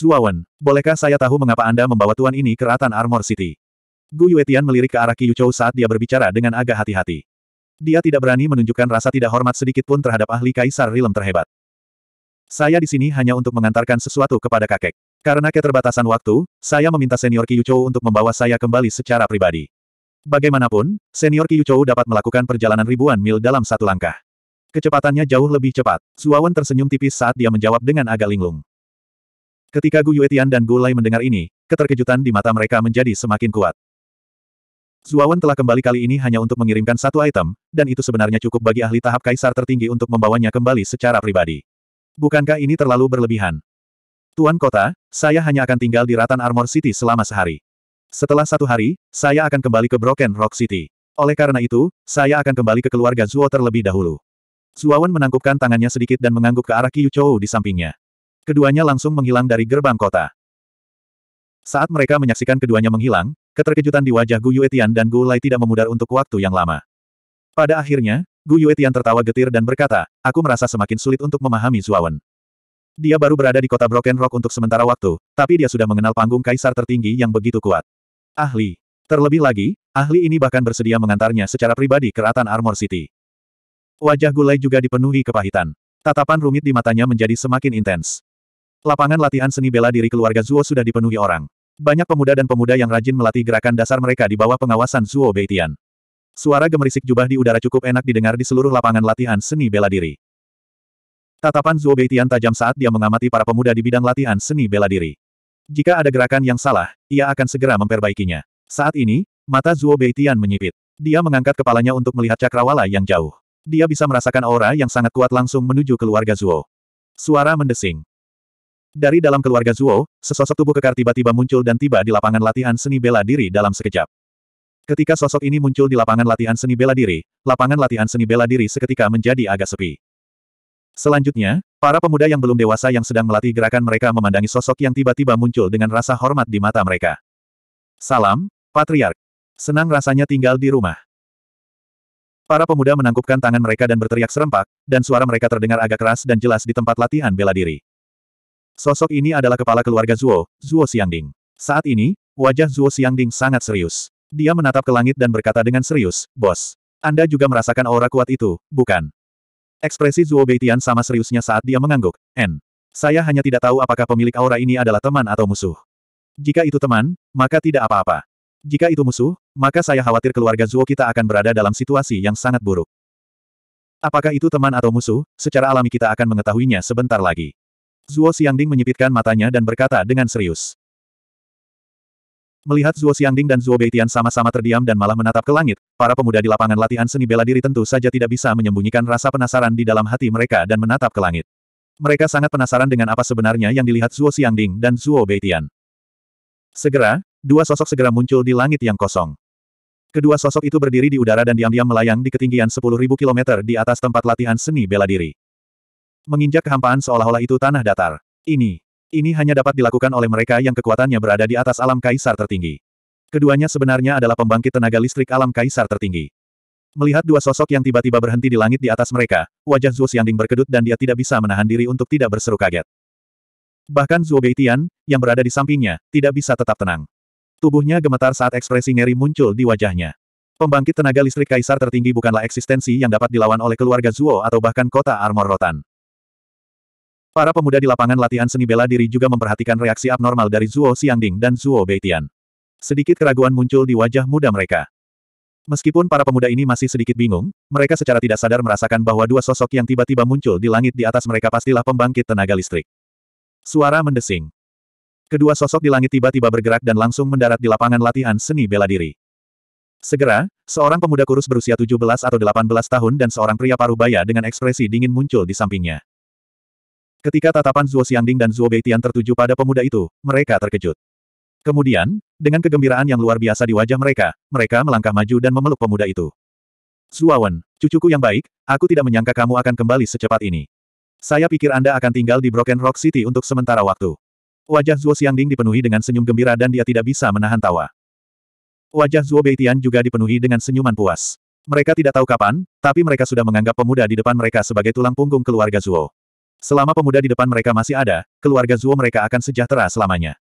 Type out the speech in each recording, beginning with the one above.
Zuawan, bolehkah saya tahu mengapa Anda membawa tuan ini ke Ratan Armor City? Gu Yuetian melirik ke arah Qiyu Chou saat dia berbicara dengan agak hati-hati. Dia tidak berani menunjukkan rasa tidak hormat sedikit pun terhadap ahli kaisar Rilem terhebat. Saya di sini hanya untuk mengantarkan sesuatu kepada kakek. Karena keterbatasan waktu, saya meminta senior Qiyu Chou untuk membawa saya kembali secara pribadi. Bagaimanapun, senior Qiyu Chou dapat melakukan perjalanan ribuan mil dalam satu langkah. Kecepatannya jauh lebih cepat. Zuawan tersenyum tipis saat dia menjawab dengan agak linglung. Ketika Gu Yuetian dan Gu Lai mendengar ini, keterkejutan di mata mereka menjadi semakin kuat. Zuawan telah kembali kali ini hanya untuk mengirimkan satu item, dan itu sebenarnya cukup bagi ahli tahap kaisar tertinggi untuk membawanya kembali secara pribadi. Bukankah ini terlalu berlebihan? Tuan Kota, saya hanya akan tinggal di Ratan Armor City selama sehari. Setelah satu hari, saya akan kembali ke Broken Rock City. Oleh karena itu, saya akan kembali ke keluarga Zuo terlebih dahulu. Zuawan menangkupkan tangannya sedikit dan mengangguk ke arah Qiu Chou di sampingnya. Keduanya langsung menghilang dari gerbang kota. Saat mereka menyaksikan keduanya menghilang, keterkejutan di wajah Gu Yuetian dan Gu Lai tidak memudar untuk waktu yang lama. Pada akhirnya, Gu Yuetian tertawa getir dan berkata, aku merasa semakin sulit untuk memahami Zuawan. Dia baru berada di kota Broken Rock untuk sementara waktu, tapi dia sudah mengenal panggung kaisar tertinggi yang begitu kuat. Ahli. Terlebih lagi, ahli ini bahkan bersedia mengantarnya secara pribadi ke Ratan Armor City. Wajah Gulai juga dipenuhi kepahitan. Tatapan rumit di matanya menjadi semakin intens. Lapangan latihan seni bela diri keluarga Zuo sudah dipenuhi orang. Banyak pemuda dan pemuda yang rajin melatih gerakan dasar mereka di bawah pengawasan Zuo Beitian. Suara gemerisik jubah di udara cukup enak didengar di seluruh lapangan latihan seni bela diri. Tatapan Zuo Beitian tajam saat dia mengamati para pemuda di bidang latihan seni bela diri. Jika ada gerakan yang salah, ia akan segera memperbaikinya. Saat ini, mata Zuo Beitian menyipit. Dia mengangkat kepalanya untuk melihat cakrawala yang jauh. Dia bisa merasakan aura yang sangat kuat langsung menuju keluarga Zuo. Suara mendesing. Dari dalam keluarga Zuo, sesosok tubuh kekar tiba-tiba muncul dan tiba di lapangan latihan seni bela diri dalam sekejap. Ketika sosok ini muncul di lapangan latihan seni bela diri, lapangan latihan seni bela diri seketika menjadi agak sepi. Selanjutnya, para pemuda yang belum dewasa yang sedang melatih gerakan mereka memandangi sosok yang tiba-tiba muncul dengan rasa hormat di mata mereka. Salam, Patriark. Senang rasanya tinggal di rumah. Para pemuda menangkupkan tangan mereka dan berteriak serempak, dan suara mereka terdengar agak keras dan jelas di tempat latihan bela diri. Sosok ini adalah kepala keluarga Zuo, Zuo Xiangding. Saat ini, wajah Zuo Xiangding sangat serius. Dia menatap ke langit dan berkata dengan serius, Bos. Anda juga merasakan aura kuat itu, bukan? Ekspresi Zuo Beitian sama seriusnya saat dia mengangguk, N. Saya hanya tidak tahu apakah pemilik aura ini adalah teman atau musuh. Jika itu teman, maka tidak apa-apa. Jika itu musuh, maka saya khawatir keluarga Zuo kita akan berada dalam situasi yang sangat buruk. Apakah itu teman atau musuh, secara alami kita akan mengetahuinya sebentar lagi. Zuo Xiangding menyipitkan matanya dan berkata dengan serius. Melihat Zuo Xiangding dan Zuo Beitian sama-sama terdiam dan malah menatap ke langit, para pemuda di lapangan latihan seni bela diri tentu saja tidak bisa menyembunyikan rasa penasaran di dalam hati mereka dan menatap ke langit. Mereka sangat penasaran dengan apa sebenarnya yang dilihat Zuo Xiangding dan Zuo Beitian. Segera, dua sosok segera muncul di langit yang kosong. Kedua sosok itu berdiri di udara dan diam-diam melayang di ketinggian 10.000 km di atas tempat latihan seni bela diri. Menginjak kehampaan seolah-olah itu tanah datar. Ini, ini hanya dapat dilakukan oleh mereka yang kekuatannya berada di atas alam kaisar tertinggi. Keduanya sebenarnya adalah pembangkit tenaga listrik alam kaisar tertinggi. Melihat dua sosok yang tiba-tiba berhenti di langit di atas mereka, wajah Zhu Xiangding berkedut dan dia tidak bisa menahan diri untuk tidak berseru kaget. Bahkan Zhuo Beitian, yang berada di sampingnya, tidak bisa tetap tenang. Tubuhnya gemetar saat ekspresi ngeri muncul di wajahnya. Pembangkit tenaga listrik kaisar tertinggi bukanlah eksistensi yang dapat dilawan oleh keluarga Zuo atau bahkan kota Armor Rotan. Para pemuda di lapangan latihan seni bela diri juga memperhatikan reaksi abnormal dari Zuo Xiangding dan Zuo Beitian. Sedikit keraguan muncul di wajah muda mereka. Meskipun para pemuda ini masih sedikit bingung, mereka secara tidak sadar merasakan bahwa dua sosok yang tiba-tiba muncul di langit di atas mereka pastilah pembangkit tenaga listrik. Suara mendesing. Kedua sosok di langit tiba-tiba bergerak dan langsung mendarat di lapangan latihan seni bela diri. Segera, seorang pemuda kurus berusia 17 atau 18 tahun dan seorang pria paruh baya dengan ekspresi dingin muncul di sampingnya. Ketika tatapan Zuo Xianding dan Zuo Beitian tertuju pada pemuda itu, mereka terkejut. Kemudian, dengan kegembiraan yang luar biasa di wajah mereka, mereka melangkah maju dan memeluk pemuda itu. Zuawan, cucuku yang baik, aku tidak menyangka kamu akan kembali secepat ini. Saya pikir Anda akan tinggal di Broken Rock City untuk sementara waktu. Wajah Zuo Xiangding dipenuhi dengan senyum gembira dan dia tidak bisa menahan tawa. Wajah Zuo Beitian juga dipenuhi dengan senyuman puas. Mereka tidak tahu kapan, tapi mereka sudah menganggap pemuda di depan mereka sebagai tulang punggung keluarga Zuo. Selama pemuda di depan mereka masih ada, keluarga Zuo mereka akan sejahtera selamanya.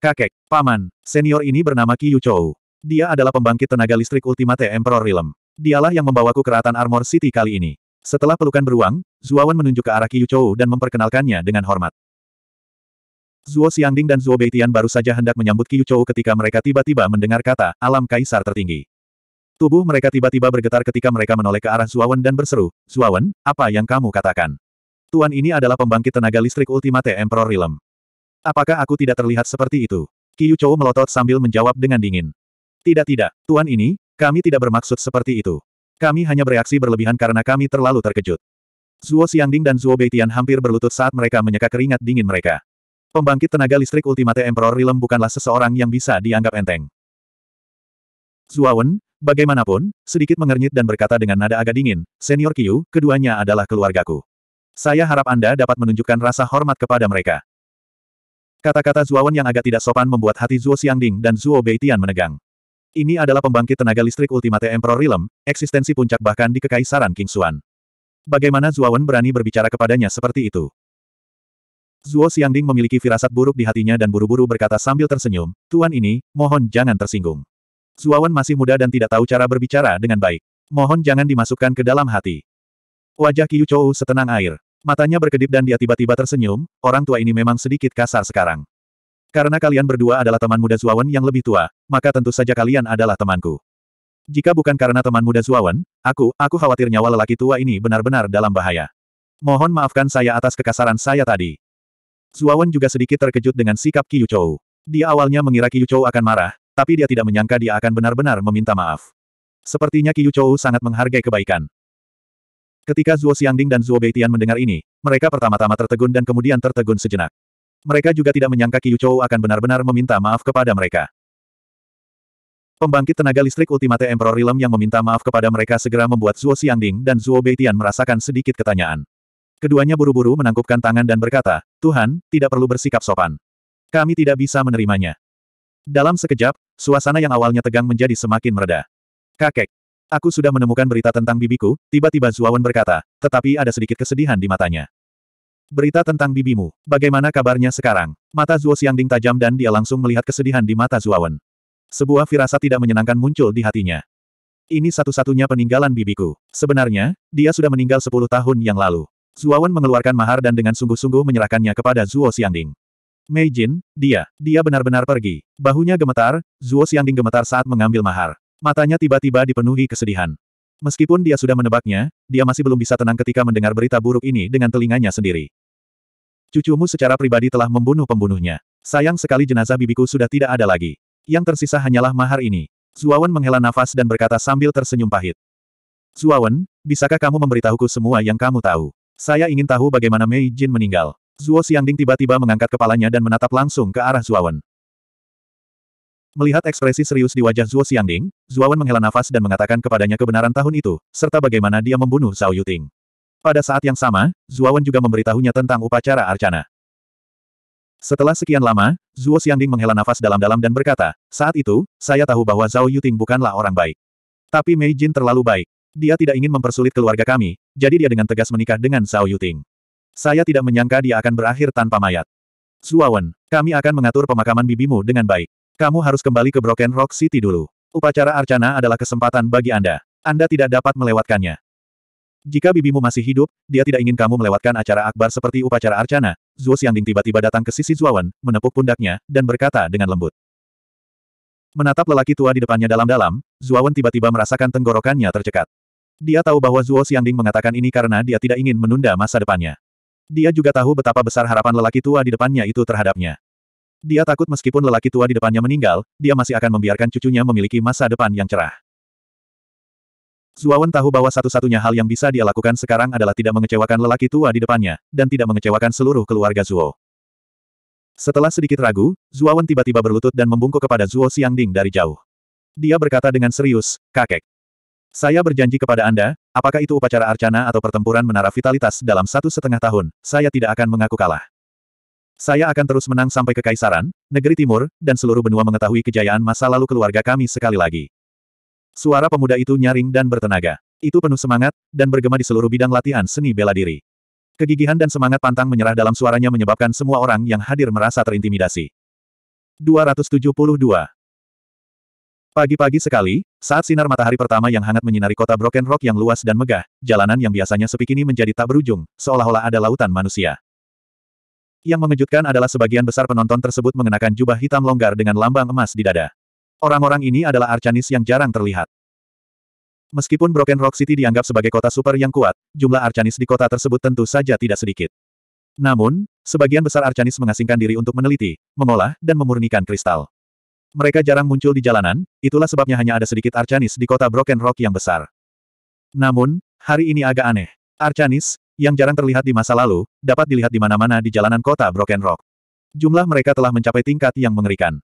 Kakek, paman, senior ini bernama Qiyu Chou. Dia adalah pembangkit tenaga listrik Ultimate Emperor Realm. Dialah yang membawaku ke Ratan Armor City kali ini. Setelah pelukan beruang, Zuawan menunjuk ke arah Qiyu Chou dan memperkenalkannya dengan hormat. Zuo Xiangding dan Zuo Beitian baru saja hendak menyambut Qiyu Chou ketika mereka tiba-tiba mendengar kata, alam kaisar tertinggi. Tubuh mereka tiba-tiba bergetar ketika mereka menoleh ke arah Zuawan dan berseru, Zuawan, apa yang kamu katakan? Tuan ini adalah pembangkit tenaga listrik Ultimate Emperor Realm. Apakah aku tidak terlihat seperti itu? Qiyu Chou melotot sambil menjawab dengan dingin. Tidak tidak, Tuan ini, kami tidak bermaksud seperti itu. Kami hanya bereaksi berlebihan karena kami terlalu terkejut. Zuo Xiangding dan Zuo Beitian hampir berlutut saat mereka menyeka keringat dingin mereka. Pembangkit tenaga listrik Ultimate Emperor Realm bukanlah seseorang yang bisa dianggap enteng. Wen, bagaimanapun, sedikit mengernyit dan berkata dengan nada agak dingin, Senior Qiu, keduanya adalah keluargaku. Saya harap Anda dapat menunjukkan rasa hormat kepada mereka. Kata-kata Zuowen yang agak tidak sopan membuat hati Zuo Xiangding dan Zuo Beitian menegang. Ini adalah pembangkit tenaga listrik Ultimate Emperor Realm, eksistensi puncak bahkan di Kekaisaran King Xuan. Bagaimana Zuowen berani berbicara kepadanya seperti itu? Zuo Xiangding memiliki firasat buruk di hatinya dan buru-buru berkata sambil tersenyum, Tuan ini, mohon jangan tersinggung. Zuawan masih muda dan tidak tahu cara berbicara dengan baik. Mohon jangan dimasukkan ke dalam hati. Wajah Qiu Chou setenang air. Matanya berkedip dan dia tiba-tiba tersenyum, orang tua ini memang sedikit kasar sekarang. Karena kalian berdua adalah teman muda Zuawan yang lebih tua, maka tentu saja kalian adalah temanku. Jika bukan karena teman muda Zuawan, aku, aku khawatir nyawa lelaki tua ini benar-benar dalam bahaya. Mohon maafkan saya atas kekasaran saya tadi. Zuawan juga sedikit terkejut dengan sikap Qiyu Chou. Dia awalnya mengira Qiyu Chou akan marah, tapi dia tidak menyangka dia akan benar-benar meminta maaf. Sepertinya Qiyu Chou sangat menghargai kebaikan. Ketika Zuo Xiangding dan Zuo Beitian mendengar ini, mereka pertama-tama tertegun dan kemudian tertegun sejenak. Mereka juga tidak menyangka Qiu Chou akan benar-benar meminta maaf kepada mereka. Pembangkit tenaga listrik Ultimate Emperor Realm yang meminta maaf kepada mereka segera membuat Zuo Xiangding dan Zuo Beitian merasakan sedikit ketanyaan. Keduanya buru-buru menangkupkan tangan dan berkata, Tuhan, tidak perlu bersikap sopan. Kami tidak bisa menerimanya. Dalam sekejap, suasana yang awalnya tegang menjadi semakin mereda. Kakek, Aku sudah menemukan berita tentang bibiku, tiba-tiba Zuawan berkata, tetapi ada sedikit kesedihan di matanya. Berita tentang bibimu, bagaimana kabarnya sekarang? Mata Zuo Xiangding tajam dan dia langsung melihat kesedihan di mata Zuawan. Sebuah firasat tidak menyenangkan muncul di hatinya. Ini satu-satunya peninggalan bibiku. Sebenarnya, dia sudah meninggal 10 tahun yang lalu. Zuawan mengeluarkan mahar dan dengan sungguh-sungguh menyerahkannya kepada Zuo Xiangding. Mei Jin, dia, dia benar-benar pergi. Bahunya gemetar, Zuo Xiangding gemetar saat mengambil mahar. Matanya tiba-tiba dipenuhi kesedihan. Meskipun dia sudah menebaknya, dia masih belum bisa tenang ketika mendengar berita buruk ini dengan telinganya sendiri. Cucumu secara pribadi telah membunuh pembunuhnya. Sayang sekali jenazah bibiku sudah tidak ada lagi. Yang tersisa hanyalah mahar ini. Zuawan menghela nafas dan berkata sambil tersenyum pahit. Zuawan, bisakah kamu memberitahuku semua yang kamu tahu? Saya ingin tahu bagaimana Mei Jin meninggal. Zuo Xiangding tiba-tiba mengangkat kepalanya dan menatap langsung ke arah Zuawan. Melihat ekspresi serius di wajah Zuo Xiangding, Zuawan menghela nafas dan mengatakan kepadanya kebenaran tahun itu, serta bagaimana dia membunuh Zhao Yuting. Pada saat yang sama, Zuawan juga memberitahunya tentang upacara arcana. Setelah sekian lama, Zuo Xiangding menghela nafas dalam-dalam dan berkata, saat itu, saya tahu bahwa Zhao Yuting bukanlah orang baik. Tapi Mei Jin terlalu baik. Dia tidak ingin mempersulit keluarga kami, jadi dia dengan tegas menikah dengan Zhao Yuting. Saya tidak menyangka dia akan berakhir tanpa mayat. Zuawan, kami akan mengatur pemakaman bibimu dengan baik. Kamu harus kembali ke Broken Rock City dulu. Upacara Arcana adalah kesempatan bagi Anda. Anda tidak dapat melewatkannya. Jika bibimu masih hidup, dia tidak ingin kamu melewatkan acara akbar seperti upacara Arcana. Zuo Xiangding tiba-tiba datang ke sisi Zuawan, menepuk pundaknya, dan berkata dengan lembut. Menatap lelaki tua di depannya dalam-dalam, Zuawan tiba-tiba merasakan tenggorokannya tercekat. Dia tahu bahwa Zuo Xiangding mengatakan ini karena dia tidak ingin menunda masa depannya. Dia juga tahu betapa besar harapan lelaki tua di depannya itu terhadapnya. Dia takut meskipun lelaki tua di depannya meninggal, dia masih akan membiarkan cucunya memiliki masa depan yang cerah. Zuawan tahu bahwa satu-satunya hal yang bisa dia lakukan sekarang adalah tidak mengecewakan lelaki tua di depannya, dan tidak mengecewakan seluruh keluarga Zuo. Setelah sedikit ragu, Zuawan tiba-tiba berlutut dan membungkuk kepada Zuo Xiangding dari jauh. Dia berkata dengan serius, kakek. Saya berjanji kepada Anda, apakah itu upacara arcana atau pertempuran menara vitalitas dalam satu setengah tahun, saya tidak akan mengaku kalah. Saya akan terus menang sampai ke Kaisaran, negeri timur, dan seluruh benua mengetahui kejayaan masa lalu keluarga kami sekali lagi. Suara pemuda itu nyaring dan bertenaga. Itu penuh semangat, dan bergema di seluruh bidang latihan seni bela diri. Kegigihan dan semangat pantang menyerah dalam suaranya menyebabkan semua orang yang hadir merasa terintimidasi. 272. Pagi-pagi sekali, saat sinar matahari pertama yang hangat menyinari kota Broken Rock yang luas dan megah, jalanan yang biasanya sepi kini menjadi tak berujung, seolah-olah ada lautan manusia. Yang mengejutkan adalah sebagian besar penonton tersebut mengenakan jubah hitam longgar dengan lambang emas di dada. Orang-orang ini adalah Arcanis yang jarang terlihat. Meskipun Broken Rock City dianggap sebagai kota super yang kuat, jumlah Arcanis di kota tersebut tentu saja tidak sedikit. Namun, sebagian besar Arcanis mengasingkan diri untuk meneliti, mengolah, dan memurnikan kristal. Mereka jarang muncul di jalanan, itulah sebabnya hanya ada sedikit Arcanis di kota Broken Rock yang besar. Namun, hari ini agak aneh. Arcanis, yang jarang terlihat di masa lalu, dapat dilihat di mana-mana di jalanan kota Broken Rock. Jumlah mereka telah mencapai tingkat yang mengerikan.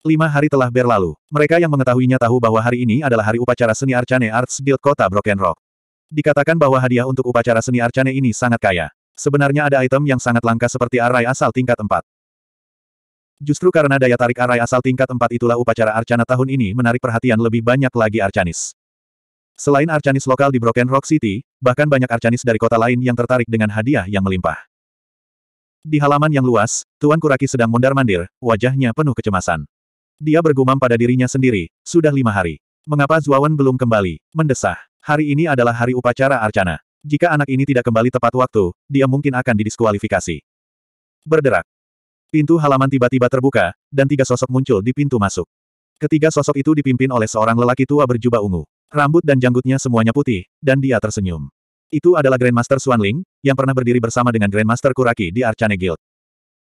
Lima hari telah berlalu. Mereka yang mengetahuinya tahu bahwa hari ini adalah hari upacara seni Arcane Arts Guild kota Broken Rock. Dikatakan bahwa hadiah untuk upacara seni Arcane ini sangat kaya. Sebenarnya ada item yang sangat langka seperti arai asal tingkat 4. Justru karena daya tarik arai asal tingkat 4 itulah upacara Arcana tahun ini menarik perhatian lebih banyak lagi Arcanis. Selain Arcanis lokal di Broken Rock City, bahkan banyak Arcanis dari kota lain yang tertarik dengan hadiah yang melimpah. Di halaman yang luas, Tuan Kuraki sedang mondar-mandir, wajahnya penuh kecemasan. Dia bergumam pada dirinya sendiri, sudah lima hari. Mengapa Zuawan belum kembali? Mendesah. Hari ini adalah hari upacara Arcana. Jika anak ini tidak kembali tepat waktu, dia mungkin akan didiskualifikasi. Berderak. Pintu halaman tiba-tiba terbuka, dan tiga sosok muncul di pintu masuk. Ketiga sosok itu dipimpin oleh seorang lelaki tua berjubah ungu. Rambut dan janggutnya semuanya putih, dan dia tersenyum. Itu adalah Grandmaster Xuanling, yang pernah berdiri bersama dengan Grandmaster Kuraki di Arcane Guild.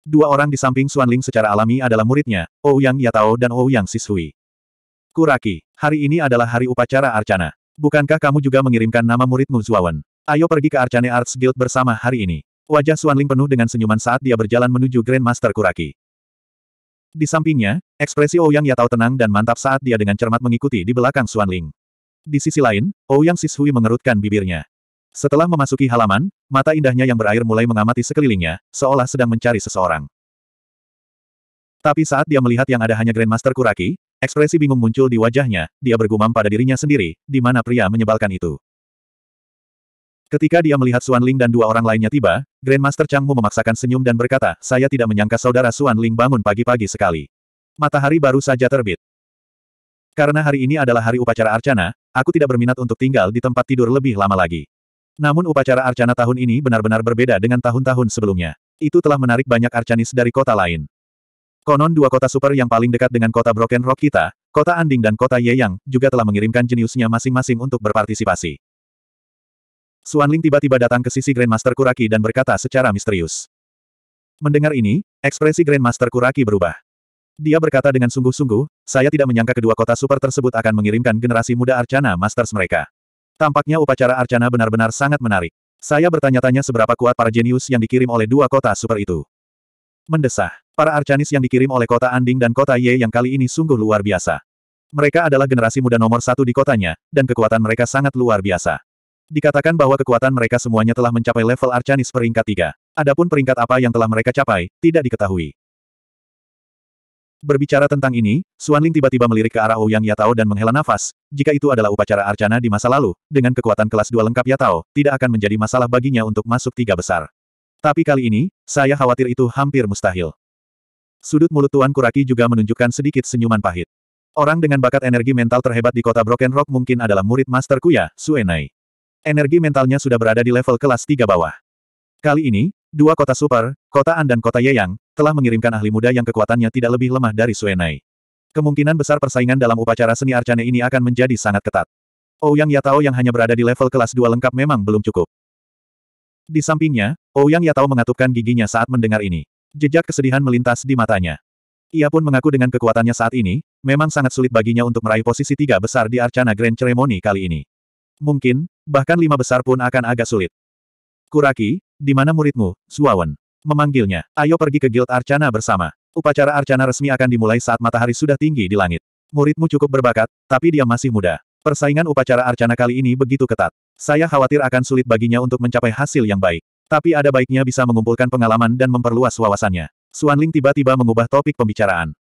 Dua orang di samping Xuanling secara alami adalah muridnya, Ouyang oh Yatao dan Ouyang oh Sisui. Kuraki, hari ini adalah hari upacara Arcana. Bukankah kamu juga mengirimkan nama muridmu Zuawan? Ayo pergi ke Arcane Arts Guild bersama hari ini. Wajah Xuanling penuh dengan senyuman saat dia berjalan menuju Grandmaster Kuraki. Di sampingnya, ekspresi Ouyang oh Yatao tenang dan mantap saat dia dengan cermat mengikuti di belakang Xuan di sisi lain, Ouyang Sishui mengerutkan bibirnya. Setelah memasuki halaman, mata indahnya yang berair mulai mengamati sekelilingnya, seolah sedang mencari seseorang. Tapi saat dia melihat yang ada hanya Grandmaster Kuraki, ekspresi bingung muncul di wajahnya, dia bergumam pada dirinya sendiri, di mana pria menyebalkan itu. Ketika dia melihat Suan Ling dan dua orang lainnya tiba, Grandmaster Changmu memaksakan senyum dan berkata, saya tidak menyangka saudara Suan Ling bangun pagi-pagi sekali. Matahari baru saja terbit. Karena hari ini adalah hari upacara arcana, Aku tidak berminat untuk tinggal di tempat tidur lebih lama lagi. Namun upacara arcana tahun ini benar-benar berbeda dengan tahun-tahun sebelumnya. Itu telah menarik banyak arcanis dari kota lain. Konon dua kota super yang paling dekat dengan kota Broken Rock kita, kota Anding dan kota Yeyang, juga telah mengirimkan jeniusnya masing-masing untuk berpartisipasi. Suanling tiba-tiba datang ke sisi Grandmaster Kuraki dan berkata secara misterius. Mendengar ini, ekspresi Grandmaster Kuraki berubah. Dia berkata dengan sungguh-sungguh, saya tidak menyangka kedua kota super tersebut akan mengirimkan generasi muda Arcana Masters mereka. Tampaknya upacara Arcana benar-benar sangat menarik. Saya bertanya-tanya seberapa kuat para jenius yang dikirim oleh dua kota super itu. Mendesah, para Arcanis yang dikirim oleh kota Anding dan kota Ye yang kali ini sungguh luar biasa. Mereka adalah generasi muda nomor satu di kotanya, dan kekuatan mereka sangat luar biasa. Dikatakan bahwa kekuatan mereka semuanya telah mencapai level Arcanis peringkat tiga. Adapun peringkat apa yang telah mereka capai, tidak diketahui. Berbicara tentang ini, Ling tiba-tiba melirik ke arah Ouyang Yatao dan menghela nafas, jika itu adalah upacara arcana di masa lalu, dengan kekuatan kelas dua lengkap Yatao, tidak akan menjadi masalah baginya untuk masuk tiga besar. Tapi kali ini, saya khawatir itu hampir mustahil. Sudut mulut Tuan Kuraki juga menunjukkan sedikit senyuman pahit. Orang dengan bakat energi mental terhebat di kota Broken Rock mungkin adalah murid Master Kuya, Suenai. Energi mentalnya sudah berada di level kelas tiga bawah. Kali ini, Dua kota super, kota An dan kota Yeyang, telah mengirimkan ahli muda yang kekuatannya tidak lebih lemah dari Suenai. Kemungkinan besar persaingan dalam upacara seni arcane ini akan menjadi sangat ketat. Ouyang Yatao yang hanya berada di level kelas 2 lengkap memang belum cukup. Di sampingnya, Ouyang Yatao mengatupkan giginya saat mendengar ini. Jejak kesedihan melintas di matanya. Ia pun mengaku dengan kekuatannya saat ini, memang sangat sulit baginya untuk meraih posisi tiga besar di Arcana Grand Ceremony kali ini. Mungkin, bahkan lima besar pun akan agak sulit. Kuraki, di mana muridmu, Suawan? Memanggilnya, ayo pergi ke Guild Arcana bersama. Upacara Arcana resmi akan dimulai saat matahari sudah tinggi di langit. Muridmu cukup berbakat, tapi dia masih muda. Persaingan upacara Arcana kali ini begitu ketat. Saya khawatir akan sulit baginya untuk mencapai hasil yang baik. Tapi ada baiknya bisa mengumpulkan pengalaman dan memperluas wawasannya. Suanling tiba-tiba mengubah topik pembicaraan.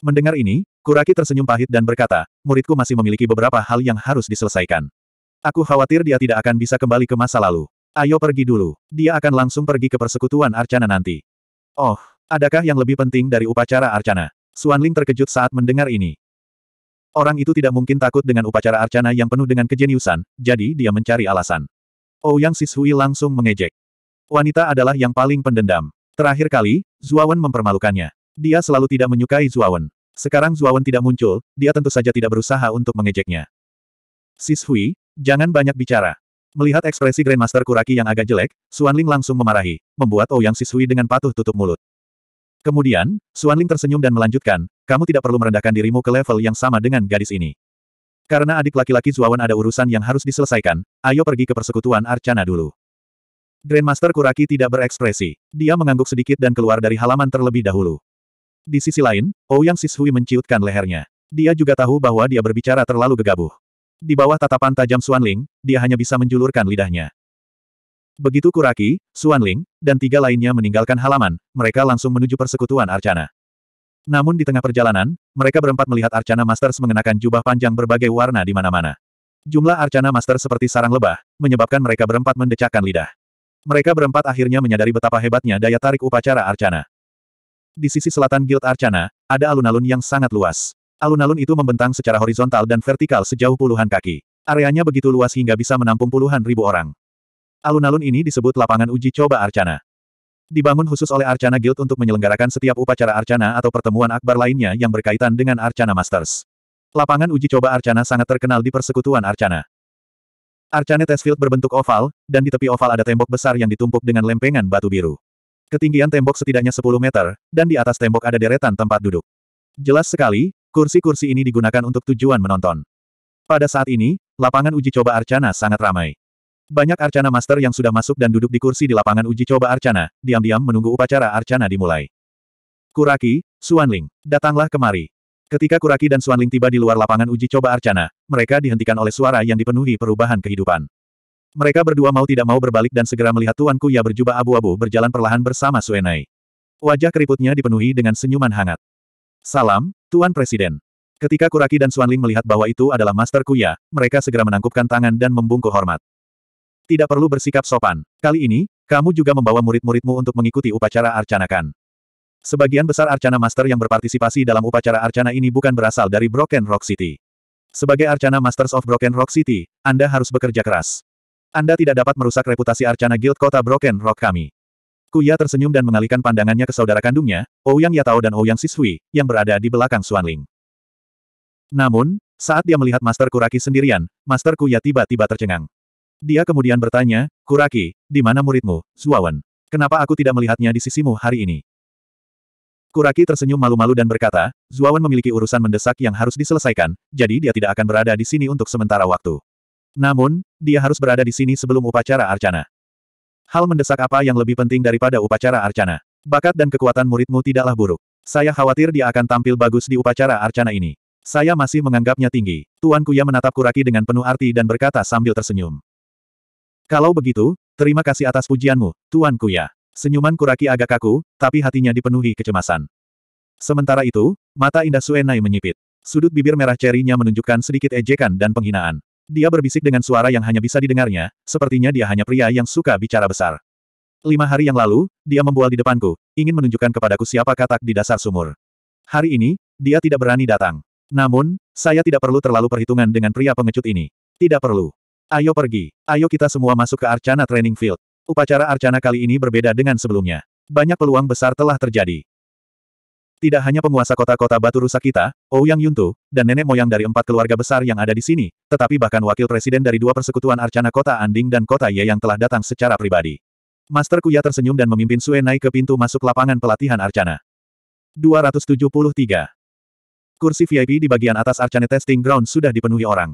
Mendengar ini, Kuraki tersenyum pahit dan berkata, muridku masih memiliki beberapa hal yang harus diselesaikan. Aku khawatir dia tidak akan bisa kembali ke masa lalu. Ayo pergi dulu. Dia akan langsung pergi ke persekutuan Arcana nanti. Oh, adakah yang lebih penting dari upacara Arcana? Suanling terkejut saat mendengar ini. Orang itu tidak mungkin takut dengan upacara Arcana yang penuh dengan kejeniusan, jadi dia mencari alasan. Oh, Ouyang Sishui langsung mengejek. Wanita adalah yang paling pendendam. Terakhir kali, Zuawan mempermalukannya. Dia selalu tidak menyukai Zuawan. Sekarang Zuawan tidak muncul, dia tentu saja tidak berusaha untuk mengejeknya. Sis jangan banyak bicara. Melihat ekspresi Grandmaster Kuraki yang agak jelek, Suan langsung memarahi, membuat Ouyang oh Sisui dengan patuh tutup mulut. Kemudian, Suan tersenyum dan melanjutkan, kamu tidak perlu merendahkan dirimu ke level yang sama dengan gadis ini. Karena adik laki-laki Zuawan ada urusan yang harus diselesaikan, ayo pergi ke persekutuan Arcana dulu. Grandmaster Kuraki tidak berekspresi. Dia mengangguk sedikit dan keluar dari halaman terlebih dahulu. Di sisi lain, Ouyang oh Sishui menciutkan lehernya. Dia juga tahu bahwa dia berbicara terlalu gegabah. Di bawah tatapan tajam Xuan dia hanya bisa menjulurkan lidahnya. Begitu Kuraki, Xuan dan tiga lainnya meninggalkan halaman, mereka langsung menuju persekutuan Arcana. Namun di tengah perjalanan, mereka berempat melihat Arcana Masters mengenakan jubah panjang berbagai warna di mana-mana. Jumlah Arcana Master seperti sarang lebah, menyebabkan mereka berempat mendecakkan lidah. Mereka berempat akhirnya menyadari betapa hebatnya daya tarik upacara Arcana. Di sisi selatan Guild Arcana, ada alun-alun yang sangat luas. Alun-alun itu membentang secara horizontal dan vertikal sejauh puluhan kaki. Areanya begitu luas hingga bisa menampung puluhan ribu orang. Alun-alun ini disebut lapangan uji coba Arcana. Dibangun khusus oleh Arcana Guild untuk menyelenggarakan setiap upacara Arcana atau pertemuan akbar lainnya yang berkaitan dengan Arcana Masters. Lapangan uji coba Arcana sangat terkenal di persekutuan Arcana. Arcana Testfield berbentuk oval, dan di tepi oval ada tembok besar yang ditumpuk dengan lempengan batu biru. Ketinggian tembok setidaknya 10 meter, dan di atas tembok ada deretan tempat duduk. Jelas sekali, Kursi-kursi ini digunakan untuk tujuan menonton. Pada saat ini, lapangan uji coba Arcana sangat ramai. Banyak Arcana Master yang sudah masuk dan duduk di kursi di lapangan uji coba Arcana, diam-diam menunggu upacara Arcana dimulai. Kuraki, Suanling, datanglah kemari. Ketika Kuraki dan Suanling tiba di luar lapangan uji coba Arcana, mereka dihentikan oleh suara yang dipenuhi perubahan kehidupan. Mereka berdua mau tidak mau berbalik dan segera melihat Tuan Kuya berjubah abu-abu berjalan perlahan bersama Suenai. Wajah keriputnya dipenuhi dengan senyuman hangat. Salam, Tuan Presiden. Ketika Kuraki dan Suanling melihat bahwa itu adalah Master Kuya, mereka segera menangkupkan tangan dan membungkuk hormat. Tidak perlu bersikap sopan. Kali ini, kamu juga membawa murid-muridmu untuk mengikuti upacara arcanakan. Sebagian besar arcana master yang berpartisipasi dalam upacara arcana ini bukan berasal dari Broken Rock City. Sebagai arcana Masters of Broken Rock City, Anda harus bekerja keras. Anda tidak dapat merusak reputasi arcana guild kota Broken Rock kami. Kuya tersenyum dan mengalihkan pandangannya ke saudara kandungnya, Ouyang oh Yatao dan Ouyang oh Siswi, yang berada di belakang Suanling. Namun, saat dia melihat Master Kuraki sendirian, Master Kuya tiba-tiba tercengang. Dia kemudian bertanya, Kuraki, di mana muridmu, Zuawan? Kenapa aku tidak melihatnya di sisimu hari ini? Kuraki tersenyum malu-malu dan berkata, Zuawan memiliki urusan mendesak yang harus diselesaikan, jadi dia tidak akan berada di sini untuk sementara waktu. Namun, dia harus berada di sini sebelum upacara arcana. Hal mendesak apa yang lebih penting daripada upacara arcana? Bakat dan kekuatan muridmu tidaklah buruk. Saya khawatir dia akan tampil bagus di upacara arcana ini. Saya masih menganggapnya tinggi. Tuan Kuya menatap Kuraki dengan penuh arti dan berkata sambil tersenyum. Kalau begitu, terima kasih atas pujianmu, Tuan Kuya. Senyuman Kuraki agak kaku, tapi hatinya dipenuhi kecemasan. Sementara itu, mata indah Suenai menyipit. Sudut bibir merah cerinya menunjukkan sedikit ejekan dan penghinaan. Dia berbisik dengan suara yang hanya bisa didengarnya, sepertinya dia hanya pria yang suka bicara besar. Lima hari yang lalu, dia membual di depanku, ingin menunjukkan kepadaku siapa katak di dasar sumur. Hari ini, dia tidak berani datang. Namun, saya tidak perlu terlalu perhitungan dengan pria pengecut ini. Tidak perlu. Ayo pergi. Ayo kita semua masuk ke Arcana Training Field. Upacara Arcana kali ini berbeda dengan sebelumnya. Banyak peluang besar telah terjadi. Tidak hanya penguasa kota-kota batu rusak kita, Ouyang Yuntu, dan nenek moyang dari empat keluarga besar yang ada di sini, tetapi bahkan wakil presiden dari dua persekutuan arcana kota Anding dan kota Ye yang telah datang secara pribadi. Master Kuya tersenyum dan memimpin Sue naik ke pintu masuk lapangan pelatihan arcana. 273. Kursi VIP di bagian atas arcana testing ground sudah dipenuhi orang.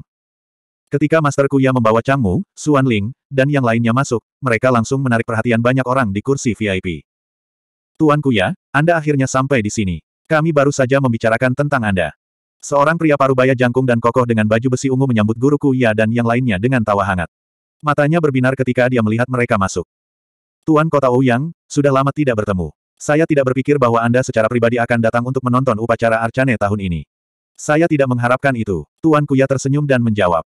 Ketika Master Kuya membawa Chang Changmu, Suan Ling, dan yang lainnya masuk, mereka langsung menarik perhatian banyak orang di kursi VIP. Tuan Kuya, Anda akhirnya sampai di sini. Kami baru saja membicarakan tentang Anda. Seorang pria parubaya jangkung dan kokoh dengan baju besi ungu menyambut guru Kuya dan yang lainnya dengan tawa hangat. Matanya berbinar ketika dia melihat mereka masuk. Tuan Kota Ouyang, sudah lama tidak bertemu. Saya tidak berpikir bahwa Anda secara pribadi akan datang untuk menonton upacara Arcane tahun ini. Saya tidak mengharapkan itu. Tuan Kuya tersenyum dan menjawab.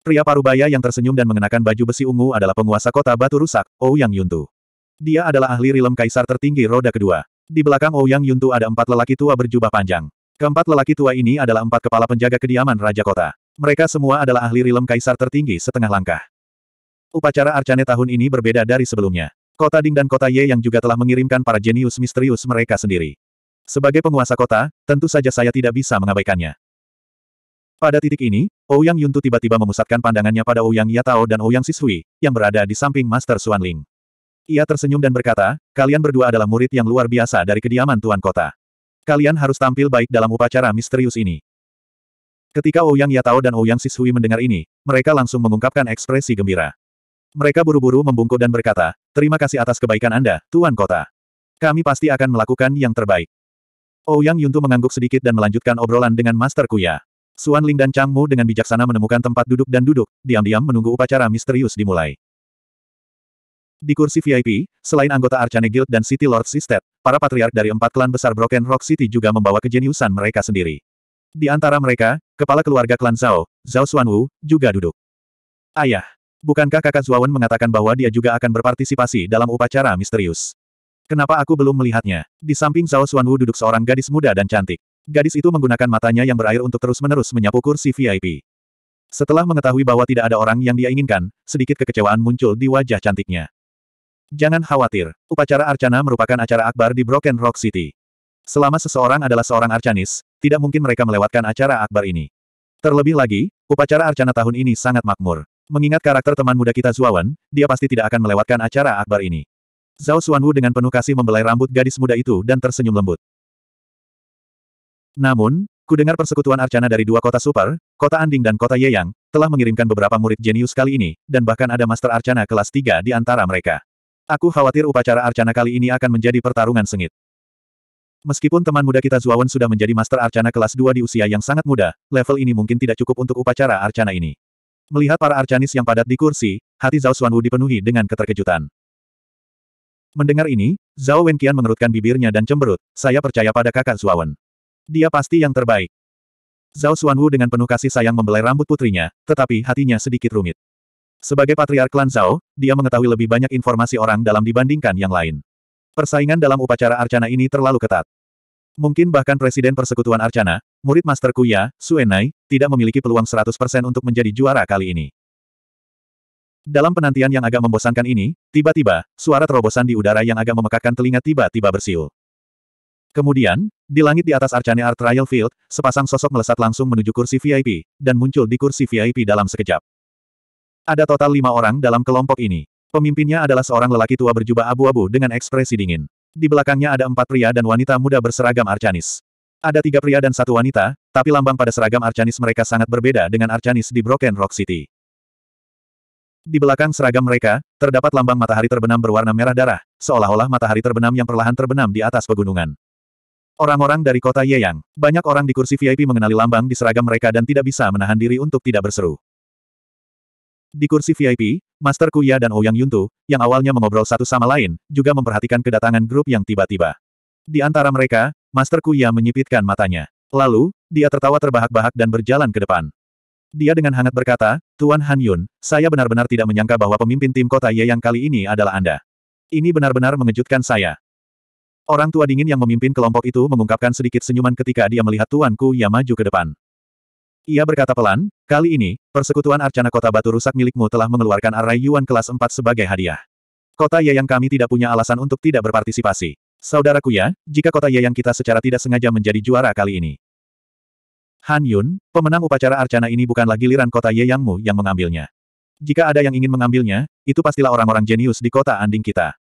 Pria parubaya yang tersenyum dan mengenakan baju besi ungu adalah penguasa kota batu rusak, Ouyang Yuntu. Dia adalah ahli rilem kaisar tertinggi roda kedua. Di belakang Ouyang oh Yuntu ada empat lelaki tua berjubah panjang. Keempat lelaki tua ini adalah empat kepala penjaga kediaman Raja Kota. Mereka semua adalah ahli rilem kaisar tertinggi setengah langkah. Upacara Arcane tahun ini berbeda dari sebelumnya. Kota Ding dan Kota Ye yang juga telah mengirimkan para jenius misterius mereka sendiri. Sebagai penguasa kota, tentu saja saya tidak bisa mengabaikannya. Pada titik ini, Ouyang oh Yuntu tiba-tiba memusatkan pandangannya pada Ouyang oh Yatao dan Ouyang Sisui, yang berada di samping Master Xuanling. Ia tersenyum dan berkata, kalian berdua adalah murid yang luar biasa dari kediaman Tuan Kota. Kalian harus tampil baik dalam upacara misterius ini. Ketika Ouyang Yatao dan Ouyang Sisui mendengar ini, mereka langsung mengungkapkan ekspresi gembira. Mereka buru-buru membungkuk dan berkata, terima kasih atas kebaikan Anda, Tuan Kota. Kami pasti akan melakukan yang terbaik. Ouyang Yuntu mengangguk sedikit dan melanjutkan obrolan dengan Master Kuya. Suan Ling dan Chang Mu dengan bijaksana menemukan tempat duduk dan duduk, diam-diam menunggu upacara misterius dimulai. Di kursi VIP, selain anggota Arcane Guild dan City Lord Sistet, para patriark dari empat klan besar Broken Rock City juga membawa kejeniusan mereka sendiri. Di antara mereka, kepala keluarga klan Zhao, Zhao Xuanwu, juga duduk. Ayah, bukankah kakak Zuawan mengatakan bahwa dia juga akan berpartisipasi dalam upacara misterius? Kenapa aku belum melihatnya? Di samping Zhao Xuanwu duduk seorang gadis muda dan cantik. Gadis itu menggunakan matanya yang berair untuk terus-menerus menyapu kursi VIP. Setelah mengetahui bahwa tidak ada orang yang dia inginkan, sedikit kekecewaan muncul di wajah cantiknya. Jangan khawatir, upacara Arcana merupakan acara akbar di Broken Rock City. Selama seseorang adalah seorang Arcanis, tidak mungkin mereka melewatkan acara akbar ini. Terlebih lagi, upacara Arcana tahun ini sangat makmur. Mengingat karakter teman muda kita Zuawan, dia pasti tidak akan melewatkan acara akbar ini. Zhao Xuanwu dengan penuh kasih membelai rambut gadis muda itu dan tersenyum lembut. Namun, kudengar persekutuan Arcana dari dua kota super, kota Anding dan kota Yeyang, telah mengirimkan beberapa murid jenius kali ini, dan bahkan ada Master Arcana kelas 3 di antara mereka. Aku khawatir upacara arcana kali ini akan menjadi pertarungan sengit. Meskipun teman muda kita Zuawan sudah menjadi master arcana kelas 2 di usia yang sangat muda, level ini mungkin tidak cukup untuk upacara arcana ini. Melihat para arcanis yang padat di kursi, hati Zhao Xuanwu dipenuhi dengan keterkejutan. Mendengar ini, Zhao Wenqian mengerutkan bibirnya dan cemberut, saya percaya pada kakak Zuawan. Dia pasti yang terbaik. Zhao Xuanwu dengan penuh kasih sayang membelai rambut putrinya, tetapi hatinya sedikit rumit. Sebagai patriark klan Zhao, dia mengetahui lebih banyak informasi orang dalam dibandingkan yang lain. Persaingan dalam upacara Arcana ini terlalu ketat. Mungkin bahkan Presiden Persekutuan Arcana, murid Master Kuya, Suenai, tidak memiliki peluang 100% untuk menjadi juara kali ini. Dalam penantian yang agak membosankan ini, tiba-tiba, suara terobosan di udara yang agak memekakkan telinga tiba-tiba bersiul. Kemudian, di langit di atas Arcane Art Trial Field, sepasang sosok melesat langsung menuju kursi VIP, dan muncul di kursi VIP dalam sekejap. Ada total lima orang dalam kelompok ini. Pemimpinnya adalah seorang lelaki tua berjubah abu-abu dengan ekspresi dingin. Di belakangnya ada empat pria dan wanita muda berseragam Arcanis. Ada tiga pria dan satu wanita, tapi lambang pada seragam Arcanis mereka sangat berbeda dengan Arcanis di Broken Rock City. Di belakang seragam mereka, terdapat lambang matahari terbenam berwarna merah darah, seolah-olah matahari terbenam yang perlahan terbenam di atas pegunungan. Orang-orang dari kota Yeyang, banyak orang di kursi VIP mengenali lambang di seragam mereka dan tidak bisa menahan diri untuk tidak berseru. Di kursi VIP, Master Kuya dan Ouyang oh Yuntu, yang awalnya mengobrol satu sama lain, juga memperhatikan kedatangan grup yang tiba-tiba. Di antara mereka, Master Kuya menyipitkan matanya. Lalu, dia tertawa terbahak-bahak dan berjalan ke depan. Dia dengan hangat berkata, Tuan Han Yun, saya benar-benar tidak menyangka bahwa pemimpin tim kota Ye yang kali ini adalah Anda. Ini benar-benar mengejutkan saya. Orang tua dingin yang memimpin kelompok itu mengungkapkan sedikit senyuman ketika dia melihat Tuan Kuya maju ke depan. Ia berkata pelan, kali ini, persekutuan Arcana Kota Batu Rusak milikmu telah mengeluarkan Arai Yuan kelas 4 sebagai hadiah. Kota yang kami tidak punya alasan untuk tidak berpartisipasi. Saudaraku ya, jika kota yang kita secara tidak sengaja menjadi juara kali ini. Han Yun, pemenang upacara Arcana ini bukanlah giliran kota yangmu yang mengambilnya. Jika ada yang ingin mengambilnya, itu pastilah orang-orang jenius di kota anding kita.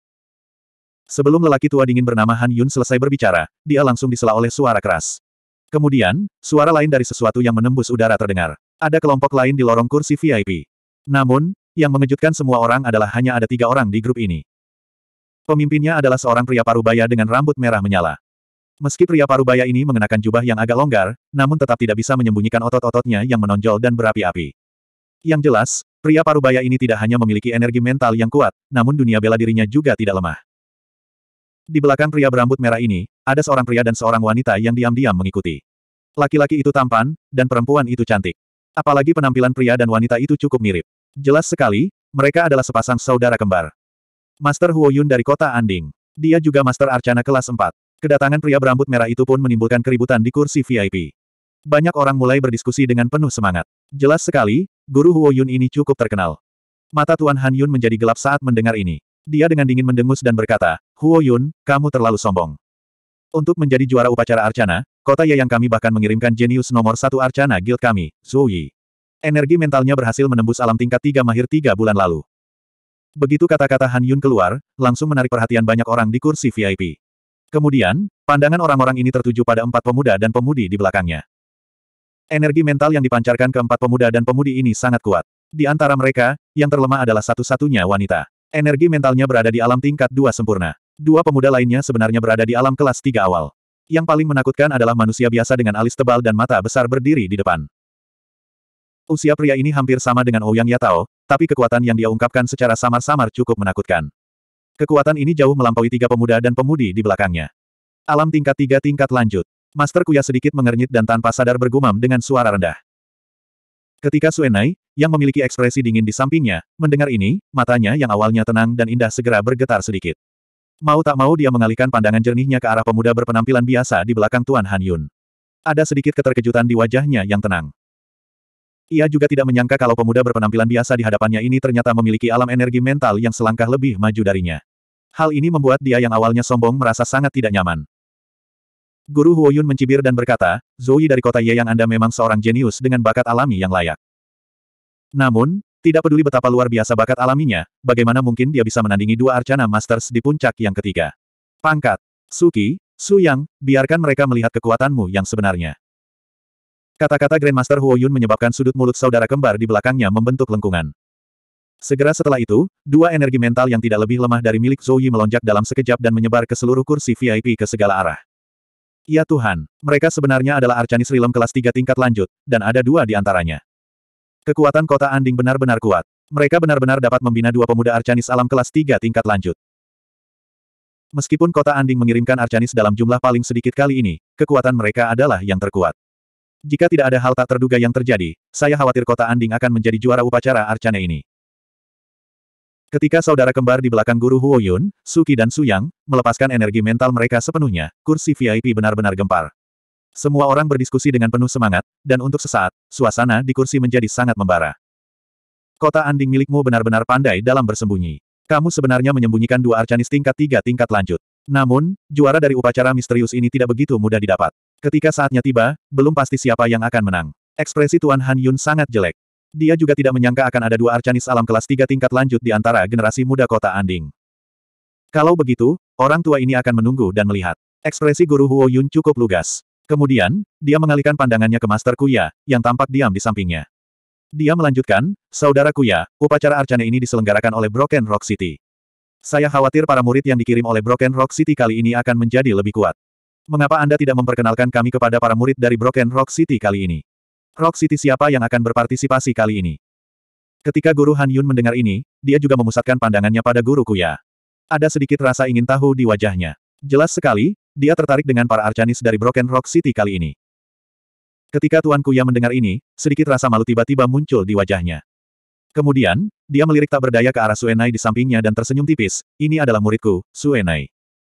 Sebelum lelaki tua dingin bernama Han Yun selesai berbicara, dia langsung disela oleh suara keras. Kemudian, suara lain dari sesuatu yang menembus udara terdengar. Ada kelompok lain di lorong kursi VIP. Namun, yang mengejutkan semua orang adalah hanya ada tiga orang di grup ini. Pemimpinnya adalah seorang pria parubaya dengan rambut merah menyala. Meski pria parubaya ini mengenakan jubah yang agak longgar, namun tetap tidak bisa menyembunyikan otot-ototnya yang menonjol dan berapi-api. Yang jelas, pria parubaya ini tidak hanya memiliki energi mental yang kuat, namun dunia bela dirinya juga tidak lemah. Di belakang pria berambut merah ini, ada seorang pria dan seorang wanita yang diam-diam mengikuti. Laki-laki itu tampan, dan perempuan itu cantik. Apalagi penampilan pria dan wanita itu cukup mirip. Jelas sekali, mereka adalah sepasang saudara kembar. Master Huoyun dari kota Anding. Dia juga Master Arcana kelas 4. Kedatangan pria berambut merah itu pun menimbulkan keributan di kursi VIP. Banyak orang mulai berdiskusi dengan penuh semangat. Jelas sekali, guru Huoyun ini cukup terkenal. Mata Tuan Han Yun menjadi gelap saat mendengar ini. Dia dengan dingin mendengus dan berkata, Huo Yun, kamu terlalu sombong. Untuk menjadi juara upacara Arcana, kota Ye yang kami bahkan mengirimkan jenius nomor satu Arcana guild kami, Zhou Yi. Energi mentalnya berhasil menembus alam tingkat tiga mahir tiga bulan lalu. Begitu kata-kata Han Yun keluar, langsung menarik perhatian banyak orang di kursi VIP. Kemudian, pandangan orang-orang ini tertuju pada empat pemuda dan pemudi di belakangnya. Energi mental yang dipancarkan ke empat pemuda dan pemudi ini sangat kuat. Di antara mereka, yang terlemah adalah satu-satunya wanita. Energi mentalnya berada di alam tingkat dua sempurna. Dua pemuda lainnya sebenarnya berada di alam kelas tiga awal. Yang paling menakutkan adalah manusia biasa dengan alis tebal dan mata besar berdiri di depan. Usia pria ini hampir sama dengan Ouyang Yatao, tapi kekuatan yang dia ungkapkan secara samar-samar cukup menakutkan. Kekuatan ini jauh melampaui tiga pemuda dan pemudi di belakangnya. Alam tingkat tiga tingkat lanjut. Master Kuya sedikit mengernyit dan tanpa sadar bergumam dengan suara rendah. Ketika Suenai, yang memiliki ekspresi dingin di sampingnya, mendengar ini, matanya yang awalnya tenang dan indah segera bergetar sedikit. Mau tak mau dia mengalihkan pandangan jernihnya ke arah pemuda berpenampilan biasa di belakang Tuan Han Yun. Ada sedikit keterkejutan di wajahnya yang tenang. Ia juga tidak menyangka kalau pemuda berpenampilan biasa di hadapannya ini ternyata memiliki alam energi mental yang selangkah lebih maju darinya. Hal ini membuat dia yang awalnya sombong merasa sangat tidak nyaman. Guru Huoyun mencibir dan berkata, Zoe dari kota Ye yang Anda memang seorang jenius dengan bakat alami yang layak. Namun, tidak peduli betapa luar biasa bakat alaminya, bagaimana mungkin dia bisa menandingi dua Arcana Masters di puncak yang ketiga. Pangkat. Suki, Yang, biarkan mereka melihat kekuatanmu yang sebenarnya. Kata-kata Grandmaster Huo Yun menyebabkan sudut mulut saudara kembar di belakangnya membentuk lengkungan. Segera setelah itu, dua energi mental yang tidak lebih lemah dari milik Zhou Yi melonjak dalam sekejap dan menyebar ke seluruh kursi VIP ke segala arah. Ya Tuhan, mereka sebenarnya adalah Arcanis Rilem kelas tiga tingkat lanjut, dan ada dua di antaranya. Kekuatan kota Anding benar-benar kuat. Mereka benar-benar dapat membina dua pemuda Arcanis alam kelas tiga tingkat lanjut. Meskipun kota Anding mengirimkan Arcanis dalam jumlah paling sedikit kali ini, kekuatan mereka adalah yang terkuat. Jika tidak ada hal tak terduga yang terjadi, saya khawatir kota Anding akan menjadi juara upacara Arcane ini. Ketika saudara kembar di belakang guru Huoyun, Suki dan Suyang, melepaskan energi mental mereka sepenuhnya, kursi VIP benar-benar gempar. Semua orang berdiskusi dengan penuh semangat, dan untuk sesaat, suasana di kursi menjadi sangat membara. Kota anding milikmu benar-benar pandai dalam bersembunyi. Kamu sebenarnya menyembunyikan dua arcanis tingkat tiga tingkat lanjut. Namun, juara dari upacara misterius ini tidak begitu mudah didapat. Ketika saatnya tiba, belum pasti siapa yang akan menang. Ekspresi Tuan Han Yun sangat jelek. Dia juga tidak menyangka akan ada dua arcanis alam kelas tiga tingkat lanjut di antara generasi muda kota Anding. Kalau begitu, orang tua ini akan menunggu dan melihat. Ekspresi guru Huo Yun cukup lugas. Kemudian, dia mengalihkan pandangannya ke Master Kuya, yang tampak diam di sampingnya. Dia melanjutkan, Saudara Kuya, upacara arcana ini diselenggarakan oleh Broken Rock City. Saya khawatir para murid yang dikirim oleh Broken Rock City kali ini akan menjadi lebih kuat. Mengapa Anda tidak memperkenalkan kami kepada para murid dari Broken Rock City kali ini? Rock City siapa yang akan berpartisipasi kali ini? Ketika Guru Han Yun mendengar ini, dia juga memusatkan pandangannya pada Guru Kuya. Ada sedikit rasa ingin tahu di wajahnya. Jelas sekali, dia tertarik dengan para Arcanis dari Broken Rock City kali ini. Ketika Tuan Kuya mendengar ini, sedikit rasa malu tiba-tiba muncul di wajahnya. Kemudian, dia melirik tak berdaya ke arah Suenai di sampingnya dan tersenyum tipis, ini adalah muridku, Suenai.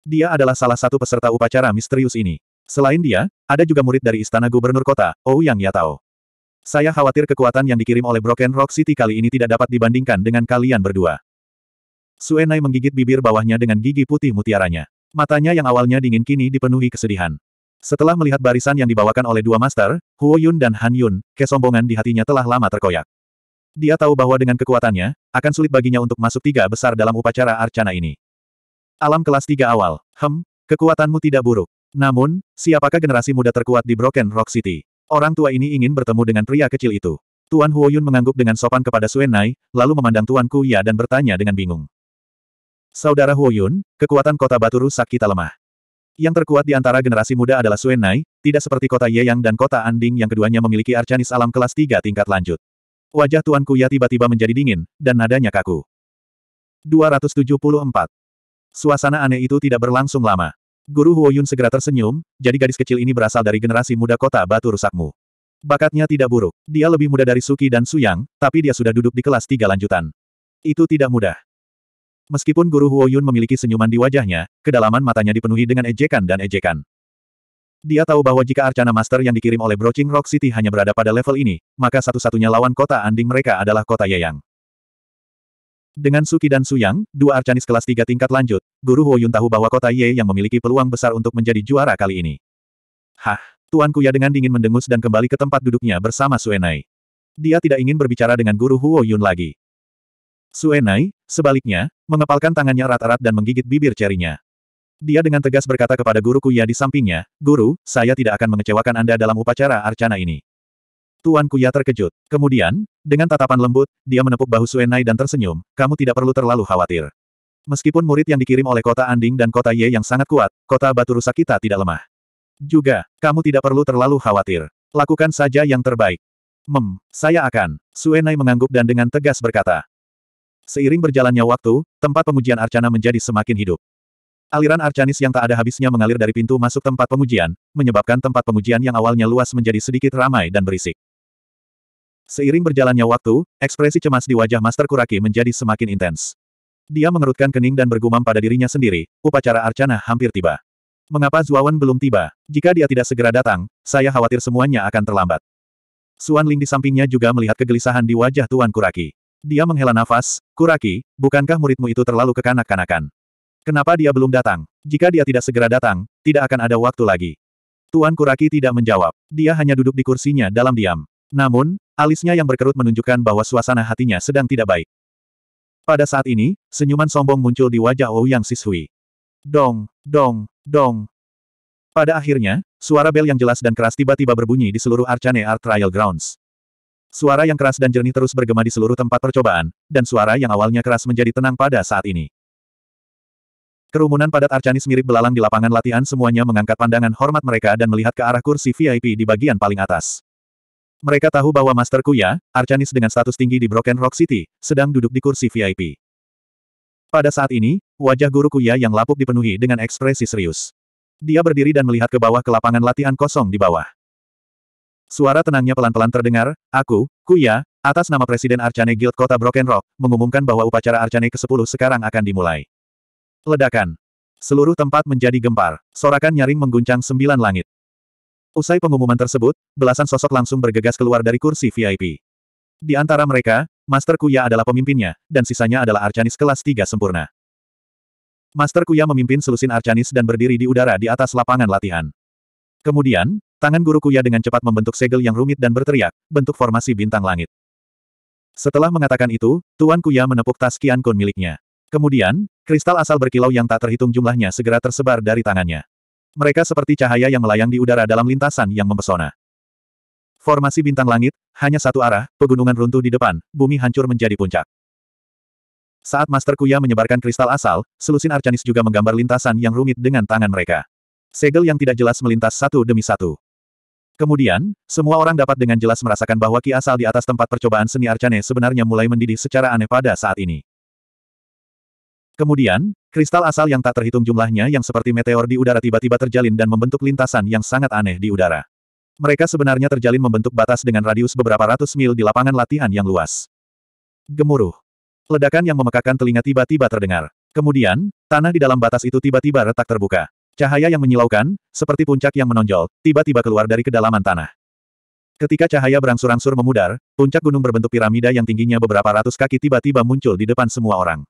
Dia adalah salah satu peserta upacara misterius ini. Selain dia, ada juga murid dari Istana Gubernur Kota, Oh, Ouyang Yatao. Saya khawatir kekuatan yang dikirim oleh Broken Rock City kali ini tidak dapat dibandingkan dengan kalian berdua. Suenai menggigit bibir bawahnya dengan gigi putih mutiaranya. Matanya yang awalnya dingin kini dipenuhi kesedihan. Setelah melihat barisan yang dibawakan oleh dua master, Huo Yun dan Han Yun, kesombongan di hatinya telah lama terkoyak. Dia tahu bahwa dengan kekuatannya, akan sulit baginya untuk masuk tiga besar dalam upacara arcana ini. Alam kelas tiga awal, hem, kekuatanmu tidak buruk. Namun, siapakah generasi muda terkuat di Broken Rock City? Orang tua ini ingin bertemu dengan pria kecil itu. Tuan Huoyun mengangguk dengan sopan kepada Suenai, lalu memandang Tuan Kuya dan bertanya dengan bingung. Saudara Huoyun, kekuatan kota batu rusak kita lemah. Yang terkuat di antara generasi muda adalah Suenai, tidak seperti kota Yeyang dan kota Anding yang keduanya memiliki arcanis alam kelas 3 tingkat lanjut. Wajah Tuan Kuya tiba-tiba menjadi dingin, dan nadanya kaku. 274. Suasana aneh itu tidak berlangsung lama. Guru Huoyun segera tersenyum, jadi gadis kecil ini berasal dari generasi muda kota batu rusakmu. Bakatnya tidak buruk. Dia lebih muda dari Suki dan Suyang, tapi dia sudah duduk di kelas tiga lanjutan. Itu tidak mudah. Meskipun Guru Huoyun memiliki senyuman di wajahnya, kedalaman matanya dipenuhi dengan ejekan dan ejekan. Dia tahu bahwa jika Arcana Master yang dikirim oleh Broaching Rock City hanya berada pada level ini, maka satu-satunya lawan kota anding mereka adalah kota Yeyang. Dengan Suki dan Suyang, dua Arcanis kelas tiga tingkat lanjut, Guru Huoyun tahu bahwa kota Ye yang memiliki peluang besar untuk menjadi juara kali ini. Hah, Tuan Kuya dengan dingin mendengus dan kembali ke tempat duduknya bersama Suenai. Dia tidak ingin berbicara dengan Guru Huoyun lagi. Suenai, Sebaliknya, mengepalkan tangannya rata-rat dan menggigit bibir cerinya. Dia dengan tegas berkata kepada guru Kuya di sampingnya, Guru, saya tidak akan mengecewakan Anda dalam upacara arcana ini. Tuan Kuya terkejut. Kemudian, dengan tatapan lembut, dia menepuk bahu Suenai dan tersenyum, kamu tidak perlu terlalu khawatir. Meskipun murid yang dikirim oleh kota Anding dan kota Ye yang sangat kuat, kota batu rusak kita tidak lemah. Juga, kamu tidak perlu terlalu khawatir. Lakukan saja yang terbaik. Mem, saya akan. Suenai mengangguk dan dengan tegas berkata. Seiring berjalannya waktu, tempat pengujian Arcana menjadi semakin hidup. Aliran Arcanis yang tak ada habisnya mengalir dari pintu masuk tempat pengujian, menyebabkan tempat pengujian yang awalnya luas menjadi sedikit ramai dan berisik. Seiring berjalannya waktu, ekspresi cemas di wajah Master Kuraki menjadi semakin intens. Dia mengerutkan kening dan bergumam pada dirinya sendiri, upacara Arcana hampir tiba. Mengapa Zuawan belum tiba? Jika dia tidak segera datang, saya khawatir semuanya akan terlambat. Suan Ling di sampingnya juga melihat kegelisahan di wajah Tuan Kuraki. Dia menghela nafas, Kuraki, bukankah muridmu itu terlalu kekanak-kanakan? Kenapa dia belum datang? Jika dia tidak segera datang, tidak akan ada waktu lagi. Tuan Kuraki tidak menjawab. Dia hanya duduk di kursinya dalam diam. Namun, alisnya yang berkerut menunjukkan bahwa suasana hatinya sedang tidak baik. Pada saat ini, senyuman sombong muncul di wajah Ouyang Sishui. Dong, dong, dong. Pada akhirnya, suara bel yang jelas dan keras tiba-tiba berbunyi di seluruh Arcane Art Trial Grounds. Suara yang keras dan jernih terus bergema di seluruh tempat percobaan, dan suara yang awalnya keras menjadi tenang pada saat ini. Kerumunan padat Arcanis mirip belalang di lapangan latihan semuanya mengangkat pandangan hormat mereka dan melihat ke arah kursi VIP di bagian paling atas. Mereka tahu bahwa Master Kuya, Arcanis dengan status tinggi di Broken Rock City, sedang duduk di kursi VIP. Pada saat ini, wajah guru Kuya yang lapuk dipenuhi dengan ekspresi serius. Dia berdiri dan melihat ke bawah ke lapangan latihan kosong di bawah. Suara tenangnya pelan-pelan terdengar, aku, Kuya, atas nama Presiden Arcane Guild Kota Broken Rock, mengumumkan bahwa upacara Arcane ke-10 sekarang akan dimulai. Ledakan. Seluruh tempat menjadi gempar, sorakan nyaring mengguncang sembilan langit. Usai pengumuman tersebut, belasan sosok langsung bergegas keluar dari kursi VIP. Di antara mereka, Master Kuya adalah pemimpinnya, dan sisanya adalah Arcanis kelas 3 sempurna. Master Kuya memimpin selusin Arcanis dan berdiri di udara di atas lapangan latihan. Kemudian, Tangan guru Kuya dengan cepat membentuk segel yang rumit dan berteriak, bentuk formasi bintang langit. Setelah mengatakan itu, Tuan Kuya menepuk tas Kian Kun miliknya. Kemudian, kristal asal berkilau yang tak terhitung jumlahnya segera tersebar dari tangannya. Mereka seperti cahaya yang melayang di udara dalam lintasan yang mempesona. Formasi bintang langit, hanya satu arah, pegunungan runtuh di depan, bumi hancur menjadi puncak. Saat Master Kuya menyebarkan kristal asal, selusin Arcanis juga menggambar lintasan yang rumit dengan tangan mereka. Segel yang tidak jelas melintas satu demi satu. Kemudian, semua orang dapat dengan jelas merasakan bahwa ki asal di atas tempat percobaan seni Arcane sebenarnya mulai mendidih secara aneh pada saat ini. Kemudian, kristal asal yang tak terhitung jumlahnya yang seperti meteor di udara tiba-tiba terjalin dan membentuk lintasan yang sangat aneh di udara. Mereka sebenarnya terjalin membentuk batas dengan radius beberapa ratus mil di lapangan latihan yang luas. Gemuruh. Ledakan yang memekakan telinga tiba-tiba terdengar. Kemudian, tanah di dalam batas itu tiba-tiba retak terbuka. Cahaya yang menyilaukan, seperti puncak yang menonjol, tiba-tiba keluar dari kedalaman tanah. Ketika cahaya berangsur-angsur memudar, puncak gunung berbentuk piramida yang tingginya beberapa ratus kaki tiba-tiba muncul di depan semua orang.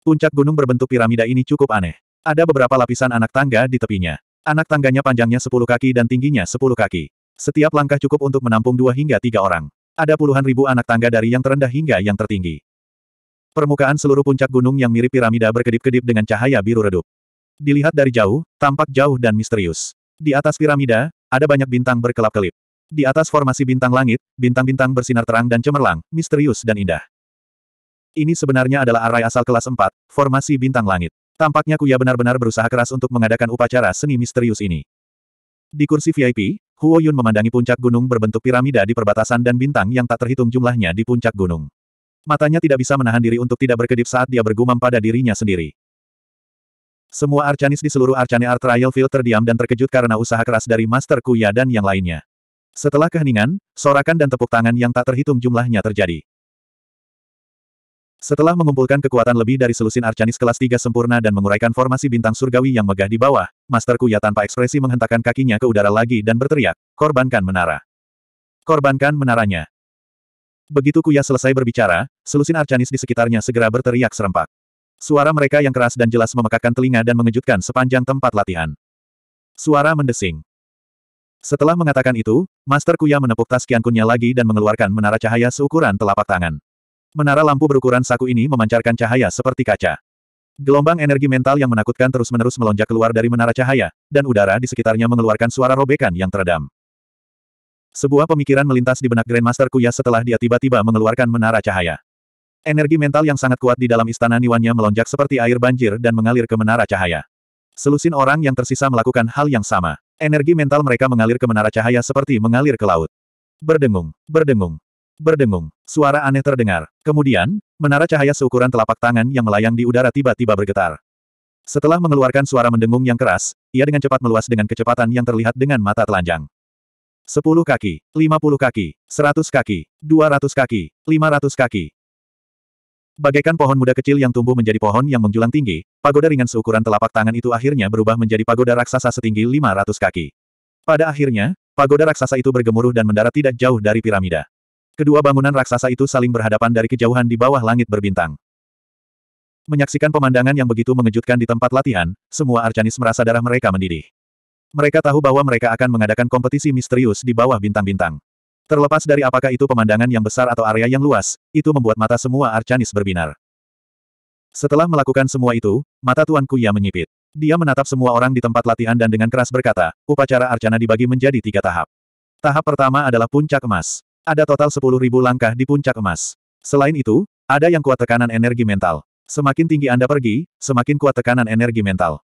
Puncak gunung berbentuk piramida ini cukup aneh. Ada beberapa lapisan anak tangga di tepinya. Anak tangganya panjangnya 10 kaki dan tingginya 10 kaki. Setiap langkah cukup untuk menampung dua hingga tiga orang. Ada puluhan ribu anak tangga dari yang terendah hingga yang tertinggi. Permukaan seluruh puncak gunung yang mirip piramida berkedip-kedip dengan cahaya biru redup. Dilihat dari jauh, tampak jauh dan misterius. Di atas piramida, ada banyak bintang berkelap-kelip. Di atas formasi bintang langit, bintang-bintang bersinar terang dan cemerlang, misterius dan indah. Ini sebenarnya adalah array asal kelas 4, formasi bintang langit. Tampaknya Kuya benar-benar berusaha keras untuk mengadakan upacara seni misterius ini. Di kursi VIP, Huo Yun memandangi puncak gunung berbentuk piramida di perbatasan dan bintang yang tak terhitung jumlahnya di puncak gunung. Matanya tidak bisa menahan diri untuk tidak berkedip saat dia bergumam pada dirinya sendiri. Semua Arcanis di seluruh Arcane Art Trial Field terdiam dan terkejut karena usaha keras dari Master Kuya dan yang lainnya. Setelah keheningan, sorakan dan tepuk tangan yang tak terhitung jumlahnya terjadi. Setelah mengumpulkan kekuatan lebih dari selusin Arcanis kelas 3 sempurna dan menguraikan formasi bintang surgawi yang megah di bawah, Master Kuya tanpa ekspresi menghentakkan kakinya ke udara lagi dan berteriak, korbankan menara. Korbankan menaranya. Begitu Kuya selesai berbicara, selusin Arcanis di sekitarnya segera berteriak serempak. Suara mereka yang keras dan jelas memekakkan telinga dan mengejutkan sepanjang tempat latihan. Suara mendesing. Setelah mengatakan itu, Master Kuya menepuk tas kiankunnya lagi dan mengeluarkan menara cahaya seukuran telapak tangan. Menara lampu berukuran saku ini memancarkan cahaya seperti kaca. Gelombang energi mental yang menakutkan terus-menerus melonjak keluar dari menara cahaya, dan udara di sekitarnya mengeluarkan suara robekan yang teredam. Sebuah pemikiran melintas di benak Grandmaster Kuya setelah dia tiba-tiba mengeluarkan menara cahaya. Energi mental yang sangat kuat di dalam istana Niwannya melonjak seperti air banjir dan mengalir ke menara cahaya. Selusin orang yang tersisa melakukan hal yang sama. Energi mental mereka mengalir ke menara cahaya seperti mengalir ke laut. Berdengung, berdengung, berdengung. Suara aneh terdengar. Kemudian, menara cahaya seukuran telapak tangan yang melayang di udara tiba-tiba bergetar. Setelah mengeluarkan suara mendengung yang keras, ia dengan cepat meluas dengan kecepatan yang terlihat dengan mata telanjang. 10 kaki, 50 kaki, 100 kaki, 200 kaki, 500 kaki, Bagaikan pohon muda kecil yang tumbuh menjadi pohon yang menjulang tinggi, pagoda ringan seukuran telapak tangan itu akhirnya berubah menjadi pagoda raksasa setinggi 500 kaki. Pada akhirnya, pagoda raksasa itu bergemuruh dan mendarat tidak jauh dari piramida. Kedua bangunan raksasa itu saling berhadapan dari kejauhan di bawah langit berbintang. Menyaksikan pemandangan yang begitu mengejutkan di tempat latihan, semua Arcanis merasa darah mereka mendidih. Mereka tahu bahwa mereka akan mengadakan kompetisi misterius di bawah bintang-bintang. Terlepas dari apakah itu pemandangan yang besar atau area yang luas, itu membuat mata semua Arcanis berbinar. Setelah melakukan semua itu, mata Tuan Kuya menyipit. Dia menatap semua orang di tempat latihan dan dengan keras berkata, upacara Arcana dibagi menjadi tiga tahap. Tahap pertama adalah puncak emas. Ada total 10.000 langkah di puncak emas. Selain itu, ada yang kuat tekanan energi mental. Semakin tinggi Anda pergi, semakin kuat tekanan energi mental.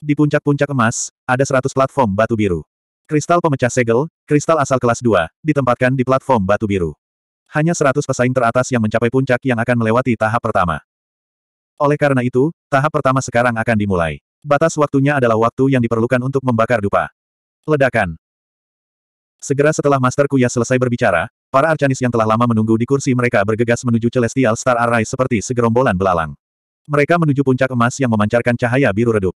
Di puncak-puncak emas, ada 100 platform batu biru. Kristal pemecah segel, kristal asal kelas 2, ditempatkan di platform batu biru. Hanya 100 pesaing teratas yang mencapai puncak yang akan melewati tahap pertama. Oleh karena itu, tahap pertama sekarang akan dimulai. Batas waktunya adalah waktu yang diperlukan untuk membakar dupa. Ledakan. Segera setelah Master Kuya selesai berbicara, para arcanis yang telah lama menunggu di kursi mereka bergegas menuju Celestial Star Array seperti segerombolan belalang. Mereka menuju puncak emas yang memancarkan cahaya biru redup.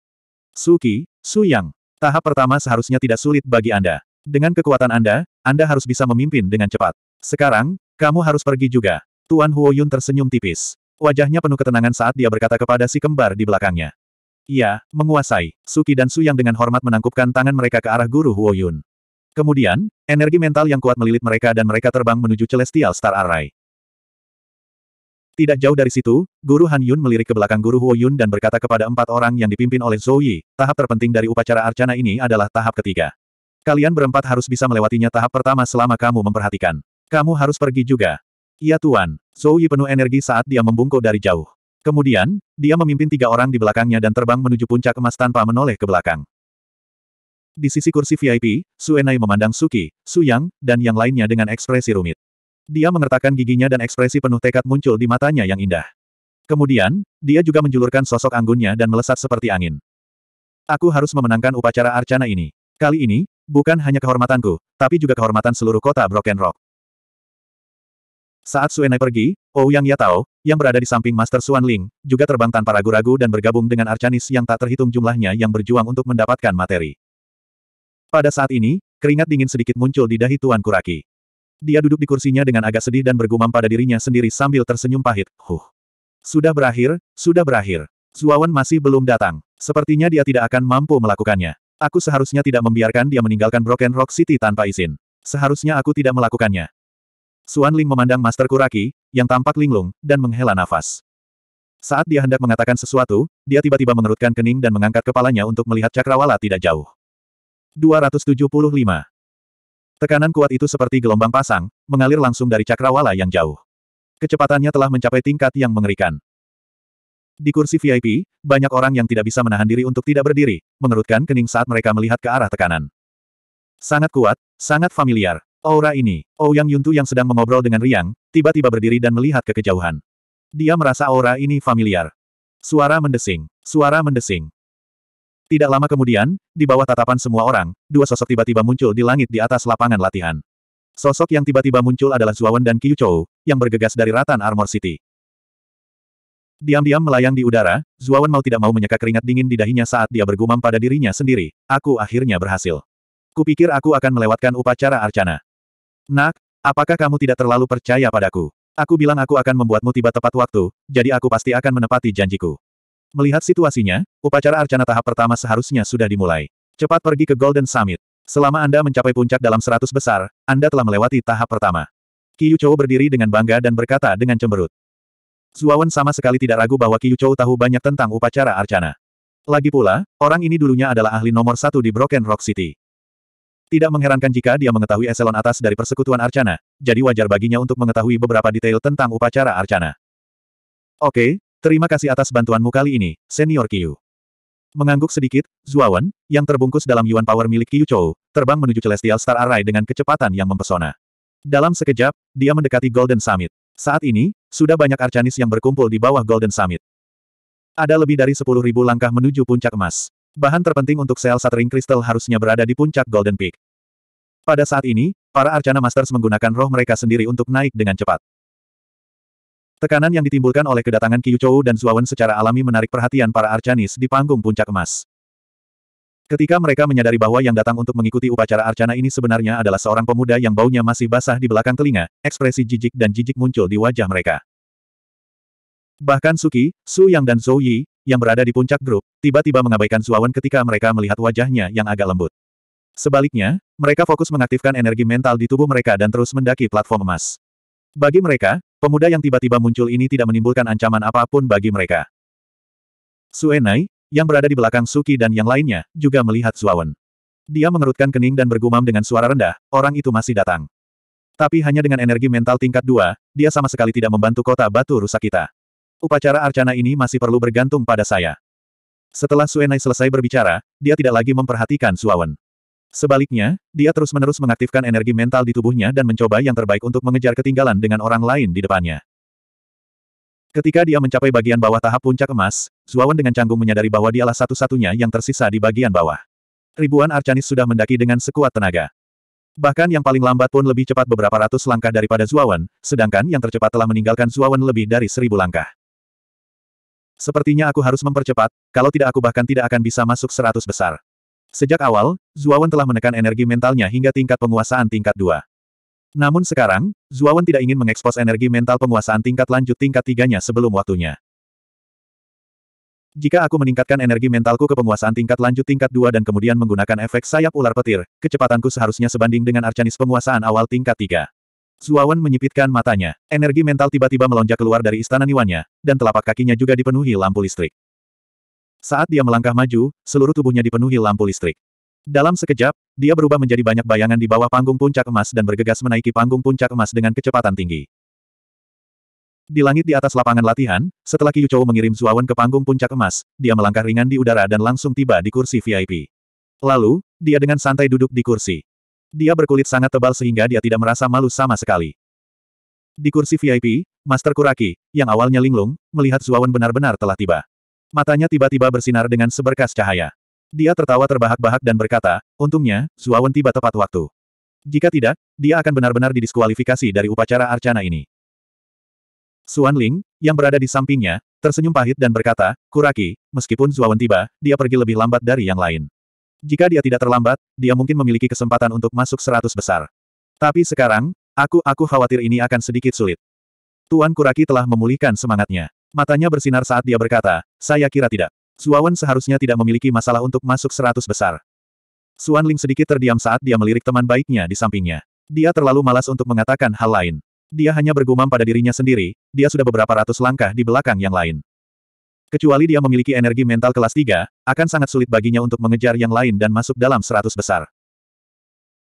Suki, Su Yang. Tahap pertama seharusnya tidak sulit bagi Anda. Dengan kekuatan Anda, Anda harus bisa memimpin dengan cepat. Sekarang, kamu harus pergi juga. Tuan Huo Yun tersenyum tipis. Wajahnya penuh ketenangan saat dia berkata kepada si kembar di belakangnya. Ia, menguasai. Suki dan Su yang dengan hormat menangkupkan tangan mereka ke arah guru Huo Yun. Kemudian, energi mental yang kuat melilit mereka dan mereka terbang menuju Celestial Star Array. Tidak jauh dari situ, Guru Han Yun melirik ke belakang Guru Huo Yun dan berkata kepada empat orang yang dipimpin oleh Zhou Yi, tahap terpenting dari upacara arcana ini adalah tahap ketiga. Kalian berempat harus bisa melewatinya tahap pertama selama kamu memperhatikan. Kamu harus pergi juga. Iya Tuan. Zhou Yi penuh energi saat dia membungkuk dari jauh. Kemudian, dia memimpin tiga orang di belakangnya dan terbang menuju puncak emas tanpa menoleh ke belakang. Di sisi kursi VIP, Su Enai memandang Suki, Su Yang, dan yang lainnya dengan ekspresi rumit. Dia mengertakkan giginya dan ekspresi penuh tekad muncul di matanya yang indah. Kemudian, dia juga menjulurkan sosok anggunnya dan melesat seperti angin. Aku harus memenangkan upacara arcana ini. Kali ini, bukan hanya kehormatanku, tapi juga kehormatan seluruh kota Broken Rock. Saat Suenai pergi, Ou Yang Yatao, yang berada di samping Master Suan Ling, juga terbang tanpa ragu-ragu dan bergabung dengan Arcanis yang tak terhitung jumlahnya yang berjuang untuk mendapatkan materi. Pada saat ini, keringat dingin sedikit muncul di dahi Tuan Kuraki. Dia duduk di kursinya dengan agak sedih dan bergumam pada dirinya sendiri sambil tersenyum pahit. Huh. Sudah berakhir, sudah berakhir. Zuawan masih belum datang. Sepertinya dia tidak akan mampu melakukannya. Aku seharusnya tidak membiarkan dia meninggalkan Broken Rock City tanpa izin. Seharusnya aku tidak melakukannya. Suan Ling memandang Master Kuraki, yang tampak linglung, dan menghela nafas. Saat dia hendak mengatakan sesuatu, dia tiba-tiba mengerutkan kening dan mengangkat kepalanya untuk melihat cakrawala tidak jauh. 275. Tekanan kuat itu seperti gelombang pasang, mengalir langsung dari cakrawala yang jauh. Kecepatannya telah mencapai tingkat yang mengerikan. Di kursi VIP, banyak orang yang tidak bisa menahan diri untuk tidak berdiri, mengerutkan kening saat mereka melihat ke arah tekanan. Sangat kuat, sangat familiar. Aura ini, Ouyang oh Yuntu yang sedang mengobrol dengan Riang, tiba-tiba berdiri dan melihat ke kejauhan. Dia merasa aura ini familiar. Suara mendesing, suara mendesing. Tidak lama kemudian, di bawah tatapan semua orang, dua sosok tiba-tiba muncul di langit di atas lapangan latihan. Sosok yang tiba-tiba muncul adalah Zuawan dan Qiu Chou, yang bergegas dari Ratan Armor City. Diam-diam melayang di udara, Zuawan mau tidak mau menyeka keringat dingin di dahinya saat dia bergumam pada dirinya sendiri, aku akhirnya berhasil. Kupikir aku akan melewatkan upacara arcana. Nak, apakah kamu tidak terlalu percaya padaku? Aku bilang aku akan membuatmu tiba tepat waktu, jadi aku pasti akan menepati janjiku. Melihat situasinya, upacara arcana tahap pertama seharusnya sudah dimulai. Cepat pergi ke Golden Summit. Selama Anda mencapai puncak dalam seratus besar, Anda telah melewati tahap pertama. Kiyu Chou berdiri dengan bangga dan berkata dengan cemberut. Zuawan sama sekali tidak ragu bahwa Kiyu Chou tahu banyak tentang upacara arcana. Lagi pula, orang ini dulunya adalah ahli nomor satu di Broken Rock City. Tidak mengherankan jika dia mengetahui eselon atas dari persekutuan arcana, jadi wajar baginya untuk mengetahui beberapa detail tentang upacara arcana. Oke, Terima kasih atas bantuanmu kali ini, Senior Qiu. Mengangguk sedikit, Zuawan, yang terbungkus dalam Yuan Power milik Qiu Chou, terbang menuju Celestial Star Array dengan kecepatan yang mempesona. Dalam sekejap, dia mendekati Golden Summit. Saat ini, sudah banyak Arcanis yang berkumpul di bawah Golden Summit. Ada lebih dari 10.000 langkah menuju puncak emas. Bahan terpenting untuk sel Satring Crystal harusnya berada di puncak Golden Peak. Pada saat ini, para Arcana Masters menggunakan roh mereka sendiri untuk naik dengan cepat. Tekanan yang ditimbulkan oleh kedatangan Qiu Chou dan Zhuawen secara alami menarik perhatian para Arcanis di panggung puncak emas. Ketika mereka menyadari bahwa yang datang untuk mengikuti upacara Arcana ini sebenarnya adalah seorang pemuda yang baunya masih basah di belakang telinga, ekspresi jijik dan jijik muncul di wajah mereka. Bahkan Suki, Su Yang dan Zhou Yi, yang berada di puncak grup, tiba-tiba mengabaikan Zhuawen ketika mereka melihat wajahnya yang agak lembut. Sebaliknya, mereka fokus mengaktifkan energi mental di tubuh mereka dan terus mendaki platform emas. Bagi mereka, Pemuda yang tiba-tiba muncul ini tidak menimbulkan ancaman apapun bagi mereka. Suenai, yang berada di belakang Suki dan yang lainnya, juga melihat Zuawan. Dia mengerutkan kening dan bergumam dengan suara rendah, orang itu masih datang. Tapi hanya dengan energi mental tingkat dua, dia sama sekali tidak membantu kota batu rusak kita. Upacara arcana ini masih perlu bergantung pada saya. Setelah Suenai selesai berbicara, dia tidak lagi memperhatikan Suawan. Sebaliknya, dia terus-menerus mengaktifkan energi mental di tubuhnya dan mencoba yang terbaik untuk mengejar ketinggalan dengan orang lain di depannya. Ketika dia mencapai bagian bawah tahap puncak emas, Zuawan dengan canggung menyadari bahwa dialah satu-satunya yang tersisa di bagian bawah. Ribuan Arcanis sudah mendaki dengan sekuat tenaga. Bahkan yang paling lambat pun lebih cepat beberapa ratus langkah daripada Zuawan, sedangkan yang tercepat telah meninggalkan Zuawan lebih dari seribu langkah. Sepertinya aku harus mempercepat, kalau tidak aku bahkan tidak akan bisa masuk seratus besar. Sejak awal, Zuawan telah menekan energi mentalnya hingga tingkat penguasaan tingkat 2. Namun sekarang, Zuawan tidak ingin mengekspos energi mental penguasaan tingkat lanjut tingkat tiganya sebelum waktunya. Jika aku meningkatkan energi mentalku ke penguasaan tingkat lanjut tingkat 2 dan kemudian menggunakan efek sayap ular petir, kecepatanku seharusnya sebanding dengan Arcanis penguasaan awal tingkat 3. Zuawan menyipitkan matanya. Energi mental tiba-tiba melonjak keluar dari istana niwanya, dan telapak kakinya juga dipenuhi lampu listrik. Saat dia melangkah maju, seluruh tubuhnya dipenuhi lampu listrik. Dalam sekejap, dia berubah menjadi banyak bayangan di bawah panggung puncak emas dan bergegas menaiki panggung puncak emas dengan kecepatan tinggi. Di langit di atas lapangan latihan, setelah Qiu Chou mengirim Zuawan ke panggung puncak emas, dia melangkah ringan di udara dan langsung tiba di kursi VIP. Lalu, dia dengan santai duduk di kursi. Dia berkulit sangat tebal sehingga dia tidak merasa malu sama sekali. Di kursi VIP, Master Kuraki, yang awalnya linglung, melihat Zuawan benar-benar telah tiba. Matanya tiba-tiba bersinar dengan seberkas cahaya. Dia tertawa terbahak-bahak dan berkata, untungnya, Zuawan tiba tepat waktu. Jika tidak, dia akan benar-benar didiskualifikasi dari upacara arcana ini. Suan Ling, yang berada di sampingnya, tersenyum pahit dan berkata, Kuraki, meskipun Zuawan tiba, dia pergi lebih lambat dari yang lain. Jika dia tidak terlambat, dia mungkin memiliki kesempatan untuk masuk seratus besar. Tapi sekarang, aku aku khawatir ini akan sedikit sulit. Tuan Kuraki telah memulihkan semangatnya. Matanya bersinar saat dia berkata, saya kira tidak. Suawan seharusnya tidak memiliki masalah untuk masuk seratus besar. Suan Ling sedikit terdiam saat dia melirik teman baiknya di sampingnya. Dia terlalu malas untuk mengatakan hal lain. Dia hanya bergumam pada dirinya sendiri, dia sudah beberapa ratus langkah di belakang yang lain. Kecuali dia memiliki energi mental kelas tiga, akan sangat sulit baginya untuk mengejar yang lain dan masuk dalam seratus besar.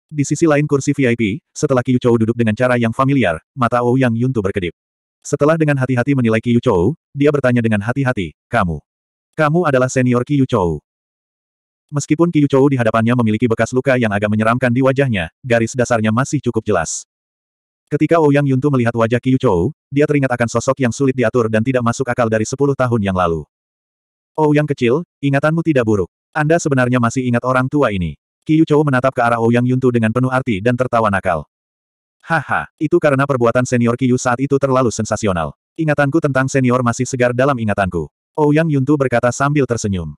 Di sisi lain kursi VIP, setelah Qiu Chou duduk dengan cara yang familiar, mata Ou Yang Yuntu berkedip. Setelah dengan hati-hati menilai Qiyu Chou, dia bertanya dengan hati-hati, kamu. Kamu adalah senior Qiyu Chou. Meskipun Qiyu Chou di hadapannya memiliki bekas luka yang agak menyeramkan di wajahnya, garis dasarnya masih cukup jelas. Ketika Ouyang oh Yuntu melihat wajah Qiyu Chou, dia teringat akan sosok yang sulit diatur dan tidak masuk akal dari sepuluh tahun yang lalu. Ouyang oh kecil, ingatanmu tidak buruk. Anda sebenarnya masih ingat orang tua ini. Qiyu Chou menatap ke arah Ouyang oh Yuntu dengan penuh arti dan tertawa nakal. Haha, itu karena perbuatan senior Kiyu saat itu terlalu sensasional. Ingatanku tentang senior masih segar dalam ingatanku. Ouyang oh Yuntu berkata sambil tersenyum.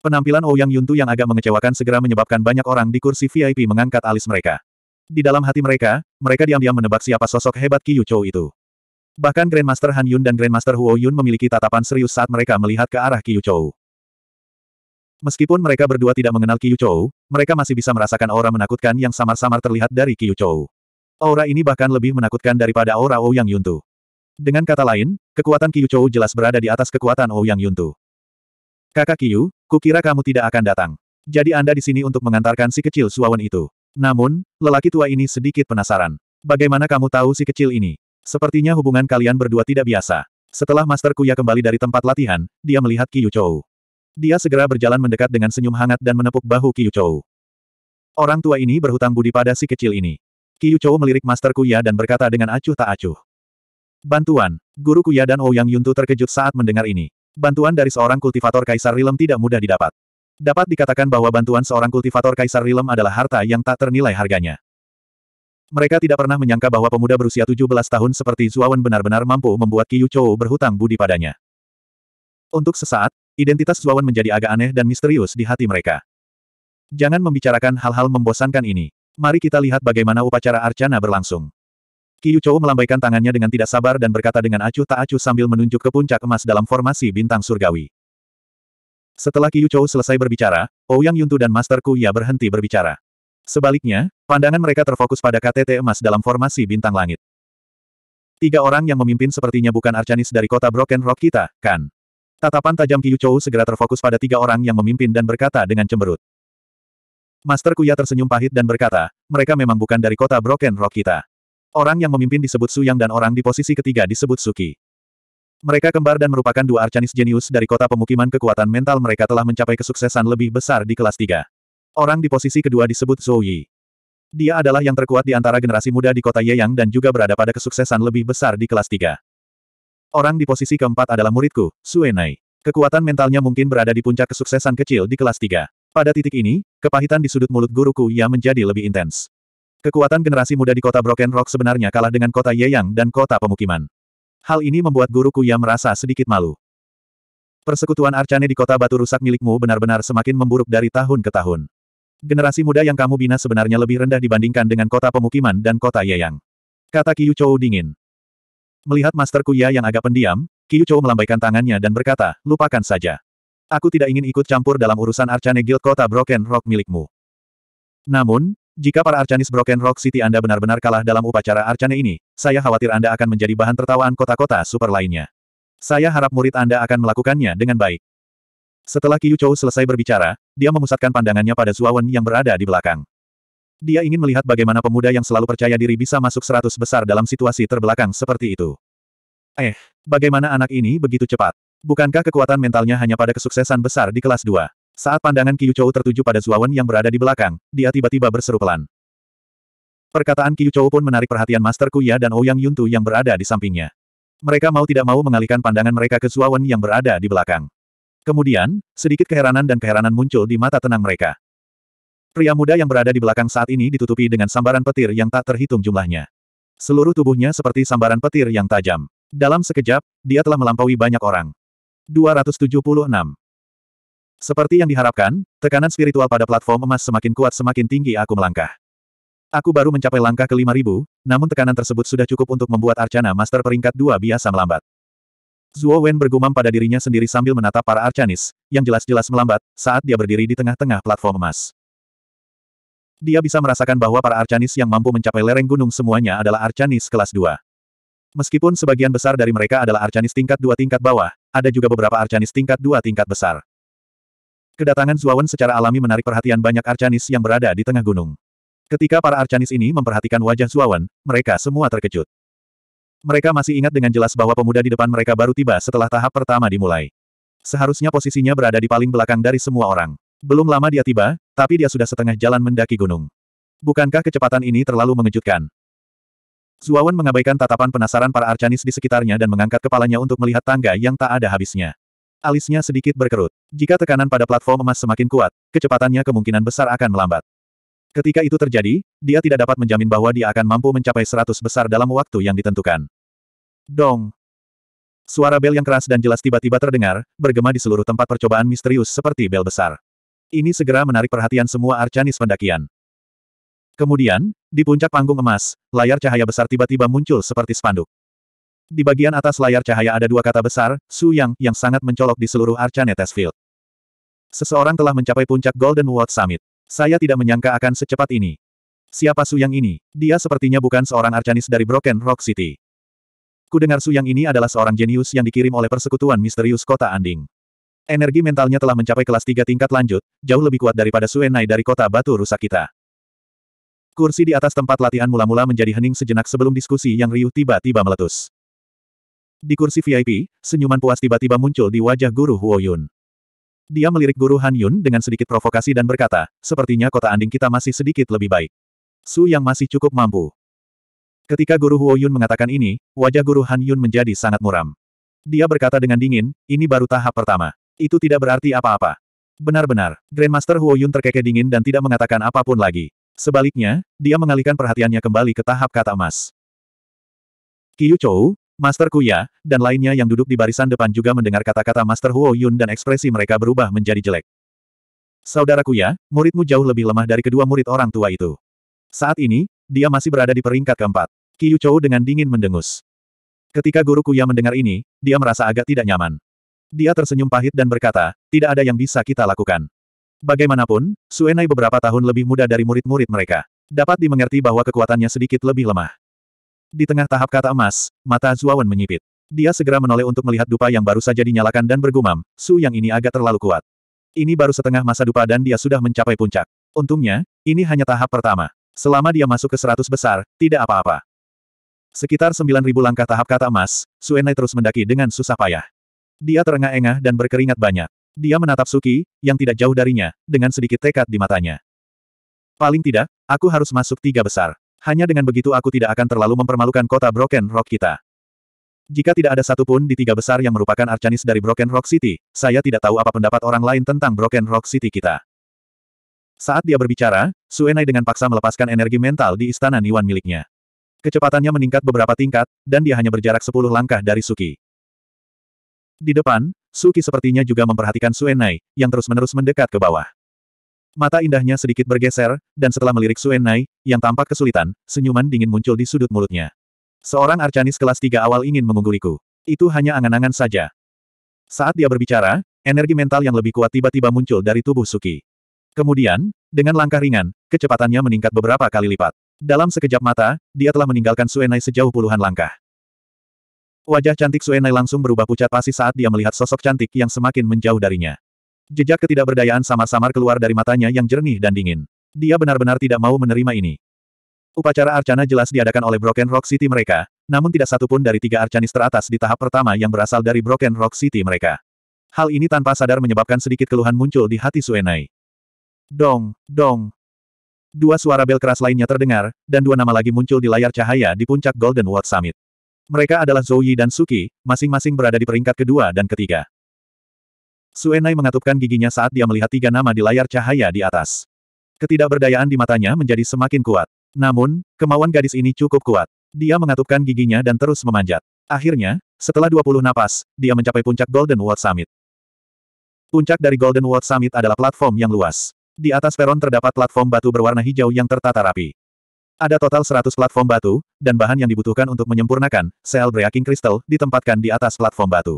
Penampilan Ouyang oh Yuntu yang agak mengecewakan segera menyebabkan banyak orang di kursi VIP mengangkat alis mereka. Di dalam hati mereka, mereka diam-diam menebak siapa sosok hebat Kiyu Chou itu. Bahkan Grandmaster Han Yun dan Grandmaster Huo Yun memiliki tatapan serius saat mereka melihat ke arah Kiyu Chou. Meskipun mereka berdua tidak mengenal Kiyu Chou, mereka masih bisa merasakan aura menakutkan yang samar-samar terlihat dari Kiyu Chou. Aura ini bahkan lebih menakutkan daripada aura Ouyang Yuntu. Dengan kata lain, kekuatan Qiyu Chou jelas berada di atas kekuatan Ouyang Yuntu. Kakak Qiyu, kukira kamu tidak akan datang. Jadi Anda di sini untuk mengantarkan si kecil suawan itu. Namun, lelaki tua ini sedikit penasaran. Bagaimana kamu tahu si kecil ini? Sepertinya hubungan kalian berdua tidak biasa. Setelah Master Kuya kembali dari tempat latihan, dia melihat Qiyu Chou. Dia segera berjalan mendekat dengan senyum hangat dan menepuk bahu Qiyu Chou. Orang tua ini berhutang budi pada si kecil ini. Qiyu Chou melirik Master Kuya dan berkata dengan acuh tak acuh. Bantuan, Guru Kuya dan Ouyang Yuntu terkejut saat mendengar ini. Bantuan dari seorang kultivator Kaisar Rilem tidak mudah didapat. Dapat dikatakan bahwa bantuan seorang kultivator Kaisar Rilem adalah harta yang tak ternilai harganya. Mereka tidak pernah menyangka bahwa pemuda berusia 17 tahun seperti Zuawan benar-benar mampu membuat Qiyu Chou berhutang budi padanya. Untuk sesaat, identitas Zuawan menjadi agak aneh dan misterius di hati mereka. Jangan membicarakan hal-hal membosankan ini. Mari kita lihat bagaimana upacara arcana berlangsung. Kiyu Chou melambaikan tangannya dengan tidak sabar dan berkata dengan acuh tak acuh sambil menunjuk ke puncak emas dalam formasi bintang surgawi. Setelah Kiyu Chou selesai berbicara, Ouyang Yuntu dan Master Kuya berhenti berbicara. Sebaliknya, pandangan mereka terfokus pada KTT emas dalam formasi bintang langit. Tiga orang yang memimpin sepertinya bukan arcanis dari kota Broken Rock kita, kan? Tatapan tajam Kiyu Chou segera terfokus pada tiga orang yang memimpin dan berkata dengan cemberut. Master Kuya tersenyum pahit dan berkata, mereka memang bukan dari kota Broken Rock kita. Orang yang memimpin disebut Su Yang dan orang di posisi ketiga disebut Suki. Mereka kembar dan merupakan dua arcanis jenius dari kota pemukiman kekuatan mental mereka telah mencapai kesuksesan lebih besar di kelas tiga. Orang di posisi kedua disebut Zhou Yi. Dia adalah yang terkuat di antara generasi muda di kota Yeyang dan juga berada pada kesuksesan lebih besar di kelas tiga. Orang di posisi keempat adalah muridku, Suenai. Kekuatan mentalnya mungkin berada di puncak kesuksesan kecil di kelas tiga. Pada titik ini, kepahitan di sudut mulut guruku Ia menjadi lebih intens. Kekuatan generasi muda di kota Broken Rock sebenarnya kalah dengan kota Yeyang dan kota pemukiman. Hal ini membuat guruku Ia merasa sedikit malu. Persekutuan Arcane di kota batu rusak milikmu benar-benar semakin memburuk dari tahun ke tahun. Generasi muda yang kamu bina sebenarnya lebih rendah dibandingkan dengan kota pemukiman dan kota Yeyang. Kata Kiyu Chou dingin. Melihat Master Kuya yang agak pendiam, Kiyu Chou melambaikan tangannya dan berkata, lupakan saja. Aku tidak ingin ikut campur dalam urusan Arcane Guild kota Broken Rock milikmu. Namun, jika para Arcanis Broken Rock City Anda benar-benar kalah dalam upacara Arcane ini, saya khawatir Anda akan menjadi bahan tertawaan kota-kota super lainnya. Saya harap murid Anda akan melakukannya dengan baik. Setelah Qiu Chou selesai berbicara, dia memusatkan pandangannya pada Zuawan yang berada di belakang. Dia ingin melihat bagaimana pemuda yang selalu percaya diri bisa masuk seratus besar dalam situasi terbelakang seperti itu. Eh, bagaimana anak ini begitu cepat? Bukankah kekuatan mentalnya hanya pada kesuksesan besar di kelas 2? Saat pandangan Qiu Chou tertuju pada Zuawan yang berada di belakang, dia tiba-tiba berseru pelan. Perkataan Qiu Chou pun menarik perhatian Master Kuya dan Ouyang oh Yuntu yang berada di sampingnya. Mereka mau tidak mau mengalihkan pandangan mereka ke Zuawan yang berada di belakang. Kemudian, sedikit keheranan dan keheranan muncul di mata tenang mereka. Pria muda yang berada di belakang saat ini ditutupi dengan sambaran petir yang tak terhitung jumlahnya. Seluruh tubuhnya seperti sambaran petir yang tajam. Dalam sekejap, dia telah melampaui banyak orang. 276. Seperti yang diharapkan, tekanan spiritual pada platform emas semakin kuat semakin tinggi aku melangkah. Aku baru mencapai langkah ke 5000, namun tekanan tersebut sudah cukup untuk membuat Arcana Master peringkat 2 biasa melambat. Zuo Wen bergumam pada dirinya sendiri sambil menatap para Arcanis, yang jelas-jelas melambat, saat dia berdiri di tengah-tengah platform emas. Dia bisa merasakan bahwa para Arcanis yang mampu mencapai lereng gunung semuanya adalah Arcanis kelas 2. Meskipun sebagian besar dari mereka adalah Arcanis tingkat 2 tingkat bawah, ada juga beberapa arcanis tingkat dua tingkat besar. Kedatangan Zuawan secara alami menarik perhatian banyak arcanis yang berada di tengah gunung. Ketika para arcanis ini memperhatikan wajah Zuawan, mereka semua terkejut. Mereka masih ingat dengan jelas bahwa pemuda di depan mereka baru tiba setelah tahap pertama dimulai. Seharusnya posisinya berada di paling belakang dari semua orang. Belum lama dia tiba, tapi dia sudah setengah jalan mendaki gunung. Bukankah kecepatan ini terlalu mengejutkan? Zuawan mengabaikan tatapan penasaran para arcanis di sekitarnya dan mengangkat kepalanya untuk melihat tangga yang tak ada habisnya. Alisnya sedikit berkerut. Jika tekanan pada platform emas semakin kuat, kecepatannya kemungkinan besar akan melambat. Ketika itu terjadi, dia tidak dapat menjamin bahwa dia akan mampu mencapai seratus besar dalam waktu yang ditentukan. Dong! Suara bel yang keras dan jelas tiba-tiba terdengar, bergema di seluruh tempat percobaan misterius seperti bel besar. Ini segera menarik perhatian semua arcanis pendakian. Kemudian, di puncak panggung emas, layar cahaya besar tiba-tiba muncul seperti spanduk. Di bagian atas layar cahaya ada dua kata besar, Su Yang, yang sangat mencolok di seluruh arca Field. Seseorang telah mencapai puncak Golden World Summit. Saya tidak menyangka akan secepat ini. Siapa Su Yang ini? Dia sepertinya bukan seorang Arcanis dari Broken Rock City. Kudengar Su Yang ini adalah seorang jenius yang dikirim oleh persekutuan misterius kota Anding. Energi mentalnya telah mencapai kelas tiga tingkat lanjut, jauh lebih kuat daripada Suenai dari kota batu rusak kita. Kursi di atas tempat latihan mula-mula menjadi hening sejenak sebelum diskusi yang riuh tiba-tiba meletus. Di kursi VIP, senyuman puas tiba-tiba muncul di wajah guru Huo Yun. Dia melirik guru Han Yun dengan sedikit provokasi dan berkata, sepertinya kota anding kita masih sedikit lebih baik. Su yang masih cukup mampu. Ketika guru Huo Yun mengatakan ini, wajah guru Han Yun menjadi sangat muram. Dia berkata dengan dingin, ini baru tahap pertama. Itu tidak berarti apa-apa. Benar-benar, Grandmaster Huo Yun terkekeh dingin dan tidak mengatakan apapun lagi. Sebaliknya, dia mengalihkan perhatiannya kembali ke tahap kata emas. Qiu Chou, Master Kuya, dan lainnya yang duduk di barisan depan juga mendengar kata-kata Master Huo Yun dan ekspresi mereka berubah menjadi jelek. Saudara Kuya, muridmu jauh lebih lemah dari kedua murid orang tua itu. Saat ini, dia masih berada di peringkat keempat. Qiu Chou dengan dingin mendengus. Ketika guru Kuya mendengar ini, dia merasa agak tidak nyaman. Dia tersenyum pahit dan berkata, tidak ada yang bisa kita lakukan. Bagaimanapun, Suenai beberapa tahun lebih muda dari murid-murid mereka. Dapat dimengerti bahwa kekuatannya sedikit lebih lemah. Di tengah tahap kata emas, mata Zuawan menyipit. Dia segera menoleh untuk melihat dupa yang baru saja dinyalakan dan bergumam, Su yang ini agak terlalu kuat. Ini baru setengah masa dupa dan dia sudah mencapai puncak. Untungnya, ini hanya tahap pertama. Selama dia masuk ke seratus besar, tidak apa-apa. Sekitar sembilan ribu langkah tahap kata emas, Suenai terus mendaki dengan susah payah. Dia terengah-engah dan berkeringat banyak. Dia menatap Suki, yang tidak jauh darinya, dengan sedikit tekad di matanya. Paling tidak, aku harus masuk tiga besar. Hanya dengan begitu aku tidak akan terlalu mempermalukan kota Broken Rock kita. Jika tidak ada satupun di tiga besar yang merupakan arcanis dari Broken Rock City, saya tidak tahu apa pendapat orang lain tentang Broken Rock City kita. Saat dia berbicara, Suenai dengan paksa melepaskan energi mental di istana Niwan miliknya. Kecepatannya meningkat beberapa tingkat, dan dia hanya berjarak sepuluh langkah dari Suki. Di depan, Suki sepertinya juga memperhatikan Suenai, yang terus-menerus mendekat ke bawah. Mata indahnya sedikit bergeser, dan setelah melirik Suenai, yang tampak kesulitan, senyuman dingin muncul di sudut mulutnya. Seorang arcanis kelas tiga awal ingin mengungguriku. Itu hanya angan-angan saja. Saat dia berbicara, energi mental yang lebih kuat tiba-tiba muncul dari tubuh Suki. Kemudian, dengan langkah ringan, kecepatannya meningkat beberapa kali lipat. Dalam sekejap mata, dia telah meninggalkan Suenai sejauh puluhan langkah. Wajah cantik Suenai langsung berubah pucat pasi saat dia melihat sosok cantik yang semakin menjauh darinya. Jejak ketidakberdayaan samar-samar keluar dari matanya yang jernih dan dingin. Dia benar-benar tidak mau menerima ini. Upacara arcana jelas diadakan oleh Broken Rock City mereka, namun tidak satupun dari tiga arcanis teratas di tahap pertama yang berasal dari Broken Rock City mereka. Hal ini tanpa sadar menyebabkan sedikit keluhan muncul di hati Suenai. Dong, dong. Dua suara bel keras lainnya terdengar, dan dua nama lagi muncul di layar cahaya di puncak Golden World Summit. Mereka adalah Zhou Yi dan Suki, masing-masing berada di peringkat kedua dan ketiga. Suenai mengatupkan giginya saat dia melihat tiga nama di layar cahaya di atas. Ketidakberdayaan di matanya menjadi semakin kuat. Namun, kemauan gadis ini cukup kuat. Dia mengatupkan giginya dan terus memanjat. Akhirnya, setelah 20 napas, dia mencapai puncak Golden World Summit. Puncak dari Golden World Summit adalah platform yang luas. Di atas peron terdapat platform batu berwarna hijau yang tertata rapi. Ada total 100 platform batu, dan bahan yang dibutuhkan untuk menyempurnakan, sel breaking crystal, ditempatkan di atas platform batu.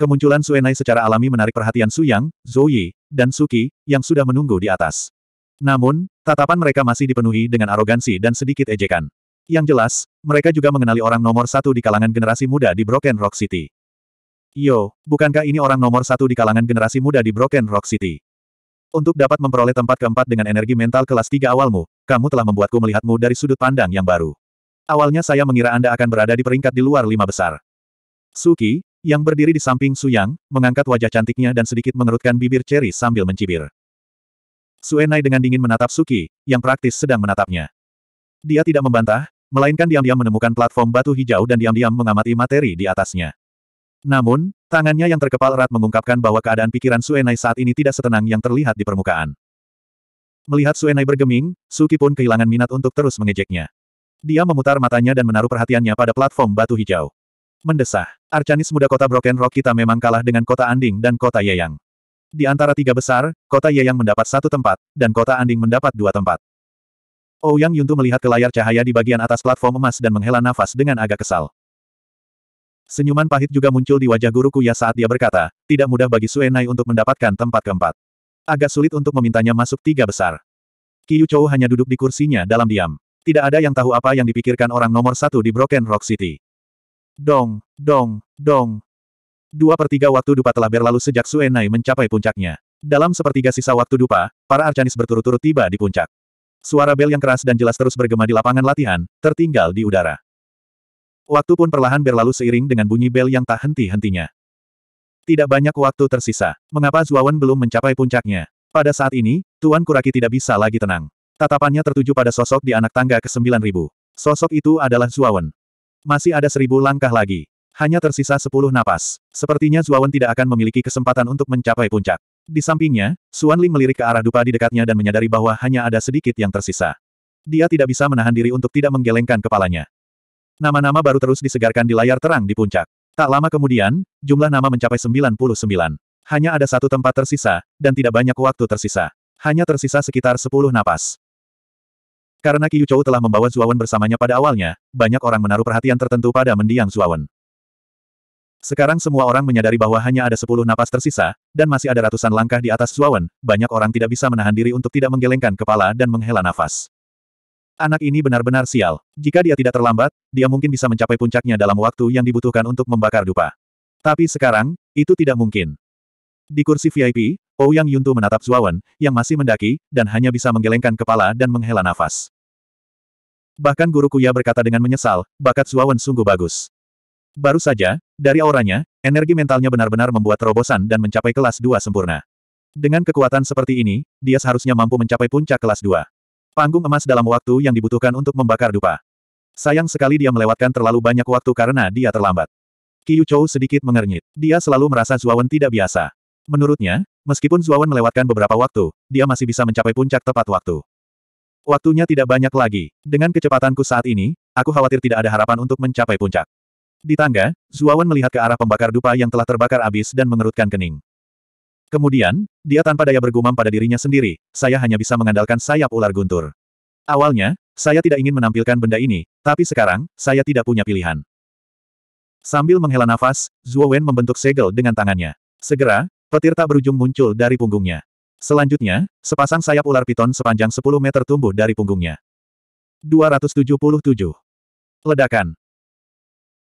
Kemunculan Suenai secara alami menarik perhatian Su Yang, Zhou Yi, dan Suki, yang sudah menunggu di atas. Namun, tatapan mereka masih dipenuhi dengan arogansi dan sedikit ejekan. Yang jelas, mereka juga mengenali orang nomor satu di kalangan generasi muda di Broken Rock City. Yo, bukankah ini orang nomor satu di kalangan generasi muda di Broken Rock City? Untuk dapat memperoleh tempat keempat dengan energi mental kelas tiga awalmu, kamu telah membuatku melihatmu dari sudut pandang yang baru. Awalnya saya mengira Anda akan berada di peringkat di luar lima besar. Suki, yang berdiri di samping Su Yang, mengangkat wajah cantiknya dan sedikit mengerutkan bibir ceri sambil mencibir. Su Enai dengan dingin menatap Suki, yang praktis sedang menatapnya. Dia tidak membantah, melainkan diam-diam menemukan platform batu hijau dan diam-diam mengamati materi di atasnya. Namun, tangannya yang terkepal erat mengungkapkan bahwa keadaan pikiran Suenai saat ini tidak setenang yang terlihat di permukaan. Melihat Suenai bergeming, Suki pun kehilangan minat untuk terus mengejeknya. Dia memutar matanya dan menaruh perhatiannya pada platform batu hijau. Mendesah, Arcanis muda kota Broken Rock kita memang kalah dengan kota Anding dan kota Yeyang. Di antara tiga besar, kota Yeyang mendapat satu tempat, dan kota Anding mendapat dua tempat. Ouyang oh Yuntu melihat ke layar cahaya di bagian atas platform emas dan menghela nafas dengan agak kesal. Senyuman pahit juga muncul di wajah Guruku ya saat dia berkata, tidak mudah bagi Suenai untuk mendapatkan tempat keempat. Agak sulit untuk memintanya masuk tiga besar. Qiu Chou hanya duduk di kursinya dalam diam. Tidak ada yang tahu apa yang dipikirkan orang nomor satu di Broken Rock City. Dong, dong, dong. Dua per tiga waktu dupa telah berlalu sejak Suenai mencapai puncaknya. Dalam sepertiga sisa waktu dupa, para arcanis berturut-turut tiba di puncak. Suara bel yang keras dan jelas terus bergema di lapangan latihan, tertinggal di udara. Waktu pun perlahan berlalu seiring dengan bunyi bel yang tak henti-hentinya. Tidak banyak waktu tersisa. Mengapa Zuawan belum mencapai puncaknya? Pada saat ini, Tuan Kuraki tidak bisa lagi tenang. Tatapannya tertuju pada sosok di anak tangga ke-9000. Sosok itu adalah Zuawan. Masih ada seribu langkah lagi. Hanya tersisa sepuluh napas. Sepertinya Zuawan tidak akan memiliki kesempatan untuk mencapai puncak. Di sampingnya, Suan Ling melirik ke arah dupa di dekatnya dan menyadari bahwa hanya ada sedikit yang tersisa. Dia tidak bisa menahan diri untuk tidak menggelengkan kepalanya. Nama-nama baru terus disegarkan di layar terang di puncak. Tak lama kemudian, jumlah nama mencapai 99. Hanya ada satu tempat tersisa, dan tidak banyak waktu tersisa. Hanya tersisa sekitar 10 napas. Karena Qiu Chou telah membawa Zuawan bersamanya pada awalnya, banyak orang menaruh perhatian tertentu pada mendiang Zuawan. Sekarang semua orang menyadari bahwa hanya ada 10 napas tersisa, dan masih ada ratusan langkah di atas Zuawan, banyak orang tidak bisa menahan diri untuk tidak menggelengkan kepala dan menghela nafas. Anak ini benar-benar sial. Jika dia tidak terlambat, dia mungkin bisa mencapai puncaknya dalam waktu yang dibutuhkan untuk membakar dupa. Tapi sekarang, itu tidak mungkin. Di kursi VIP, Ouyang Yuntu menatap Zuawan, yang masih mendaki, dan hanya bisa menggelengkan kepala dan menghela nafas. Bahkan guru Kuya berkata dengan menyesal, bakat Zuawan sungguh bagus. Baru saja, dari auranya, energi mentalnya benar-benar membuat terobosan dan mencapai kelas 2 sempurna. Dengan kekuatan seperti ini, dia seharusnya mampu mencapai puncak kelas 2. Panggung emas dalam waktu yang dibutuhkan untuk membakar dupa. Sayang sekali dia melewatkan terlalu banyak waktu karena dia terlambat. Qiu Chou sedikit mengernyit. Dia selalu merasa Zuawan tidak biasa. Menurutnya, meskipun Zuawan melewatkan beberapa waktu, dia masih bisa mencapai puncak tepat waktu. Waktunya tidak banyak lagi. Dengan kecepatanku saat ini, aku khawatir tidak ada harapan untuk mencapai puncak. Di tangga, Zuawan melihat ke arah pembakar dupa yang telah terbakar abis dan mengerutkan kening. Kemudian, dia tanpa daya bergumam pada dirinya sendiri, saya hanya bisa mengandalkan sayap ular guntur. Awalnya, saya tidak ingin menampilkan benda ini, tapi sekarang, saya tidak punya pilihan. Sambil menghela nafas, Zhuo Wen membentuk segel dengan tangannya. Segera, petir tak berujung muncul dari punggungnya. Selanjutnya, sepasang sayap ular piton sepanjang 10 meter tumbuh dari punggungnya. 277. Ledakan.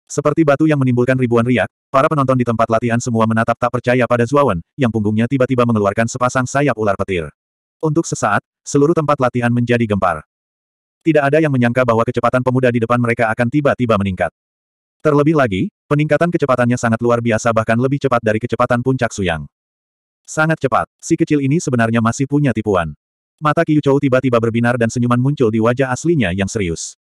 Seperti batu yang menimbulkan ribuan riak, para penonton di tempat latihan semua menatap tak percaya pada Zuawan, yang punggungnya tiba-tiba mengeluarkan sepasang sayap ular petir. Untuk sesaat, seluruh tempat latihan menjadi gempar. Tidak ada yang menyangka bahwa kecepatan pemuda di depan mereka akan tiba-tiba meningkat. Terlebih lagi, peningkatan kecepatannya sangat luar biasa bahkan lebih cepat dari kecepatan puncak Suyang. Sangat cepat, si kecil ini sebenarnya masih punya tipuan. Mata Kiyu Chou tiba-tiba berbinar dan senyuman muncul di wajah aslinya yang serius.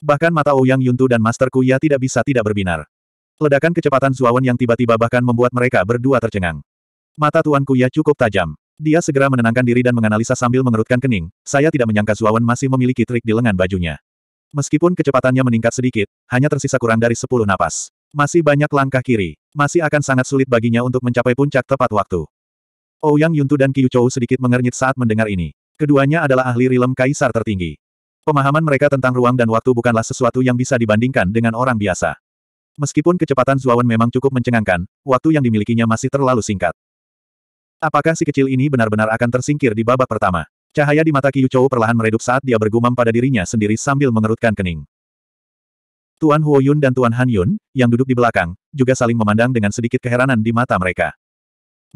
Bahkan mata Ouyang Yuntu dan Master Kuya tidak bisa tidak berbinar. Ledakan kecepatan Zuawan yang tiba-tiba bahkan membuat mereka berdua tercengang. Mata Tuan Kuya cukup tajam. Dia segera menenangkan diri dan menganalisa sambil mengerutkan kening, saya tidak menyangka Zuawan masih memiliki trik di lengan bajunya. Meskipun kecepatannya meningkat sedikit, hanya tersisa kurang dari 10 napas. Masih banyak langkah kiri. Masih akan sangat sulit baginya untuk mencapai puncak tepat waktu. Ouyang Yuntu dan Qiu Chou sedikit mengernyit saat mendengar ini. Keduanya adalah ahli rilem kaisar tertinggi. Pemahaman mereka tentang ruang dan waktu bukanlah sesuatu yang bisa dibandingkan dengan orang biasa. Meskipun kecepatan Zuawan memang cukup mencengangkan, waktu yang dimilikinya masih terlalu singkat. Apakah si kecil ini benar-benar akan tersingkir di babak pertama? Cahaya di mata Qiu Chou perlahan meredup saat dia bergumam pada dirinya sendiri sambil mengerutkan kening. Tuan Huo Yun dan Tuan Han Yun, yang duduk di belakang, juga saling memandang dengan sedikit keheranan di mata mereka.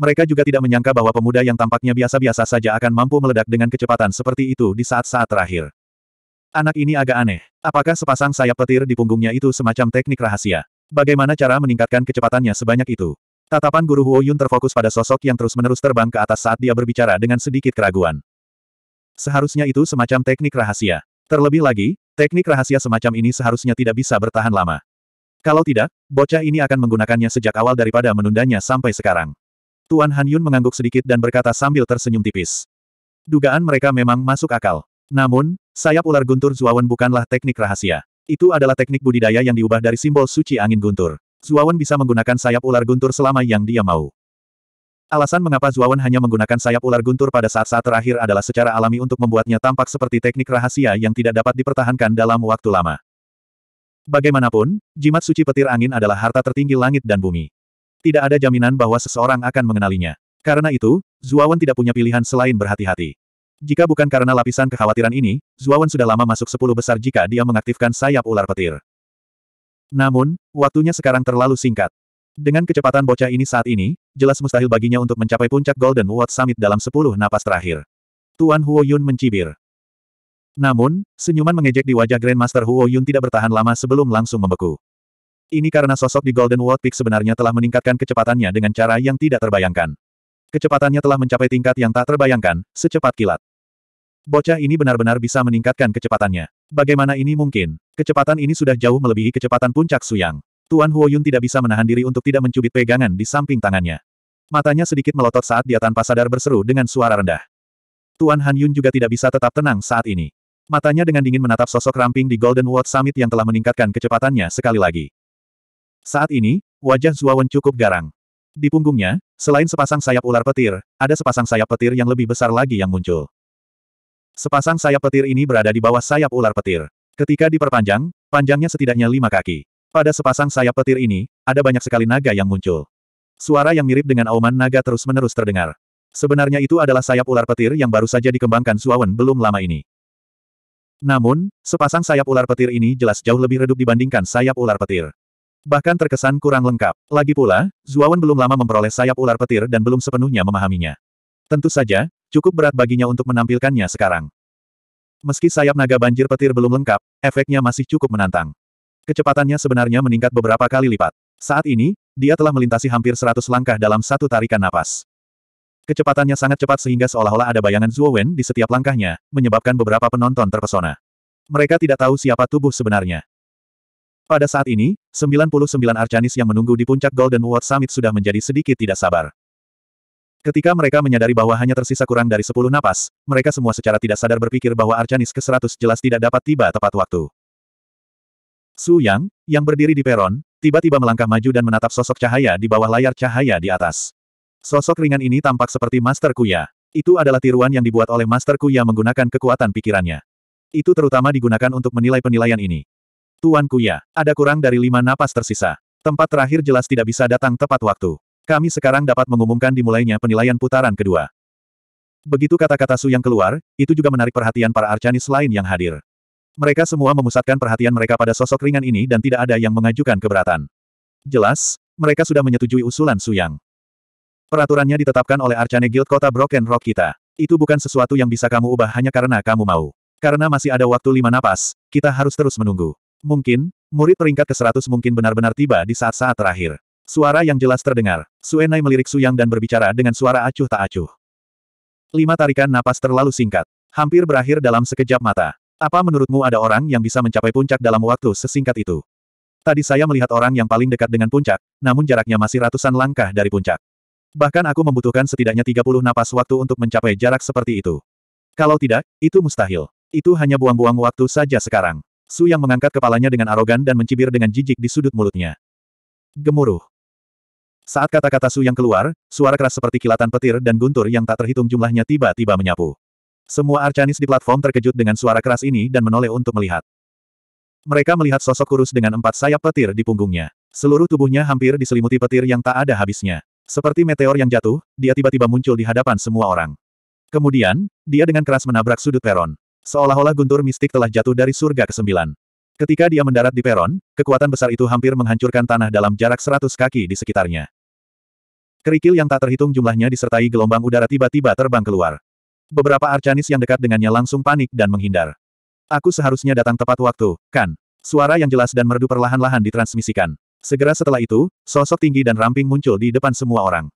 Mereka juga tidak menyangka bahwa pemuda yang tampaknya biasa-biasa saja akan mampu meledak dengan kecepatan seperti itu di saat-saat terakhir. Anak ini agak aneh. Apakah sepasang sayap petir di punggungnya itu semacam teknik rahasia? Bagaimana cara meningkatkan kecepatannya sebanyak itu? Tatapan guru Huo Yun terfokus pada sosok yang terus-menerus terbang ke atas saat dia berbicara dengan sedikit keraguan. Seharusnya itu semacam teknik rahasia. Terlebih lagi, teknik rahasia semacam ini seharusnya tidak bisa bertahan lama. Kalau tidak, bocah ini akan menggunakannya sejak awal daripada menundanya sampai sekarang. Tuan Han Yun mengangguk sedikit dan berkata sambil tersenyum tipis. Dugaan mereka memang masuk akal. Namun, sayap ular guntur Zuawan bukanlah teknik rahasia. Itu adalah teknik budidaya yang diubah dari simbol suci angin guntur. Zuawan bisa menggunakan sayap ular guntur selama yang dia mau. Alasan mengapa Zuawan hanya menggunakan sayap ular guntur pada saat-saat terakhir adalah secara alami untuk membuatnya tampak seperti teknik rahasia yang tidak dapat dipertahankan dalam waktu lama. Bagaimanapun, jimat suci petir angin adalah harta tertinggi langit dan bumi. Tidak ada jaminan bahwa seseorang akan mengenalinya. Karena itu, Zuawan tidak punya pilihan selain berhati-hati. Jika bukan karena lapisan kekhawatiran ini, Zuawan sudah lama masuk sepuluh besar jika dia mengaktifkan sayap ular petir. Namun, waktunya sekarang terlalu singkat. Dengan kecepatan bocah ini saat ini, jelas mustahil baginya untuk mencapai puncak Golden World Summit dalam sepuluh napas terakhir. Tuan Huo Yun mencibir. Namun, senyuman mengejek di wajah Grandmaster Huo Yun tidak bertahan lama sebelum langsung membeku. Ini karena sosok di Golden World Peak sebenarnya telah meningkatkan kecepatannya dengan cara yang tidak terbayangkan. Kecepatannya telah mencapai tingkat yang tak terbayangkan, secepat kilat. Bocah ini benar-benar bisa meningkatkan kecepatannya. Bagaimana ini mungkin? Kecepatan ini sudah jauh melebihi kecepatan puncak Suyang. Tuan Huoyun tidak bisa menahan diri untuk tidak mencubit pegangan di samping tangannya. Matanya sedikit melotot saat dia tanpa sadar berseru dengan suara rendah. Tuan Han Yun juga tidak bisa tetap tenang saat ini. Matanya dengan dingin menatap sosok ramping di Golden World Summit yang telah meningkatkan kecepatannya sekali lagi. Saat ini, wajah Wen cukup garang. Di punggungnya, selain sepasang sayap ular petir, ada sepasang sayap petir yang lebih besar lagi yang muncul. Sepasang sayap petir ini berada di bawah sayap ular petir. Ketika diperpanjang, panjangnya setidaknya lima kaki. Pada sepasang sayap petir ini, ada banyak sekali naga yang muncul. Suara yang mirip dengan auman naga terus-menerus terdengar. Sebenarnya itu adalah sayap ular petir yang baru saja dikembangkan Suawen belum lama ini. Namun, sepasang sayap ular petir ini jelas jauh lebih redup dibandingkan sayap ular petir. Bahkan terkesan kurang lengkap. Lagi pula, Zuawan belum lama memperoleh sayap ular petir dan belum sepenuhnya memahaminya. Tentu saja, Cukup berat baginya untuk menampilkannya sekarang. Meski sayap naga banjir petir belum lengkap, efeknya masih cukup menantang. Kecepatannya sebenarnya meningkat beberapa kali lipat. Saat ini, dia telah melintasi hampir 100 langkah dalam satu tarikan napas. Kecepatannya sangat cepat sehingga seolah-olah ada bayangan Zhuo Wen di setiap langkahnya, menyebabkan beberapa penonton terpesona. Mereka tidak tahu siapa tubuh sebenarnya. Pada saat ini, 99 Arcanis yang menunggu di puncak Golden World Summit sudah menjadi sedikit tidak sabar. Ketika mereka menyadari bahwa hanya tersisa kurang dari sepuluh napas, mereka semua secara tidak sadar berpikir bahwa Arcanis ke-100 jelas tidak dapat tiba tepat waktu. Su Yang, yang berdiri di peron, tiba-tiba melangkah maju dan menatap sosok cahaya di bawah layar cahaya di atas. Sosok ringan ini tampak seperti Master Kuya. Itu adalah tiruan yang dibuat oleh Master Kuya menggunakan kekuatan pikirannya. Itu terutama digunakan untuk menilai penilaian ini. Tuan Kuya, ada kurang dari lima napas tersisa. Tempat terakhir jelas tidak bisa datang tepat waktu. Kami sekarang dapat mengumumkan dimulainya penilaian putaran kedua. Begitu kata-kata Su yang keluar, itu juga menarik perhatian para arcanis lain yang hadir. Mereka semua memusatkan perhatian mereka pada sosok ringan ini dan tidak ada yang mengajukan keberatan. Jelas, mereka sudah menyetujui usulan Su Yang. Peraturannya ditetapkan oleh Arcane Guild kota Broken Rock kita. Itu bukan sesuatu yang bisa kamu ubah hanya karena kamu mau. Karena masih ada waktu lima napas, kita harus terus menunggu. Mungkin, murid peringkat ke-100 mungkin benar-benar tiba di saat-saat terakhir. Suara yang jelas terdengar. Suenai melirik Suyang dan berbicara dengan suara acuh tak acuh. Lima tarikan napas terlalu singkat. Hampir berakhir dalam sekejap mata. Apa menurutmu ada orang yang bisa mencapai puncak dalam waktu sesingkat itu? Tadi saya melihat orang yang paling dekat dengan puncak, namun jaraknya masih ratusan langkah dari puncak. Bahkan aku membutuhkan setidaknya 30 napas waktu untuk mencapai jarak seperti itu. Kalau tidak, itu mustahil. Itu hanya buang-buang waktu saja sekarang. Su yang mengangkat kepalanya dengan arogan dan mencibir dengan jijik di sudut mulutnya. Gemuruh. Saat kata-kata Su yang keluar, suara keras seperti kilatan petir dan guntur yang tak terhitung jumlahnya tiba-tiba menyapu. Semua arcanis di platform terkejut dengan suara keras ini dan menoleh untuk melihat. Mereka melihat sosok kurus dengan empat sayap petir di punggungnya. Seluruh tubuhnya hampir diselimuti petir yang tak ada habisnya. Seperti meteor yang jatuh, dia tiba-tiba muncul di hadapan semua orang. Kemudian, dia dengan keras menabrak sudut peron. Seolah-olah guntur mistik telah jatuh dari surga ke sembilan. Ketika dia mendarat di peron, kekuatan besar itu hampir menghancurkan tanah dalam jarak seratus kaki di sekitarnya. Kerikil yang tak terhitung jumlahnya disertai gelombang udara tiba-tiba terbang keluar. Beberapa arcanis yang dekat dengannya langsung panik dan menghindar. Aku seharusnya datang tepat waktu, kan? Suara yang jelas dan merdu perlahan-lahan ditransmisikan. Segera setelah itu, sosok tinggi dan ramping muncul di depan semua orang.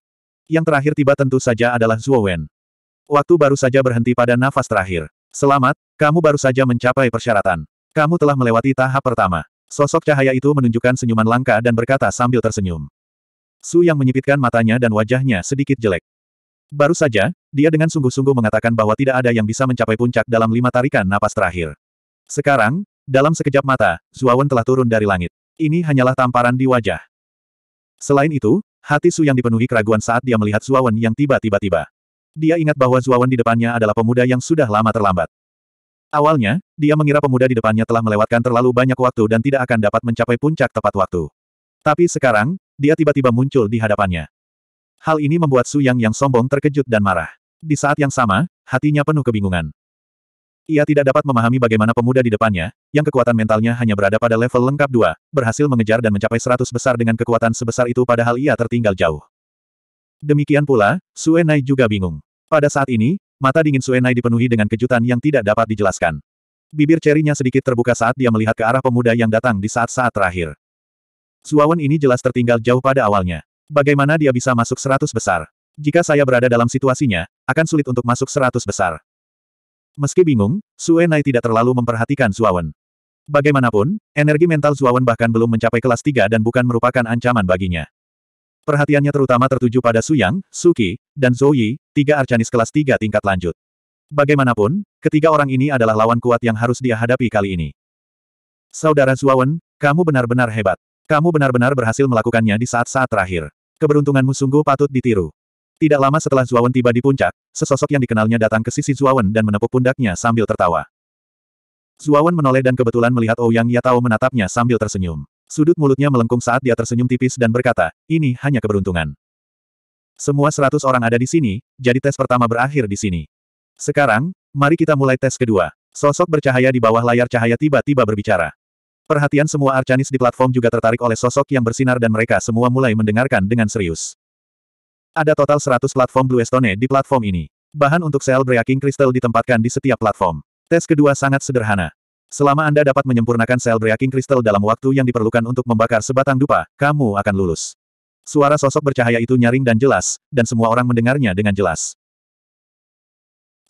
Yang terakhir tiba tentu saja adalah Zhuo Wen. Waktu baru saja berhenti pada nafas terakhir. Selamat, kamu baru saja mencapai persyaratan. Kamu telah melewati tahap pertama. Sosok cahaya itu menunjukkan senyuman langka dan berkata sambil tersenyum. Su yang menyipitkan matanya dan wajahnya sedikit jelek. Baru saja, dia dengan sungguh-sungguh mengatakan bahwa tidak ada yang bisa mencapai puncak dalam lima tarikan napas terakhir. Sekarang, dalam sekejap mata, Zuawan telah turun dari langit. Ini hanyalah tamparan di wajah. Selain itu, hati Su yang dipenuhi keraguan saat dia melihat Zuawan yang tiba-tiba-tiba. Dia ingat bahwa Zuawan di depannya adalah pemuda yang sudah lama terlambat. Awalnya, dia mengira pemuda di depannya telah melewatkan terlalu banyak waktu dan tidak akan dapat mencapai puncak tepat waktu. Tapi sekarang, dia tiba-tiba muncul di hadapannya. Hal ini membuat Su Yang yang sombong terkejut dan marah. Di saat yang sama, hatinya penuh kebingungan. Ia tidak dapat memahami bagaimana pemuda di depannya, yang kekuatan mentalnya hanya berada pada level lengkap dua, berhasil mengejar dan mencapai seratus besar dengan kekuatan sebesar itu padahal ia tertinggal jauh. Demikian pula, Suenai Enai juga bingung. Pada saat ini, Mata dingin Suenai dipenuhi dengan kejutan yang tidak dapat dijelaskan. Bibir cerinya sedikit terbuka saat dia melihat ke arah pemuda yang datang di saat-saat terakhir. Suawan ini jelas tertinggal jauh pada awalnya. Bagaimana dia bisa masuk seratus besar? Jika saya berada dalam situasinya, akan sulit untuk masuk seratus besar. Meski bingung, Suenai tidak terlalu memperhatikan Suawan. Bagaimanapun, energi mental Zuawan bahkan belum mencapai kelas 3 dan bukan merupakan ancaman baginya. Perhatiannya terutama tertuju pada Su Yang, Su Qi, dan Zhou Yi, tiga arcanis kelas tiga tingkat lanjut. Bagaimanapun, ketiga orang ini adalah lawan kuat yang harus dia hadapi kali ini. Saudara Zuawan, kamu benar-benar hebat. Kamu benar-benar berhasil melakukannya di saat-saat terakhir. Keberuntunganmu sungguh patut ditiru. Tidak lama setelah Zuawan tiba di puncak, sesosok yang dikenalnya datang ke sisi Zuawan dan menepuk pundaknya sambil tertawa. Zuawan menoleh dan kebetulan melihat Ouyang Yatao menatapnya sambil tersenyum. Sudut mulutnya melengkung saat dia tersenyum tipis dan berkata, ini hanya keberuntungan. Semua seratus orang ada di sini, jadi tes pertama berakhir di sini. Sekarang, mari kita mulai tes kedua. Sosok bercahaya di bawah layar cahaya tiba-tiba berbicara. Perhatian semua Arcanis di platform juga tertarik oleh sosok yang bersinar dan mereka semua mulai mendengarkan dengan serius. Ada total 100 platform Stone di platform ini. Bahan untuk sel breaking crystal ditempatkan di setiap platform. Tes kedua sangat sederhana. Selama Anda dapat menyempurnakan sel breaking kristal dalam waktu yang diperlukan untuk membakar sebatang dupa, kamu akan lulus. Suara sosok bercahaya itu nyaring dan jelas, dan semua orang mendengarnya dengan jelas.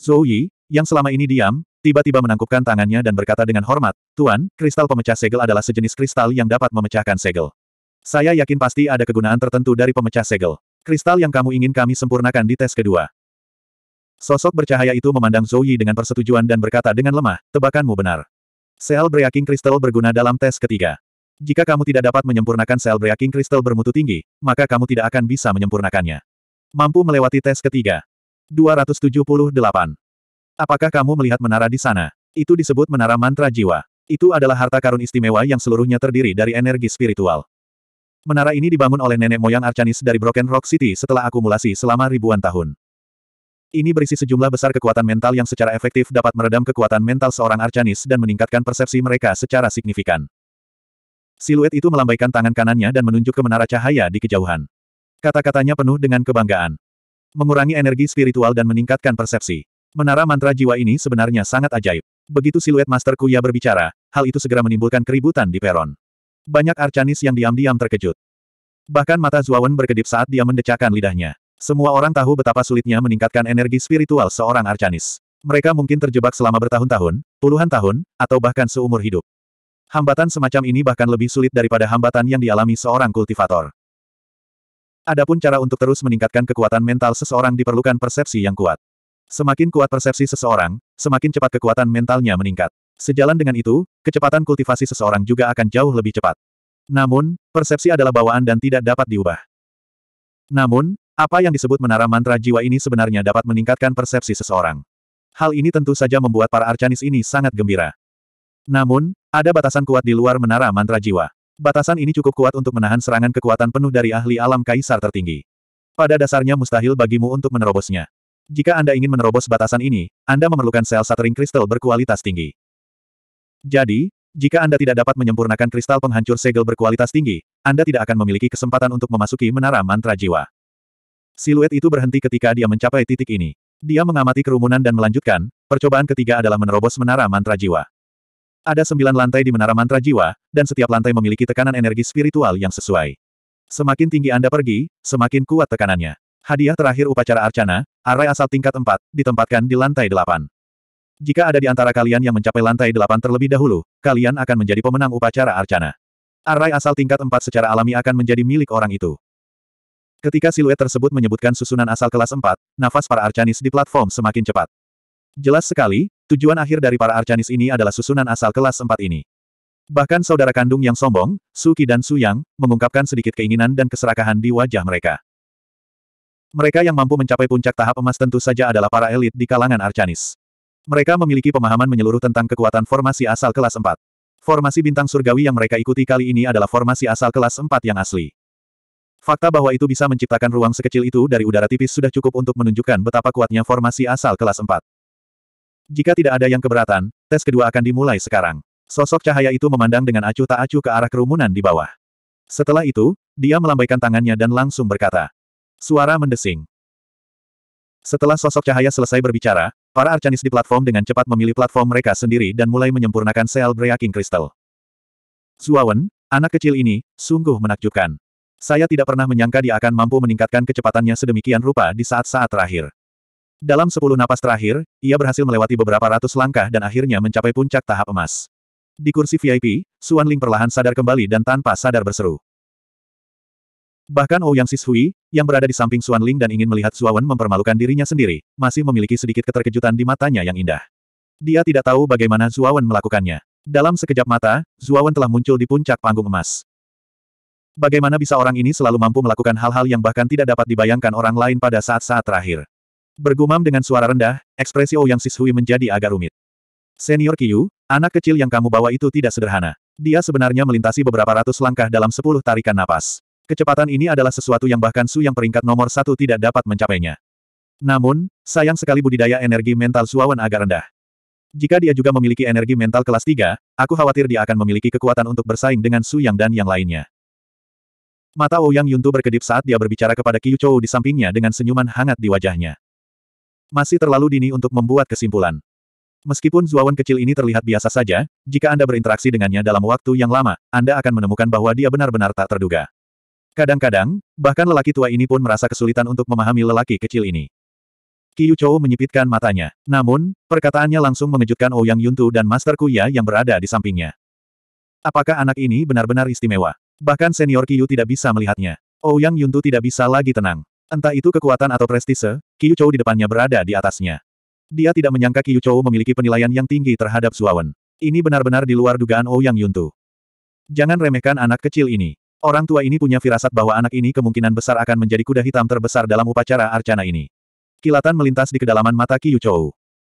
Zhou Yi, yang selama ini diam, tiba-tiba menangkupkan tangannya dan berkata dengan hormat, Tuan, kristal pemecah segel adalah sejenis kristal yang dapat memecahkan segel. Saya yakin pasti ada kegunaan tertentu dari pemecah segel. Kristal yang kamu ingin kami sempurnakan di tes kedua. Sosok bercahaya itu memandang Zhou Yi dengan persetujuan dan berkata dengan lemah, tebakanmu benar. Sel Breaking Crystal berguna dalam tes ketiga. Jika kamu tidak dapat menyempurnakan sel Breaking Crystal bermutu tinggi, maka kamu tidak akan bisa menyempurnakannya. Mampu melewati tes ketiga. 278. Apakah kamu melihat menara di sana? Itu disebut menara mantra jiwa. Itu adalah harta karun istimewa yang seluruhnya terdiri dari energi spiritual. Menara ini dibangun oleh nenek moyang Arcanis dari Broken Rock City setelah akumulasi selama ribuan tahun. Ini berisi sejumlah besar kekuatan mental yang secara efektif dapat meredam kekuatan mental seorang Arcanis dan meningkatkan persepsi mereka secara signifikan. Siluet itu melambaikan tangan kanannya dan menunjuk ke menara cahaya di kejauhan. Kata-katanya penuh dengan kebanggaan. Mengurangi energi spiritual dan meningkatkan persepsi. Menara mantra jiwa ini sebenarnya sangat ajaib. Begitu siluet Master Kuya berbicara, hal itu segera menimbulkan keributan di peron. Banyak Arcanis yang diam-diam terkejut. Bahkan mata Zuawan berkedip saat dia mendecakkan lidahnya. Semua orang tahu betapa sulitnya meningkatkan energi spiritual seorang Arcanis. Mereka mungkin terjebak selama bertahun-tahun, puluhan tahun, atau bahkan seumur hidup. Hambatan semacam ini bahkan lebih sulit daripada hambatan yang dialami seorang kultivator. Adapun cara untuk terus meningkatkan kekuatan mental seseorang diperlukan persepsi yang kuat. Semakin kuat persepsi seseorang, semakin cepat kekuatan mentalnya meningkat. Sejalan dengan itu, kecepatan kultivasi seseorang juga akan jauh lebih cepat. Namun, persepsi adalah bawaan dan tidak dapat diubah. Namun, apa yang disebut menara mantra jiwa ini sebenarnya dapat meningkatkan persepsi seseorang. Hal ini tentu saja membuat para arcanis ini sangat gembira. Namun, ada batasan kuat di luar menara mantra jiwa. Batasan ini cukup kuat untuk menahan serangan kekuatan penuh dari ahli alam kaisar tertinggi. Pada dasarnya mustahil bagimu untuk menerobosnya. Jika Anda ingin menerobos batasan ini, Anda memerlukan sel satering kristal berkualitas tinggi. Jadi, jika Anda tidak dapat menyempurnakan kristal penghancur segel berkualitas tinggi, Anda tidak akan memiliki kesempatan untuk memasuki menara mantra jiwa. Siluet itu berhenti ketika dia mencapai titik ini. Dia mengamati kerumunan dan melanjutkan, percobaan ketiga adalah menerobos menara mantra jiwa. Ada sembilan lantai di menara mantra jiwa, dan setiap lantai memiliki tekanan energi spiritual yang sesuai. Semakin tinggi Anda pergi, semakin kuat tekanannya. Hadiah terakhir upacara arcana, arai asal tingkat 4, ditempatkan di lantai 8. Jika ada di antara kalian yang mencapai lantai 8 terlebih dahulu, kalian akan menjadi pemenang upacara arcana. Arai asal tingkat 4 secara alami akan menjadi milik orang itu. Ketika siluet tersebut menyebutkan susunan asal kelas 4, nafas para Arcanis di platform semakin cepat. Jelas sekali, tujuan akhir dari para Arcanis ini adalah susunan asal kelas 4 ini. Bahkan saudara kandung yang sombong, Suki dan Suyang, mengungkapkan sedikit keinginan dan keserakahan di wajah mereka. Mereka yang mampu mencapai puncak tahap emas tentu saja adalah para elit di kalangan Arcanis. Mereka memiliki pemahaman menyeluruh tentang kekuatan formasi asal kelas 4. Formasi bintang surgawi yang mereka ikuti kali ini adalah formasi asal kelas 4 yang asli. Fakta bahwa itu bisa menciptakan ruang sekecil itu dari udara tipis sudah cukup untuk menunjukkan betapa kuatnya formasi asal kelas 4. Jika tidak ada yang keberatan, tes kedua akan dimulai sekarang. Sosok cahaya itu memandang dengan acuh tak acuh ke arah kerumunan di bawah. Setelah itu, dia melambaikan tangannya dan langsung berkata. Suara mendesing. Setelah sosok cahaya selesai berbicara, para arcanis di platform dengan cepat memilih platform mereka sendiri dan mulai menyempurnakan sel breaking crystal. Zuawan, anak kecil ini, sungguh menakjubkan. Saya tidak pernah menyangka dia akan mampu meningkatkan kecepatannya sedemikian rupa di saat-saat terakhir. Dalam sepuluh napas terakhir, ia berhasil melewati beberapa ratus langkah dan akhirnya mencapai puncak tahap emas. Di kursi VIP, Suan Ling perlahan sadar kembali dan tanpa sadar berseru. Bahkan Ouyang oh Sishui, yang berada di samping Suan Ling dan ingin melihat Suawen mempermalukan dirinya sendiri, masih memiliki sedikit keterkejutan di matanya yang indah. Dia tidak tahu bagaimana Zuawan melakukannya. Dalam sekejap mata, Zuawan telah muncul di puncak panggung emas. Bagaimana bisa orang ini selalu mampu melakukan hal-hal yang bahkan tidak dapat dibayangkan orang lain pada saat-saat terakhir? Bergumam dengan suara rendah, ekspresi Ouyang oh Sishui menjadi agak rumit. Senior Kiyu, anak kecil yang kamu bawa itu tidak sederhana. Dia sebenarnya melintasi beberapa ratus langkah dalam sepuluh tarikan napas. Kecepatan ini adalah sesuatu yang bahkan Su yang peringkat nomor satu tidak dapat mencapainya. Namun, sayang sekali budidaya energi mental Suawan agak rendah. Jika dia juga memiliki energi mental kelas 3, aku khawatir dia akan memiliki kekuatan untuk bersaing dengan Su Yang dan yang lainnya. Mata Ouyang Yuntu berkedip saat dia berbicara kepada Qiu Chou di sampingnya dengan senyuman hangat di wajahnya. Masih terlalu dini untuk membuat kesimpulan. Meskipun Zuawan kecil ini terlihat biasa saja, jika Anda berinteraksi dengannya dalam waktu yang lama, Anda akan menemukan bahwa dia benar-benar tak terduga. Kadang-kadang, bahkan lelaki tua ini pun merasa kesulitan untuk memahami lelaki kecil ini. Qiu Chou menyipitkan matanya. Namun, perkataannya langsung mengejutkan Ouyang Yuntu dan Master Kuya yang berada di sampingnya. Apakah anak ini benar-benar istimewa? Bahkan senior Yu tidak bisa melihatnya. Ouyang oh, Yuntu tidak bisa lagi tenang. Entah itu kekuatan atau prestise, Yu Chou di depannya berada di atasnya. Dia tidak menyangka Yu Chou memiliki penilaian yang tinggi terhadap Suawan. Ini benar-benar di luar dugaan Ouyang oh, Yuntu. Jangan remehkan anak kecil ini. Orang tua ini punya firasat bahwa anak ini kemungkinan besar akan menjadi kuda hitam terbesar dalam upacara arcana ini. Kilatan melintas di kedalaman mata Yu Chou.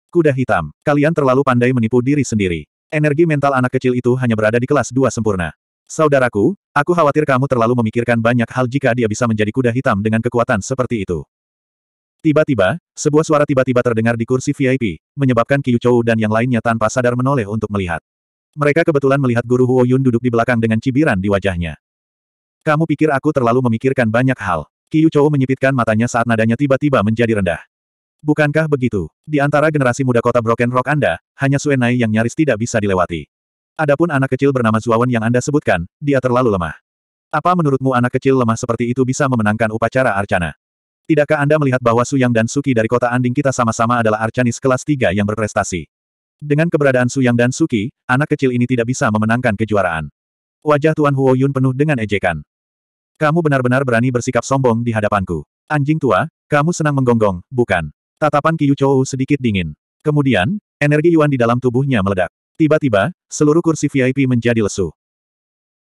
Kuda hitam, kalian terlalu pandai menipu diri sendiri. Energi mental anak kecil itu hanya berada di kelas 2 sempurna. Saudaraku, aku khawatir kamu terlalu memikirkan banyak hal jika dia bisa menjadi kuda hitam dengan kekuatan seperti itu. Tiba-tiba, sebuah suara tiba-tiba terdengar di kursi VIP, menyebabkan Qiu Chou dan yang lainnya tanpa sadar menoleh untuk melihat. Mereka kebetulan melihat Guru Huo Yun duduk di belakang dengan cibiran di wajahnya. Kamu pikir aku terlalu memikirkan banyak hal? Qiu Chou menyipitkan matanya saat nadanya tiba-tiba menjadi rendah. Bukankah begitu? Di antara generasi muda kota Broken Rock Anda, hanya Suenai yang nyaris tidak bisa dilewati. Adapun anak kecil bernama Zuawan yang Anda sebutkan, dia terlalu lemah. Apa menurutmu anak kecil lemah seperti itu bisa memenangkan upacara Arcana? Tidakkah Anda melihat bahwa Su Yang dan Suki dari kota Anding kita sama-sama adalah Arcanis kelas 3 yang berprestasi? Dengan keberadaan Su Yang dan Suki, anak kecil ini tidak bisa memenangkan kejuaraan. Wajah Tuan Huo Yun penuh dengan ejekan. Kamu benar-benar berani bersikap sombong di hadapanku. Anjing tua, kamu senang menggonggong, bukan? Tatapan Kiyu Chou sedikit dingin. Kemudian, energi Yuan di dalam tubuhnya meledak. Tiba-tiba, seluruh kursi VIP menjadi lesu.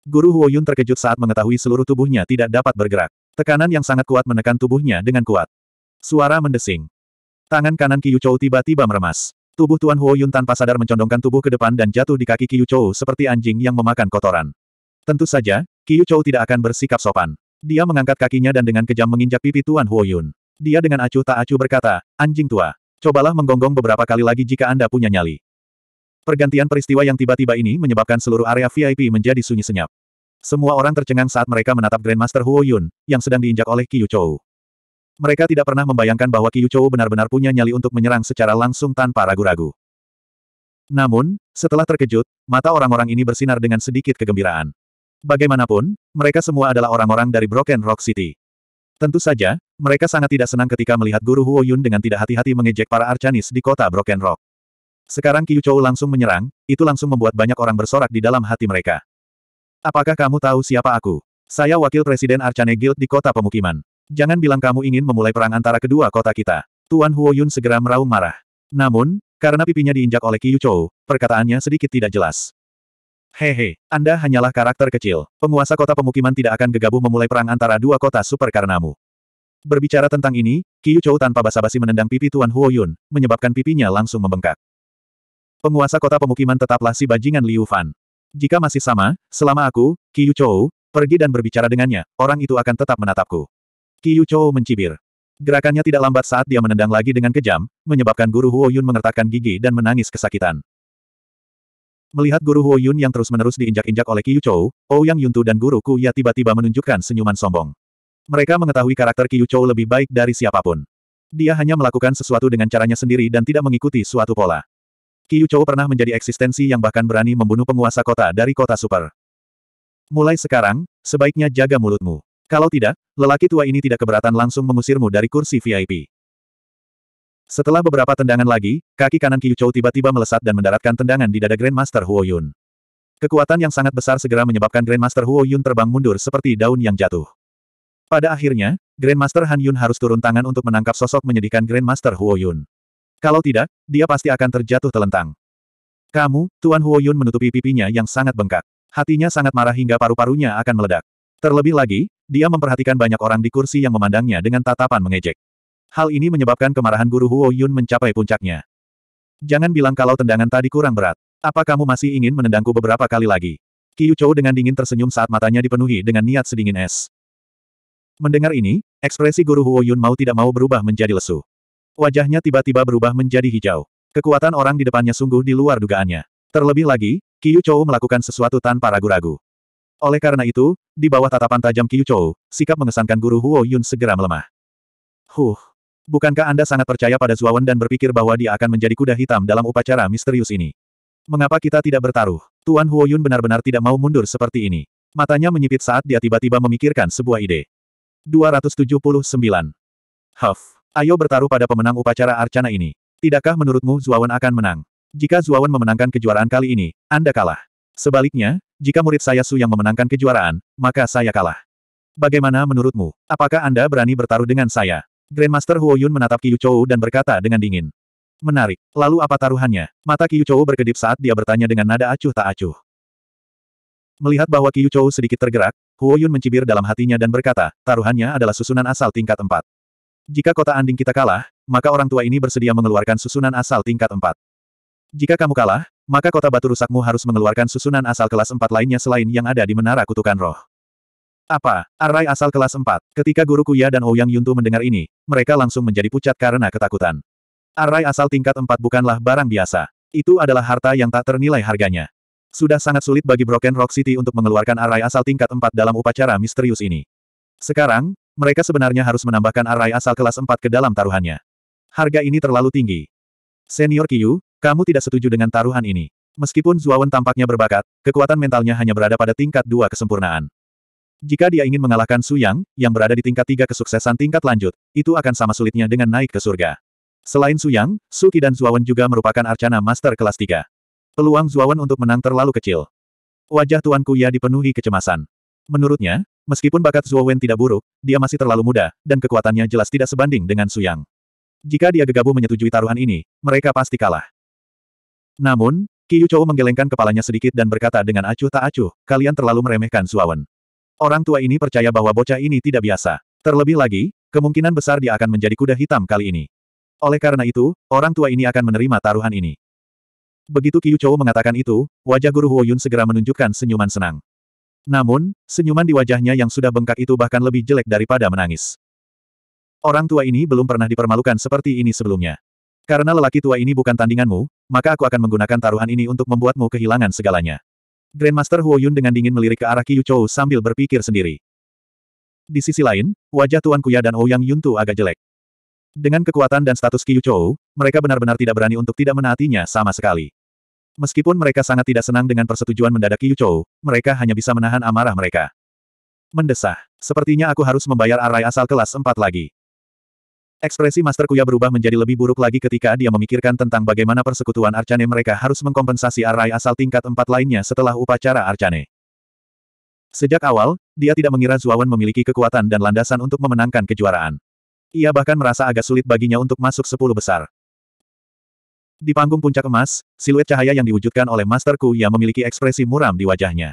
Guru Huoyun terkejut saat mengetahui seluruh tubuhnya tidak dapat bergerak. Tekanan yang sangat kuat menekan tubuhnya dengan kuat. Suara mendesing. Tangan kanan Qiyu Chou tiba-tiba meremas. Tubuh Tuan Huoyun tanpa sadar mencondongkan tubuh ke depan dan jatuh di kaki Qiyu Chou seperti anjing yang memakan kotoran. Tentu saja, Qiyu Chou tidak akan bersikap sopan. Dia mengangkat kakinya dan dengan kejam menginjak pipi Tuan Huoyun. Dia dengan acuh tak acuh berkata, anjing tua, cobalah menggonggong beberapa kali lagi jika Anda punya nyali. Pergantian peristiwa yang tiba-tiba ini menyebabkan seluruh area VIP menjadi sunyi senyap. Semua orang tercengang saat mereka menatap Grandmaster Huo Yun, yang sedang diinjak oleh Qiu Chou. Mereka tidak pernah membayangkan bahwa Qiu Chou benar-benar punya nyali untuk menyerang secara langsung tanpa ragu-ragu. Namun, setelah terkejut, mata orang-orang ini bersinar dengan sedikit kegembiraan. Bagaimanapun, mereka semua adalah orang-orang dari Broken Rock City. Tentu saja, mereka sangat tidak senang ketika melihat guru Huo Yun dengan tidak hati-hati mengejek para Arcanis di kota Broken Rock. Sekarang Qiu Chou langsung menyerang, itu langsung membuat banyak orang bersorak di dalam hati mereka. Apakah kamu tahu siapa aku? Saya wakil presiden Arcane Guild di kota pemukiman. Jangan bilang kamu ingin memulai perang antara kedua kota kita. Tuan Huo Yun segera meraung marah. Namun, karena pipinya diinjak oleh Qiu Chou, perkataannya sedikit tidak jelas. Hehe, Anda hanyalah karakter kecil. Penguasa kota pemukiman tidak akan gegabah memulai perang antara dua kota super karenamu. Berbicara tentang ini, Qiu Chou tanpa basa-basi menendang pipi Tuan Huo Yun, menyebabkan pipinya langsung membengkak. Penguasa kota pemukiman tetaplah si bajingan Liu Fan. Jika masih sama, selama aku, Yu Chou, pergi dan berbicara dengannya, orang itu akan tetap menatapku. Yu Chou mencibir. Gerakannya tidak lambat saat dia menendang lagi dengan kejam, menyebabkan guru Huo Yun mengertakkan gigi dan menangis kesakitan. Melihat guru Huo Yun yang terus-menerus diinjak-injak oleh Yu Chou, Ouyang Yuntu dan guru Ku Ya tiba-tiba menunjukkan senyuman sombong. Mereka mengetahui karakter Yu Chou lebih baik dari siapapun. Dia hanya melakukan sesuatu dengan caranya sendiri dan tidak mengikuti suatu pola. Qiu Chou pernah menjadi eksistensi yang bahkan berani membunuh penguasa kota dari kota super. Mulai sekarang, sebaiknya jaga mulutmu. Kalau tidak, lelaki tua ini tidak keberatan langsung mengusirmu dari kursi VIP. Setelah beberapa tendangan lagi, kaki kanan Qiu Chou tiba-tiba melesat dan mendaratkan tendangan di dada Grandmaster Huo Yun. Kekuatan yang sangat besar segera menyebabkan Grandmaster Huo Yun terbang mundur seperti daun yang jatuh. Pada akhirnya, Grandmaster Han Yun harus turun tangan untuk menangkap sosok menyedihkan Grandmaster Huo Yun. Kalau tidak, dia pasti akan terjatuh telentang. Kamu, Tuan Huoyun menutupi pipinya yang sangat bengkak. Hatinya sangat marah hingga paru-parunya akan meledak. Terlebih lagi, dia memperhatikan banyak orang di kursi yang memandangnya dengan tatapan mengejek. Hal ini menyebabkan kemarahan guru Huo Yun mencapai puncaknya. Jangan bilang kalau tendangan tadi kurang berat. Apa kamu masih ingin menendangku beberapa kali lagi? Qiu Chou dengan dingin tersenyum saat matanya dipenuhi dengan niat sedingin es. Mendengar ini, ekspresi guru Huo Yun mau tidak mau berubah menjadi lesu. Wajahnya tiba-tiba berubah menjadi hijau. Kekuatan orang di depannya sungguh di luar dugaannya. Terlebih lagi, Qiu Chou melakukan sesuatu tanpa ragu-ragu. Oleh karena itu, di bawah tatapan tajam Qiu Chou, sikap mengesankan guru Huo Yun segera melemah. Huh, bukankah Anda sangat percaya pada Wen dan berpikir bahwa dia akan menjadi kuda hitam dalam upacara misterius ini? Mengapa kita tidak bertaruh? Tuan Huo Yun benar-benar tidak mau mundur seperti ini. Matanya menyipit saat dia tiba-tiba memikirkan sebuah ide. 279. Huff. Ayo bertaruh pada pemenang upacara arcana ini. Tidakkah menurutmu Zuawan akan menang? Jika Zuawan memenangkan kejuaraan kali ini, Anda kalah. Sebaliknya, jika murid saya Su yang memenangkan kejuaraan, maka saya kalah. Bagaimana menurutmu? Apakah Anda berani bertaruh dengan saya? Grandmaster Huo Yun menatap Qiu Chou dan berkata dengan dingin. Menarik. Lalu apa taruhannya? Mata Qiu Chou berkedip saat dia bertanya dengan nada acuh tak acuh. Melihat bahwa Qiu Chou sedikit tergerak, Huo Yun mencibir dalam hatinya dan berkata, taruhannya adalah susunan asal tingkat 4. Jika kota anding kita kalah, maka orang tua ini bersedia mengeluarkan susunan asal tingkat 4. Jika kamu kalah, maka kota batu rusakmu harus mengeluarkan susunan asal kelas 4 lainnya selain yang ada di menara kutukan roh. Apa? Arai asal kelas 4. Ketika Guru Kuya dan Ouyang Yuntu mendengar ini, mereka langsung menjadi pucat karena ketakutan. Arai asal tingkat 4 bukanlah barang biasa. Itu adalah harta yang tak ternilai harganya. Sudah sangat sulit bagi Broken Rock City untuk mengeluarkan arai asal tingkat 4 dalam upacara misterius ini. Sekarang, mereka sebenarnya harus menambahkan arai asal kelas 4 ke dalam taruhannya. Harga ini terlalu tinggi. Senior Kiyu, kamu tidak setuju dengan taruhan ini. Meskipun Zuawan tampaknya berbakat, kekuatan mentalnya hanya berada pada tingkat dua kesempurnaan. Jika dia ingin mengalahkan Su Yang, yang berada di tingkat tiga kesuksesan tingkat lanjut, itu akan sama sulitnya dengan naik ke surga. Selain Su Yang, Su Qi dan Zuawan juga merupakan arcana master kelas 3. Peluang Zuawan untuk menang terlalu kecil. Wajah Tuan Kuya dipenuhi kecemasan. Menurutnya, meskipun bakat Zhuo Wen tidak buruk, dia masih terlalu muda, dan kekuatannya jelas tidak sebanding dengan Su Yang. Jika dia gegabah menyetujui taruhan ini, mereka pasti kalah. Namun, Yu Chou menggelengkan kepalanya sedikit dan berkata dengan acuh tak acuh, kalian terlalu meremehkan Wen. Orang tua ini percaya bahwa bocah ini tidak biasa. Terlebih lagi, kemungkinan besar dia akan menjadi kuda hitam kali ini. Oleh karena itu, orang tua ini akan menerima taruhan ini. Begitu Qiyu Chou mengatakan itu, wajah guru Huoyun segera menunjukkan senyuman senang. Namun, senyuman di wajahnya yang sudah bengkak itu bahkan lebih jelek daripada menangis. Orang tua ini belum pernah dipermalukan seperti ini sebelumnya. Karena lelaki tua ini bukan tandinganmu, maka aku akan menggunakan taruhan ini untuk membuatmu kehilangan segalanya. Grandmaster Huo Yun dengan dingin melirik ke arah Qiu Chou sambil berpikir sendiri. Di sisi lain, wajah Tuan Kuya dan Ouyang Yuntu agak jelek. Dengan kekuatan dan status Qiu Chou, mereka benar-benar tidak berani untuk tidak menaatinya sama sekali. Meskipun mereka sangat tidak senang dengan persetujuan mendadak Yu Chou, mereka hanya bisa menahan amarah mereka. Mendesah. Sepertinya aku harus membayar arai asal kelas 4 lagi. Ekspresi Master Kuya berubah menjadi lebih buruk lagi ketika dia memikirkan tentang bagaimana persekutuan Arcane mereka harus mengkompensasi arai asal tingkat 4 lainnya setelah upacara Arcane. Sejak awal, dia tidak mengira Zuawan memiliki kekuatan dan landasan untuk memenangkan kejuaraan. Ia bahkan merasa agak sulit baginya untuk masuk 10 besar. Di panggung puncak emas, siluet cahaya yang diwujudkan oleh Master Ku yang memiliki ekspresi muram di wajahnya.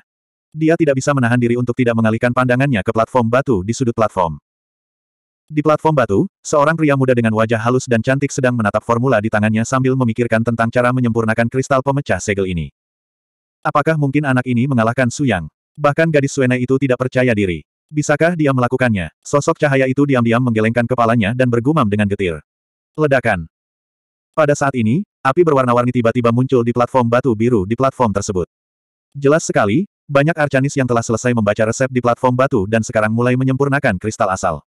Dia tidak bisa menahan diri untuk tidak mengalihkan pandangannya ke platform batu di sudut platform. Di platform batu, seorang pria muda dengan wajah halus dan cantik sedang menatap formula di tangannya sambil memikirkan tentang cara menyempurnakan kristal pemecah segel ini. Apakah mungkin anak ini mengalahkan Suyang? Bahkan gadis Suene itu tidak percaya diri. Bisakah dia melakukannya? Sosok cahaya itu diam-diam menggelengkan kepalanya dan bergumam dengan getir. Ledakan. Pada saat ini, api berwarna-warni tiba-tiba muncul di platform batu biru di platform tersebut. Jelas sekali, banyak arcanis yang telah selesai membaca resep di platform batu dan sekarang mulai menyempurnakan kristal asal.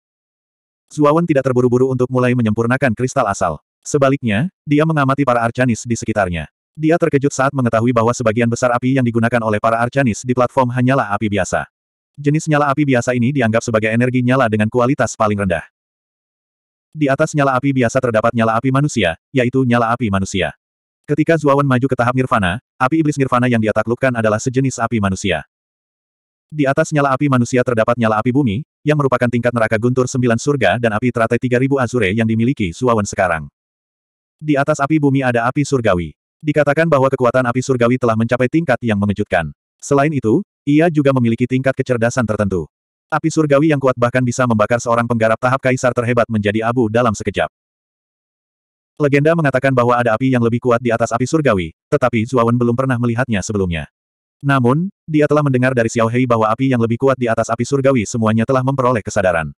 Zuawan tidak terburu-buru untuk mulai menyempurnakan kristal asal. Sebaliknya, dia mengamati para arcanis di sekitarnya. Dia terkejut saat mengetahui bahwa sebagian besar api yang digunakan oleh para arcanis di platform hanyalah api biasa. Jenis nyala api biasa ini dianggap sebagai energi nyala dengan kualitas paling rendah. Di atas nyala api biasa terdapat nyala api manusia, yaitu nyala api manusia. Ketika Zuawan maju ke tahap nirvana, api iblis nirvana yang dia taklukkan adalah sejenis api manusia. Di atas nyala api manusia terdapat nyala api bumi, yang merupakan tingkat neraka guntur sembilan surga dan api teratai 3000 azure yang dimiliki Zuawan sekarang. Di atas api bumi ada api surgawi. Dikatakan bahwa kekuatan api surgawi telah mencapai tingkat yang mengejutkan. Selain itu, ia juga memiliki tingkat kecerdasan tertentu. Api surgawi yang kuat bahkan bisa membakar seorang penggarap tahap kaisar terhebat menjadi abu dalam sekejap. Legenda mengatakan bahwa ada api yang lebih kuat di atas api surgawi, tetapi Zuawan belum pernah melihatnya sebelumnya. Namun, dia telah mendengar dari Xiao Hei bahwa api yang lebih kuat di atas api surgawi semuanya telah memperoleh kesadaran.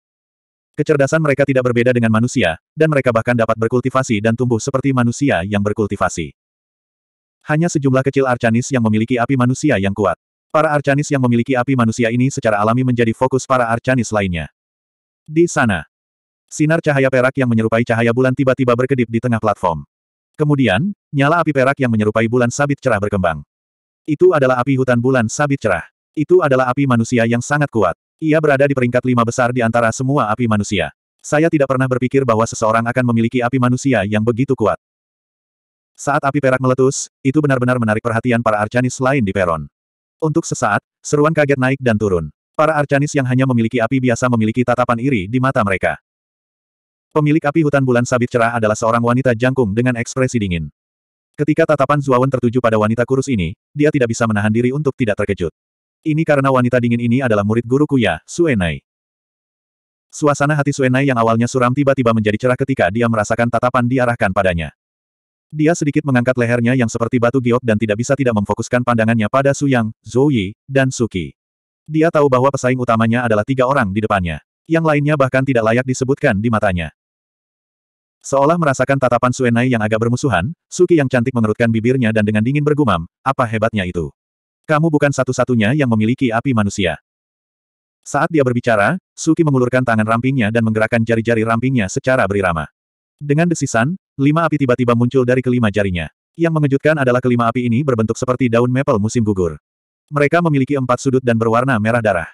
Kecerdasan mereka tidak berbeda dengan manusia, dan mereka bahkan dapat berkultivasi dan tumbuh seperti manusia yang berkultivasi. Hanya sejumlah kecil Arcanis yang memiliki api manusia yang kuat. Para arcanis yang memiliki api manusia ini secara alami menjadi fokus para arcanis lainnya. Di sana, sinar cahaya perak yang menyerupai cahaya bulan tiba-tiba berkedip di tengah platform. Kemudian, nyala api perak yang menyerupai bulan sabit cerah berkembang. Itu adalah api hutan bulan sabit cerah. Itu adalah api manusia yang sangat kuat. Ia berada di peringkat lima besar di antara semua api manusia. Saya tidak pernah berpikir bahwa seseorang akan memiliki api manusia yang begitu kuat. Saat api perak meletus, itu benar-benar menarik perhatian para arcanis lain di peron. Untuk sesaat, seruan kaget naik dan turun. Para arcanis yang hanya memiliki api biasa memiliki tatapan iri di mata mereka. Pemilik api hutan bulan sabit cerah adalah seorang wanita jangkung dengan ekspresi dingin. Ketika tatapan Zuawan tertuju pada wanita kurus ini, dia tidak bisa menahan diri untuk tidak terkejut. Ini karena wanita dingin ini adalah murid guru Kuya, Suenai. Suasana hati Suenai yang awalnya suram tiba-tiba menjadi cerah ketika dia merasakan tatapan diarahkan padanya. Dia sedikit mengangkat lehernya yang seperti batu giok dan tidak bisa tidak memfokuskan pandangannya pada Su Yang, Zhou Yi, dan Suki. Dia tahu bahwa pesaing utamanya adalah tiga orang di depannya. Yang lainnya bahkan tidak layak disebutkan di matanya. Seolah merasakan tatapan Suenai yang agak bermusuhan, Suki yang cantik mengerutkan bibirnya dan dengan dingin bergumam, apa hebatnya itu? Kamu bukan satu-satunya yang memiliki api manusia. Saat dia berbicara, Suki mengulurkan tangan rampingnya dan menggerakkan jari-jari rampingnya secara berirama. Dengan desisan, Lima api tiba-tiba muncul dari kelima jarinya. Yang mengejutkan adalah kelima api ini berbentuk seperti daun maple musim gugur. Mereka memiliki empat sudut dan berwarna merah darah.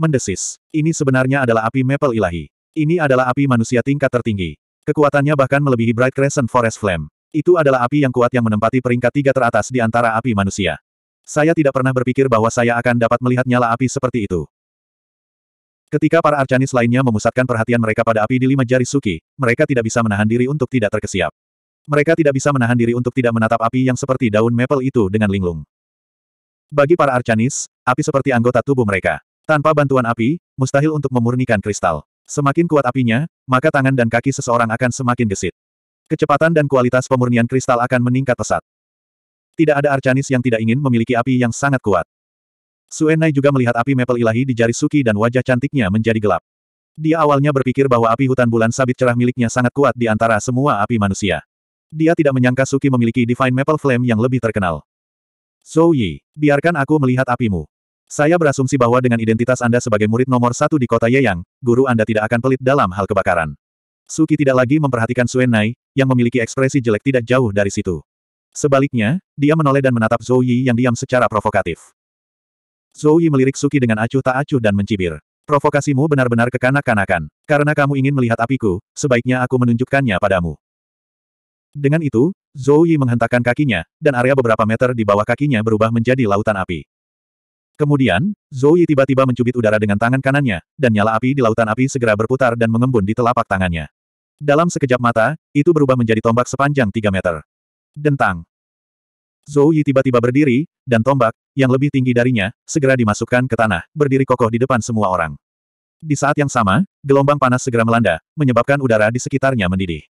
Mendesis. Ini sebenarnya adalah api maple ilahi. Ini adalah api manusia tingkat tertinggi. Kekuatannya bahkan melebihi Bright Crescent Forest Flame. Itu adalah api yang kuat yang menempati peringkat tiga teratas di antara api manusia. Saya tidak pernah berpikir bahwa saya akan dapat melihat nyala api seperti itu. Ketika para arcanis lainnya memusatkan perhatian mereka pada api di lima jari Suki, mereka tidak bisa menahan diri untuk tidak terkesiap. Mereka tidak bisa menahan diri untuk tidak menatap api yang seperti daun maple itu dengan linglung. Bagi para arcanis, api seperti anggota tubuh mereka. Tanpa bantuan api, mustahil untuk memurnikan kristal. Semakin kuat apinya, maka tangan dan kaki seseorang akan semakin gesit. Kecepatan dan kualitas pemurnian kristal akan meningkat pesat. Tidak ada arcanis yang tidak ingin memiliki api yang sangat kuat. Suenai juga melihat api maple ilahi di jari Suki dan wajah cantiknya menjadi gelap. Dia awalnya berpikir bahwa api hutan bulan sabit cerah miliknya sangat kuat di antara semua api manusia. Dia tidak menyangka Suki memiliki Divine Maple Flame yang lebih terkenal. Zhou Yi, biarkan aku melihat apimu. Saya berasumsi bahwa dengan identitas Anda sebagai murid nomor satu di kota Yeyang, guru Anda tidak akan pelit dalam hal kebakaran. Suki tidak lagi memperhatikan Suenai, yang memiliki ekspresi jelek tidak jauh dari situ. Sebaliknya, dia menoleh dan menatap Zhou Yi yang diam secara provokatif. Zhou Yi melirik Suki dengan acuh tak acuh dan mencibir. Provokasimu benar-benar kekanak-kanakan. Karena kamu ingin melihat apiku, sebaiknya aku menunjukkannya padamu. Dengan itu, Zhou Yi menghentakkan kakinya, dan area beberapa meter di bawah kakinya berubah menjadi lautan api. Kemudian, Zhou Yi tiba-tiba mencubit udara dengan tangan kanannya, dan nyala api di lautan api segera berputar dan mengembun di telapak tangannya. Dalam sekejap mata, itu berubah menjadi tombak sepanjang 3 meter. Dentang. Zhou Yi tiba-tiba berdiri, dan tombak, yang lebih tinggi darinya, segera dimasukkan ke tanah, berdiri kokoh di depan semua orang. Di saat yang sama, gelombang panas segera melanda, menyebabkan udara di sekitarnya mendidih.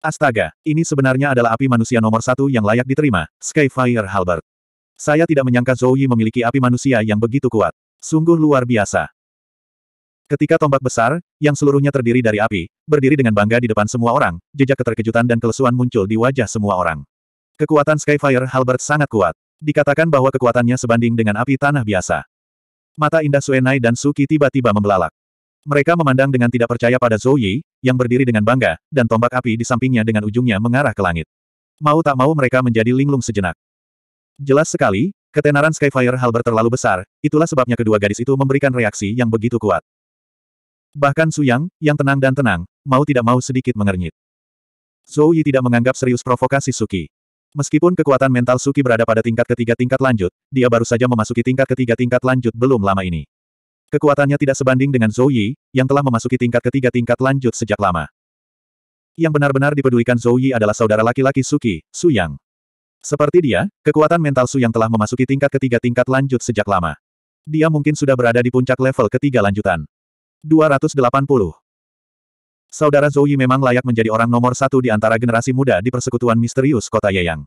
Astaga, ini sebenarnya adalah api manusia nomor satu yang layak diterima, Skyfire Halbert. Saya tidak menyangka Zhou Yi memiliki api manusia yang begitu kuat. Sungguh luar biasa. Ketika tombak besar, yang seluruhnya terdiri dari api, berdiri dengan bangga di depan semua orang, jejak keterkejutan dan kelesuan muncul di wajah semua orang. Kekuatan Skyfire Halbert sangat kuat. Dikatakan bahwa kekuatannya sebanding dengan api tanah biasa. Mata indah Suenai dan Suki tiba-tiba membelalak. Mereka memandang dengan tidak percaya pada Zhou Yi, yang berdiri dengan bangga, dan tombak api di sampingnya dengan ujungnya mengarah ke langit. Mau tak mau mereka menjadi linglung sejenak. Jelas sekali, ketenaran Skyfire Halbert terlalu besar, itulah sebabnya kedua gadis itu memberikan reaksi yang begitu kuat. Bahkan Suyang, yang tenang dan tenang, mau tidak mau sedikit mengernyit. Zhou Yi tidak menganggap serius provokasi Suki. Meskipun kekuatan mental Suki berada pada tingkat ketiga tingkat lanjut, dia baru saja memasuki tingkat ketiga tingkat lanjut belum lama ini. Kekuatannya tidak sebanding dengan Zhou Yi, yang telah memasuki tingkat ketiga tingkat lanjut sejak lama. Yang benar-benar dipedulikan Zhou Yi adalah saudara laki-laki Suki, Su Yang. Seperti dia, kekuatan mental Su Yang telah memasuki tingkat ketiga tingkat lanjut sejak lama. Dia mungkin sudah berada di puncak level ketiga lanjutan. 280. Saudara Zhou Yi memang layak menjadi orang nomor satu di antara generasi muda di persekutuan misterius kota Yeyang.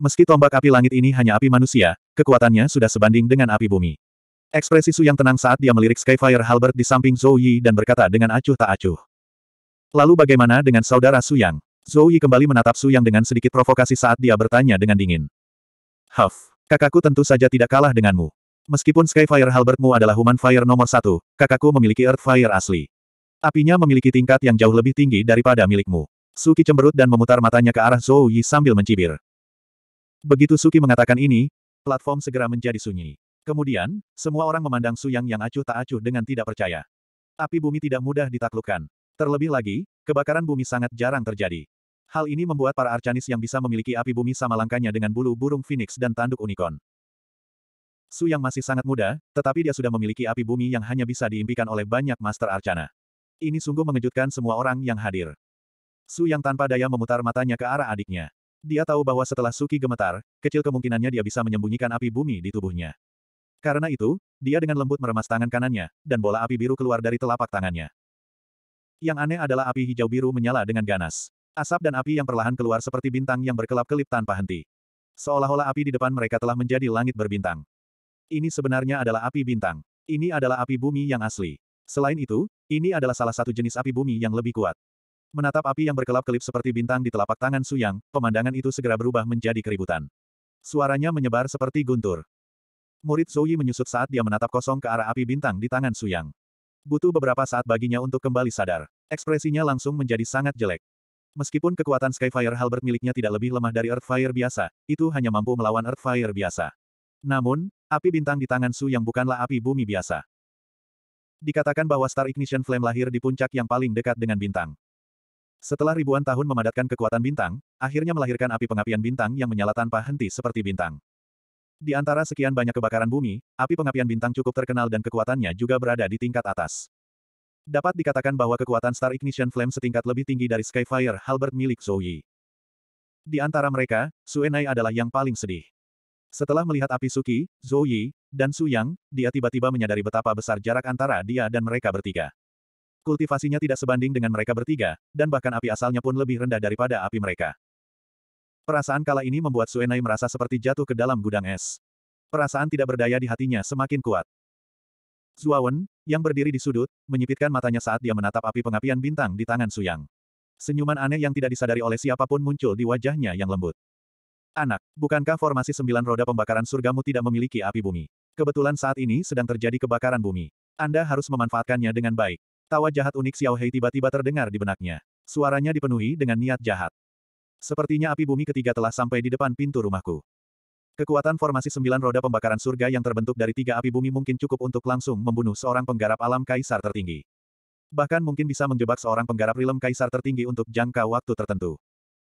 Meski tombak api langit ini hanya api manusia, kekuatannya sudah sebanding dengan api bumi. Ekspresi Su yang tenang saat dia melirik Skyfire Halbert di samping Zhou Yi dan berkata dengan acuh tak acuh. Lalu bagaimana dengan saudara Su Yang? Zhou Yi kembali menatap Su Yang dengan sedikit provokasi saat dia bertanya dengan dingin. Huff, kakakku tentu saja tidak kalah denganmu. Meskipun Skyfire Halbertmu adalah Human Fire nomor satu, kakakku memiliki Earth Fire asli. Apinya memiliki tingkat yang jauh lebih tinggi daripada milikmu. Suki cemberut dan memutar matanya ke arah Zhou Yi sambil mencibir. Begitu Suki mengatakan ini, platform segera menjadi sunyi. Kemudian, semua orang memandang Su Yang yang acuh tak acuh dengan tidak percaya. Api bumi tidak mudah ditaklukkan. Terlebih lagi, kebakaran bumi sangat jarang terjadi. Hal ini membuat para arcanis yang bisa memiliki api bumi sama langkanya dengan bulu burung phoenix dan tanduk unicorn. Su Yang masih sangat muda, tetapi dia sudah memiliki api bumi yang hanya bisa diimpikan oleh banyak master arcana. Ini sungguh mengejutkan semua orang yang hadir. Su yang tanpa daya memutar matanya ke arah adiknya. Dia tahu bahwa setelah Suki gemetar, kecil kemungkinannya dia bisa menyembunyikan api bumi di tubuhnya. Karena itu, dia dengan lembut meremas tangan kanannya, dan bola api biru keluar dari telapak tangannya. Yang aneh adalah api hijau biru menyala dengan ganas. Asap dan api yang perlahan keluar seperti bintang yang berkelap-kelip tanpa henti. Seolah-olah api di depan mereka telah menjadi langit berbintang. Ini sebenarnya adalah api bintang. Ini adalah api bumi yang asli. Selain itu, ini adalah salah satu jenis api bumi yang lebih kuat. Menatap api yang berkelap-kelip seperti bintang di telapak tangan Suyang, pemandangan itu segera berubah menjadi keributan. Suaranya menyebar seperti guntur. Murid Zouyi menyusut saat dia menatap kosong ke arah api bintang di tangan Suyang. Butuh beberapa saat baginya untuk kembali sadar. Ekspresinya langsung menjadi sangat jelek. Meskipun kekuatan Skyfire Halberd miliknya tidak lebih lemah dari Earthfire biasa, itu hanya mampu melawan Earthfire biasa. Namun, api bintang di tangan Su yang bukanlah api bumi biasa dikatakan bahwa Star Ignition Flame lahir di puncak yang paling dekat dengan bintang. Setelah ribuan tahun memadatkan kekuatan bintang, akhirnya melahirkan api pengapian bintang yang menyala tanpa henti seperti bintang. Di antara sekian banyak kebakaran bumi, api pengapian bintang cukup terkenal dan kekuatannya juga berada di tingkat atas. Dapat dikatakan bahwa kekuatan Star Ignition Flame setingkat lebih tinggi dari Skyfire Halberd milik Zoe. Yi. Di antara mereka, Suenai adalah yang paling sedih. Setelah melihat api Suki, Zhou Yi, dan Su Yang, dia tiba-tiba menyadari betapa besar jarak antara dia dan mereka bertiga. Kultivasinya tidak sebanding dengan mereka bertiga, dan bahkan api asalnya pun lebih rendah daripada api mereka. Perasaan kala ini membuat Suenai merasa seperti jatuh ke dalam gudang es. Perasaan tidak berdaya di hatinya semakin kuat. Zuawan, yang berdiri di sudut, menyipitkan matanya saat dia menatap api pengapian bintang di tangan Suyang. Senyuman aneh yang tidak disadari oleh siapapun muncul di wajahnya yang lembut. Anak, bukankah formasi sembilan roda pembakaran surgamu tidak memiliki api bumi? Kebetulan saat ini sedang terjadi kebakaran bumi. Anda harus memanfaatkannya dengan baik. Tawa jahat unik Xiao Hei tiba-tiba terdengar di benaknya. Suaranya dipenuhi dengan niat jahat. Sepertinya api bumi ketiga telah sampai di depan pintu rumahku. Kekuatan formasi sembilan roda pembakaran surga yang terbentuk dari tiga api bumi mungkin cukup untuk langsung membunuh seorang penggarap alam kaisar tertinggi. Bahkan mungkin bisa menjebak seorang penggarap rilem kaisar tertinggi untuk jangka waktu tertentu.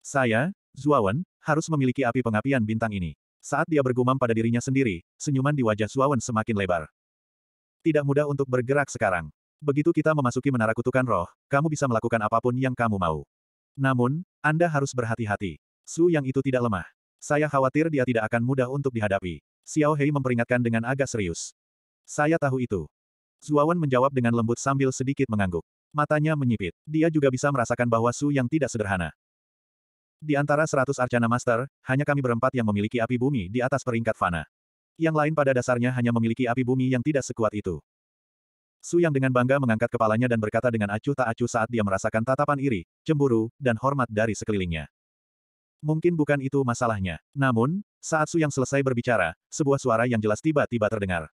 Saya, Zuawan, harus memiliki api pengapian bintang ini. Saat dia bergumam pada dirinya sendiri, senyuman di wajah Zuawan semakin lebar. Tidak mudah untuk bergerak sekarang. Begitu kita memasuki menara kutukan roh, kamu bisa melakukan apapun yang kamu mau. Namun, Anda harus berhati-hati. Su yang itu tidak lemah. Saya khawatir dia tidak akan mudah untuk dihadapi. Xiao Hei memperingatkan dengan agak serius. Saya tahu itu. Zuawan menjawab dengan lembut sambil sedikit mengangguk. Matanya menyipit. Dia juga bisa merasakan bahwa Su yang tidak sederhana. Di antara seratus Arcana Master, hanya kami berempat yang memiliki api bumi di atas peringkat Fana. Yang lain pada dasarnya hanya memiliki api bumi yang tidak sekuat itu. Su Yang dengan bangga mengangkat kepalanya dan berkata dengan acuh tak acuh saat dia merasakan tatapan iri, cemburu, dan hormat dari sekelilingnya. Mungkin bukan itu masalahnya. Namun, saat Su Yang selesai berbicara, sebuah suara yang jelas tiba-tiba terdengar.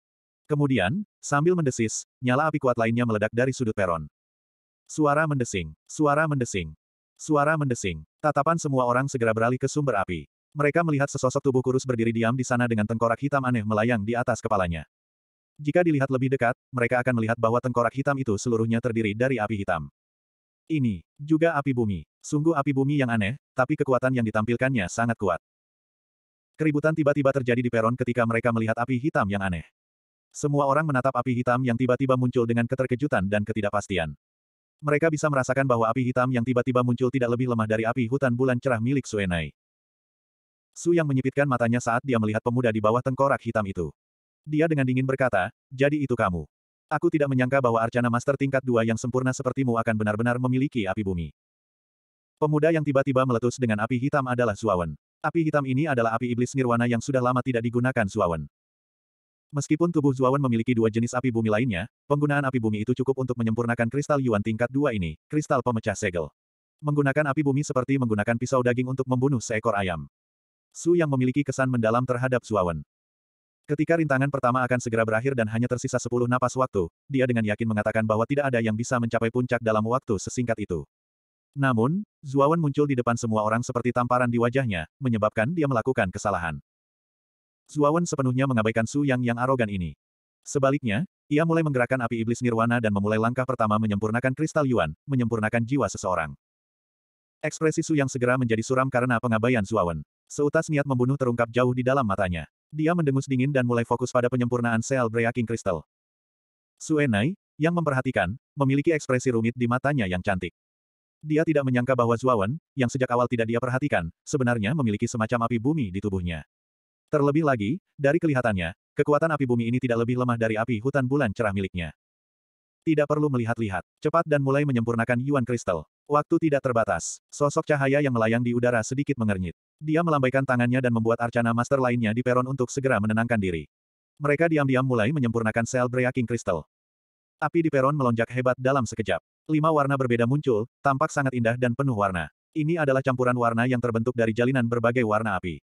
Kemudian, sambil mendesis, nyala api kuat lainnya meledak dari sudut peron. Suara mendesing, suara mendesing, suara mendesing. Tatapan semua orang segera beralih ke sumber api. Mereka melihat sesosok tubuh kurus berdiri diam di sana dengan tengkorak hitam aneh melayang di atas kepalanya. Jika dilihat lebih dekat, mereka akan melihat bahwa tengkorak hitam itu seluruhnya terdiri dari api hitam. Ini juga api bumi. Sungguh api bumi yang aneh, tapi kekuatan yang ditampilkannya sangat kuat. Keributan tiba-tiba terjadi di peron ketika mereka melihat api hitam yang aneh. Semua orang menatap api hitam yang tiba-tiba muncul dengan keterkejutan dan ketidakpastian. Mereka bisa merasakan bahwa api hitam yang tiba-tiba muncul tidak lebih lemah dari api hutan bulan cerah milik Suenai. Su yang menyipitkan matanya saat dia melihat pemuda di bawah tengkorak hitam itu. Dia dengan dingin berkata, jadi itu kamu. Aku tidak menyangka bahwa Arcana Master tingkat dua yang sempurna sepertimu akan benar-benar memiliki api bumi. Pemuda yang tiba-tiba meletus dengan api hitam adalah Suawen. Api hitam ini adalah api iblis nirwana yang sudah lama tidak digunakan Suawen. Meskipun tubuh Zuawan memiliki dua jenis api bumi lainnya, penggunaan api bumi itu cukup untuk menyempurnakan kristal Yuan tingkat dua ini, kristal pemecah segel. Menggunakan api bumi seperti menggunakan pisau daging untuk membunuh seekor ayam. Su yang memiliki kesan mendalam terhadap Zuawan. Ketika rintangan pertama akan segera berakhir dan hanya tersisa sepuluh napas waktu, dia dengan yakin mengatakan bahwa tidak ada yang bisa mencapai puncak dalam waktu sesingkat itu. Namun, Zuawan muncul di depan semua orang seperti tamparan di wajahnya, menyebabkan dia melakukan kesalahan. Zuawan sepenuhnya mengabaikan Su Yang yang arogan ini. Sebaliknya, ia mulai menggerakkan api iblis nirwana dan memulai langkah pertama menyempurnakan kristal Yuan, menyempurnakan jiwa seseorang. Ekspresi Su Yang segera menjadi suram karena pengabaian Zuawan. Seutas niat membunuh terungkap jauh di dalam matanya. Dia mendengus dingin dan mulai fokus pada penyempurnaan sel breaking kristal. Su Enai yang memperhatikan, memiliki ekspresi rumit di matanya yang cantik. Dia tidak menyangka bahwa Zuawan, yang sejak awal tidak dia perhatikan, sebenarnya memiliki semacam api bumi di tubuhnya. Terlebih lagi, dari kelihatannya, kekuatan api bumi ini tidak lebih lemah dari api hutan bulan cerah miliknya. Tidak perlu melihat-lihat, cepat dan mulai menyempurnakan Yuan Kristal. Waktu tidak terbatas, sosok cahaya yang melayang di udara sedikit mengernyit. Dia melambaikan tangannya dan membuat arcana master lainnya di peron untuk segera menenangkan diri. Mereka diam-diam mulai menyempurnakan sel breaking Crystal. Api di peron melonjak hebat dalam sekejap. Lima warna berbeda muncul, tampak sangat indah dan penuh warna. Ini adalah campuran warna yang terbentuk dari jalinan berbagai warna api.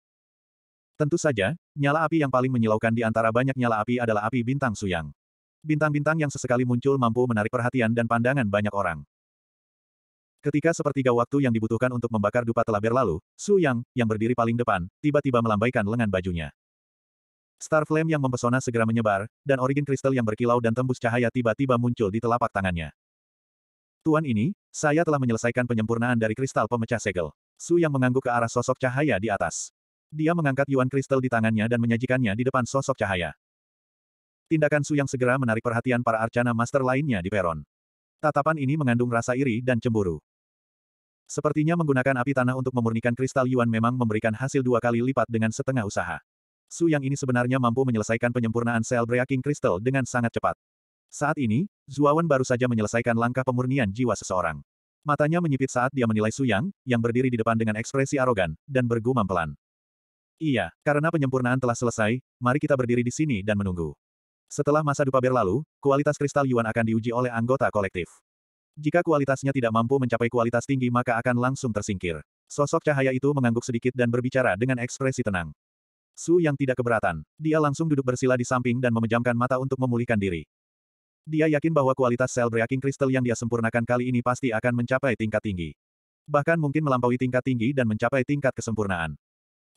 Tentu saja, nyala api yang paling menyilaukan di antara banyak nyala api adalah api bintang Suyang. Bintang-bintang yang sesekali muncul mampu menarik perhatian dan pandangan banyak orang. Ketika sepertiga waktu yang dibutuhkan untuk membakar dupa telah berlalu, Su Yang, yang berdiri paling depan, tiba-tiba melambaikan lengan bajunya. Star Flame yang mempesona segera menyebar, dan origin kristal yang berkilau dan tembus cahaya tiba-tiba muncul di telapak tangannya. Tuan ini, saya telah menyelesaikan penyempurnaan dari kristal pemecah segel. Su Yang mengangguk ke arah sosok cahaya di atas. Dia mengangkat Yuan Kristal di tangannya dan menyajikannya di depan sosok cahaya. Tindakan Su yang segera menarik perhatian para arcana master lainnya di peron. Tatapan ini mengandung rasa iri dan cemburu. Sepertinya menggunakan api tanah untuk memurnikan kristal Yuan memang memberikan hasil dua kali lipat dengan setengah usaha. Su yang ini sebenarnya mampu menyelesaikan penyempurnaan sel breaking kristal dengan sangat cepat. Saat ini, Zuawan baru saja menyelesaikan langkah pemurnian jiwa seseorang. Matanya menyipit saat dia menilai Su Yang, yang berdiri di depan dengan ekspresi arogan, dan bergumam pelan. Iya, karena penyempurnaan telah selesai, mari kita berdiri di sini dan menunggu. Setelah masa dupa berlalu, kualitas kristal Yuan akan diuji oleh anggota kolektif. Jika kualitasnya tidak mampu mencapai kualitas tinggi maka akan langsung tersingkir. Sosok cahaya itu mengangguk sedikit dan berbicara dengan ekspresi tenang. Su yang tidak keberatan. Dia langsung duduk bersila di samping dan memejamkan mata untuk memulihkan diri. Dia yakin bahwa kualitas sel breaking kristal yang dia sempurnakan kali ini pasti akan mencapai tingkat tinggi. Bahkan mungkin melampaui tingkat tinggi dan mencapai tingkat kesempurnaan.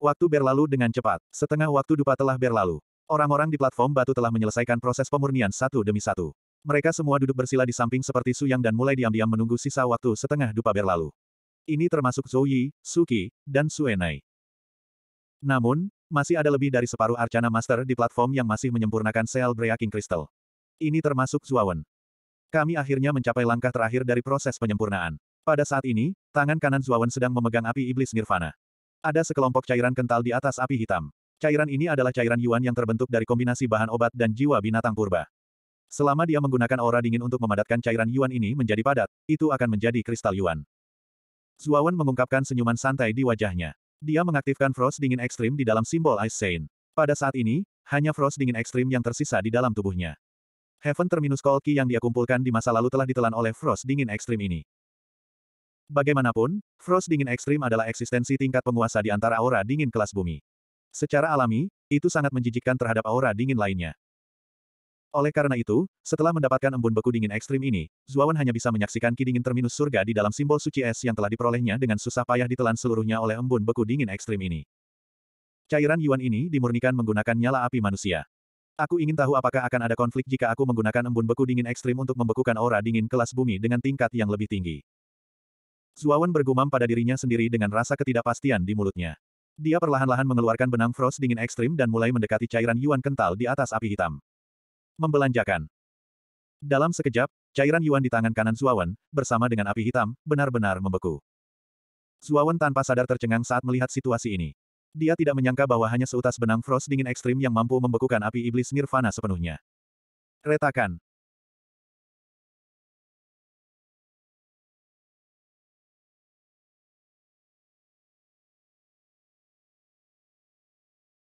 Waktu berlalu dengan cepat. Setengah waktu dupa telah berlalu. Orang-orang di platform batu telah menyelesaikan proses pemurnian satu demi satu. Mereka semua duduk bersila di samping seperti Su Yang dan mulai diam-diam menunggu sisa waktu setengah dupa berlalu. Ini termasuk Zhou Yi, Su Qi, dan Su Enai. Namun, masih ada lebih dari separuh Arcana Master di platform yang masih menyempurnakan sel Breaking Crystal. Ini termasuk Zuawan. Kami akhirnya mencapai langkah terakhir dari proses penyempurnaan. Pada saat ini, tangan kanan Zuawan sedang memegang api iblis Nirvana. Ada sekelompok cairan kental di atas api hitam. Cairan ini adalah cairan Yuan yang terbentuk dari kombinasi bahan obat dan jiwa binatang purba. Selama dia menggunakan aura dingin untuk memadatkan cairan Yuan ini menjadi padat, itu akan menjadi kristal Yuan. Zuawan mengungkapkan senyuman santai di wajahnya. Dia mengaktifkan frost dingin ekstrim di dalam simbol Ice Saint. Pada saat ini, hanya frost dingin ekstrim yang tersisa di dalam tubuhnya. Heaven Terminus Kolki yang dia kumpulkan di masa lalu telah ditelan oleh frost dingin ekstrim ini. Bagaimanapun, frost dingin ekstrim adalah eksistensi tingkat penguasa di antara aura dingin kelas bumi. Secara alami, itu sangat menjijikkan terhadap aura dingin lainnya. Oleh karena itu, setelah mendapatkan embun beku dingin ekstrim ini, Zuawan hanya bisa menyaksikan ki dingin terminus surga di dalam simbol suci es yang telah diperolehnya dengan susah payah ditelan seluruhnya oleh embun beku dingin ekstrim ini. Cairan Yuan ini dimurnikan menggunakan nyala api manusia. Aku ingin tahu apakah akan ada konflik jika aku menggunakan embun beku dingin ekstrim untuk membekukan aura dingin kelas bumi dengan tingkat yang lebih tinggi. Zuawan bergumam pada dirinya sendiri dengan rasa ketidakpastian di mulutnya. Dia perlahan-lahan mengeluarkan benang frost dingin ekstrim dan mulai mendekati cairan yuan kental di atas api hitam. Membelanjakan. Dalam sekejap, cairan yuan di tangan kanan Zuawan, bersama dengan api hitam, benar-benar membeku. Zuawan tanpa sadar tercengang saat melihat situasi ini. Dia tidak menyangka bahwa hanya seutas benang frost dingin ekstrim yang mampu membekukan api iblis nirvana sepenuhnya. Retakan.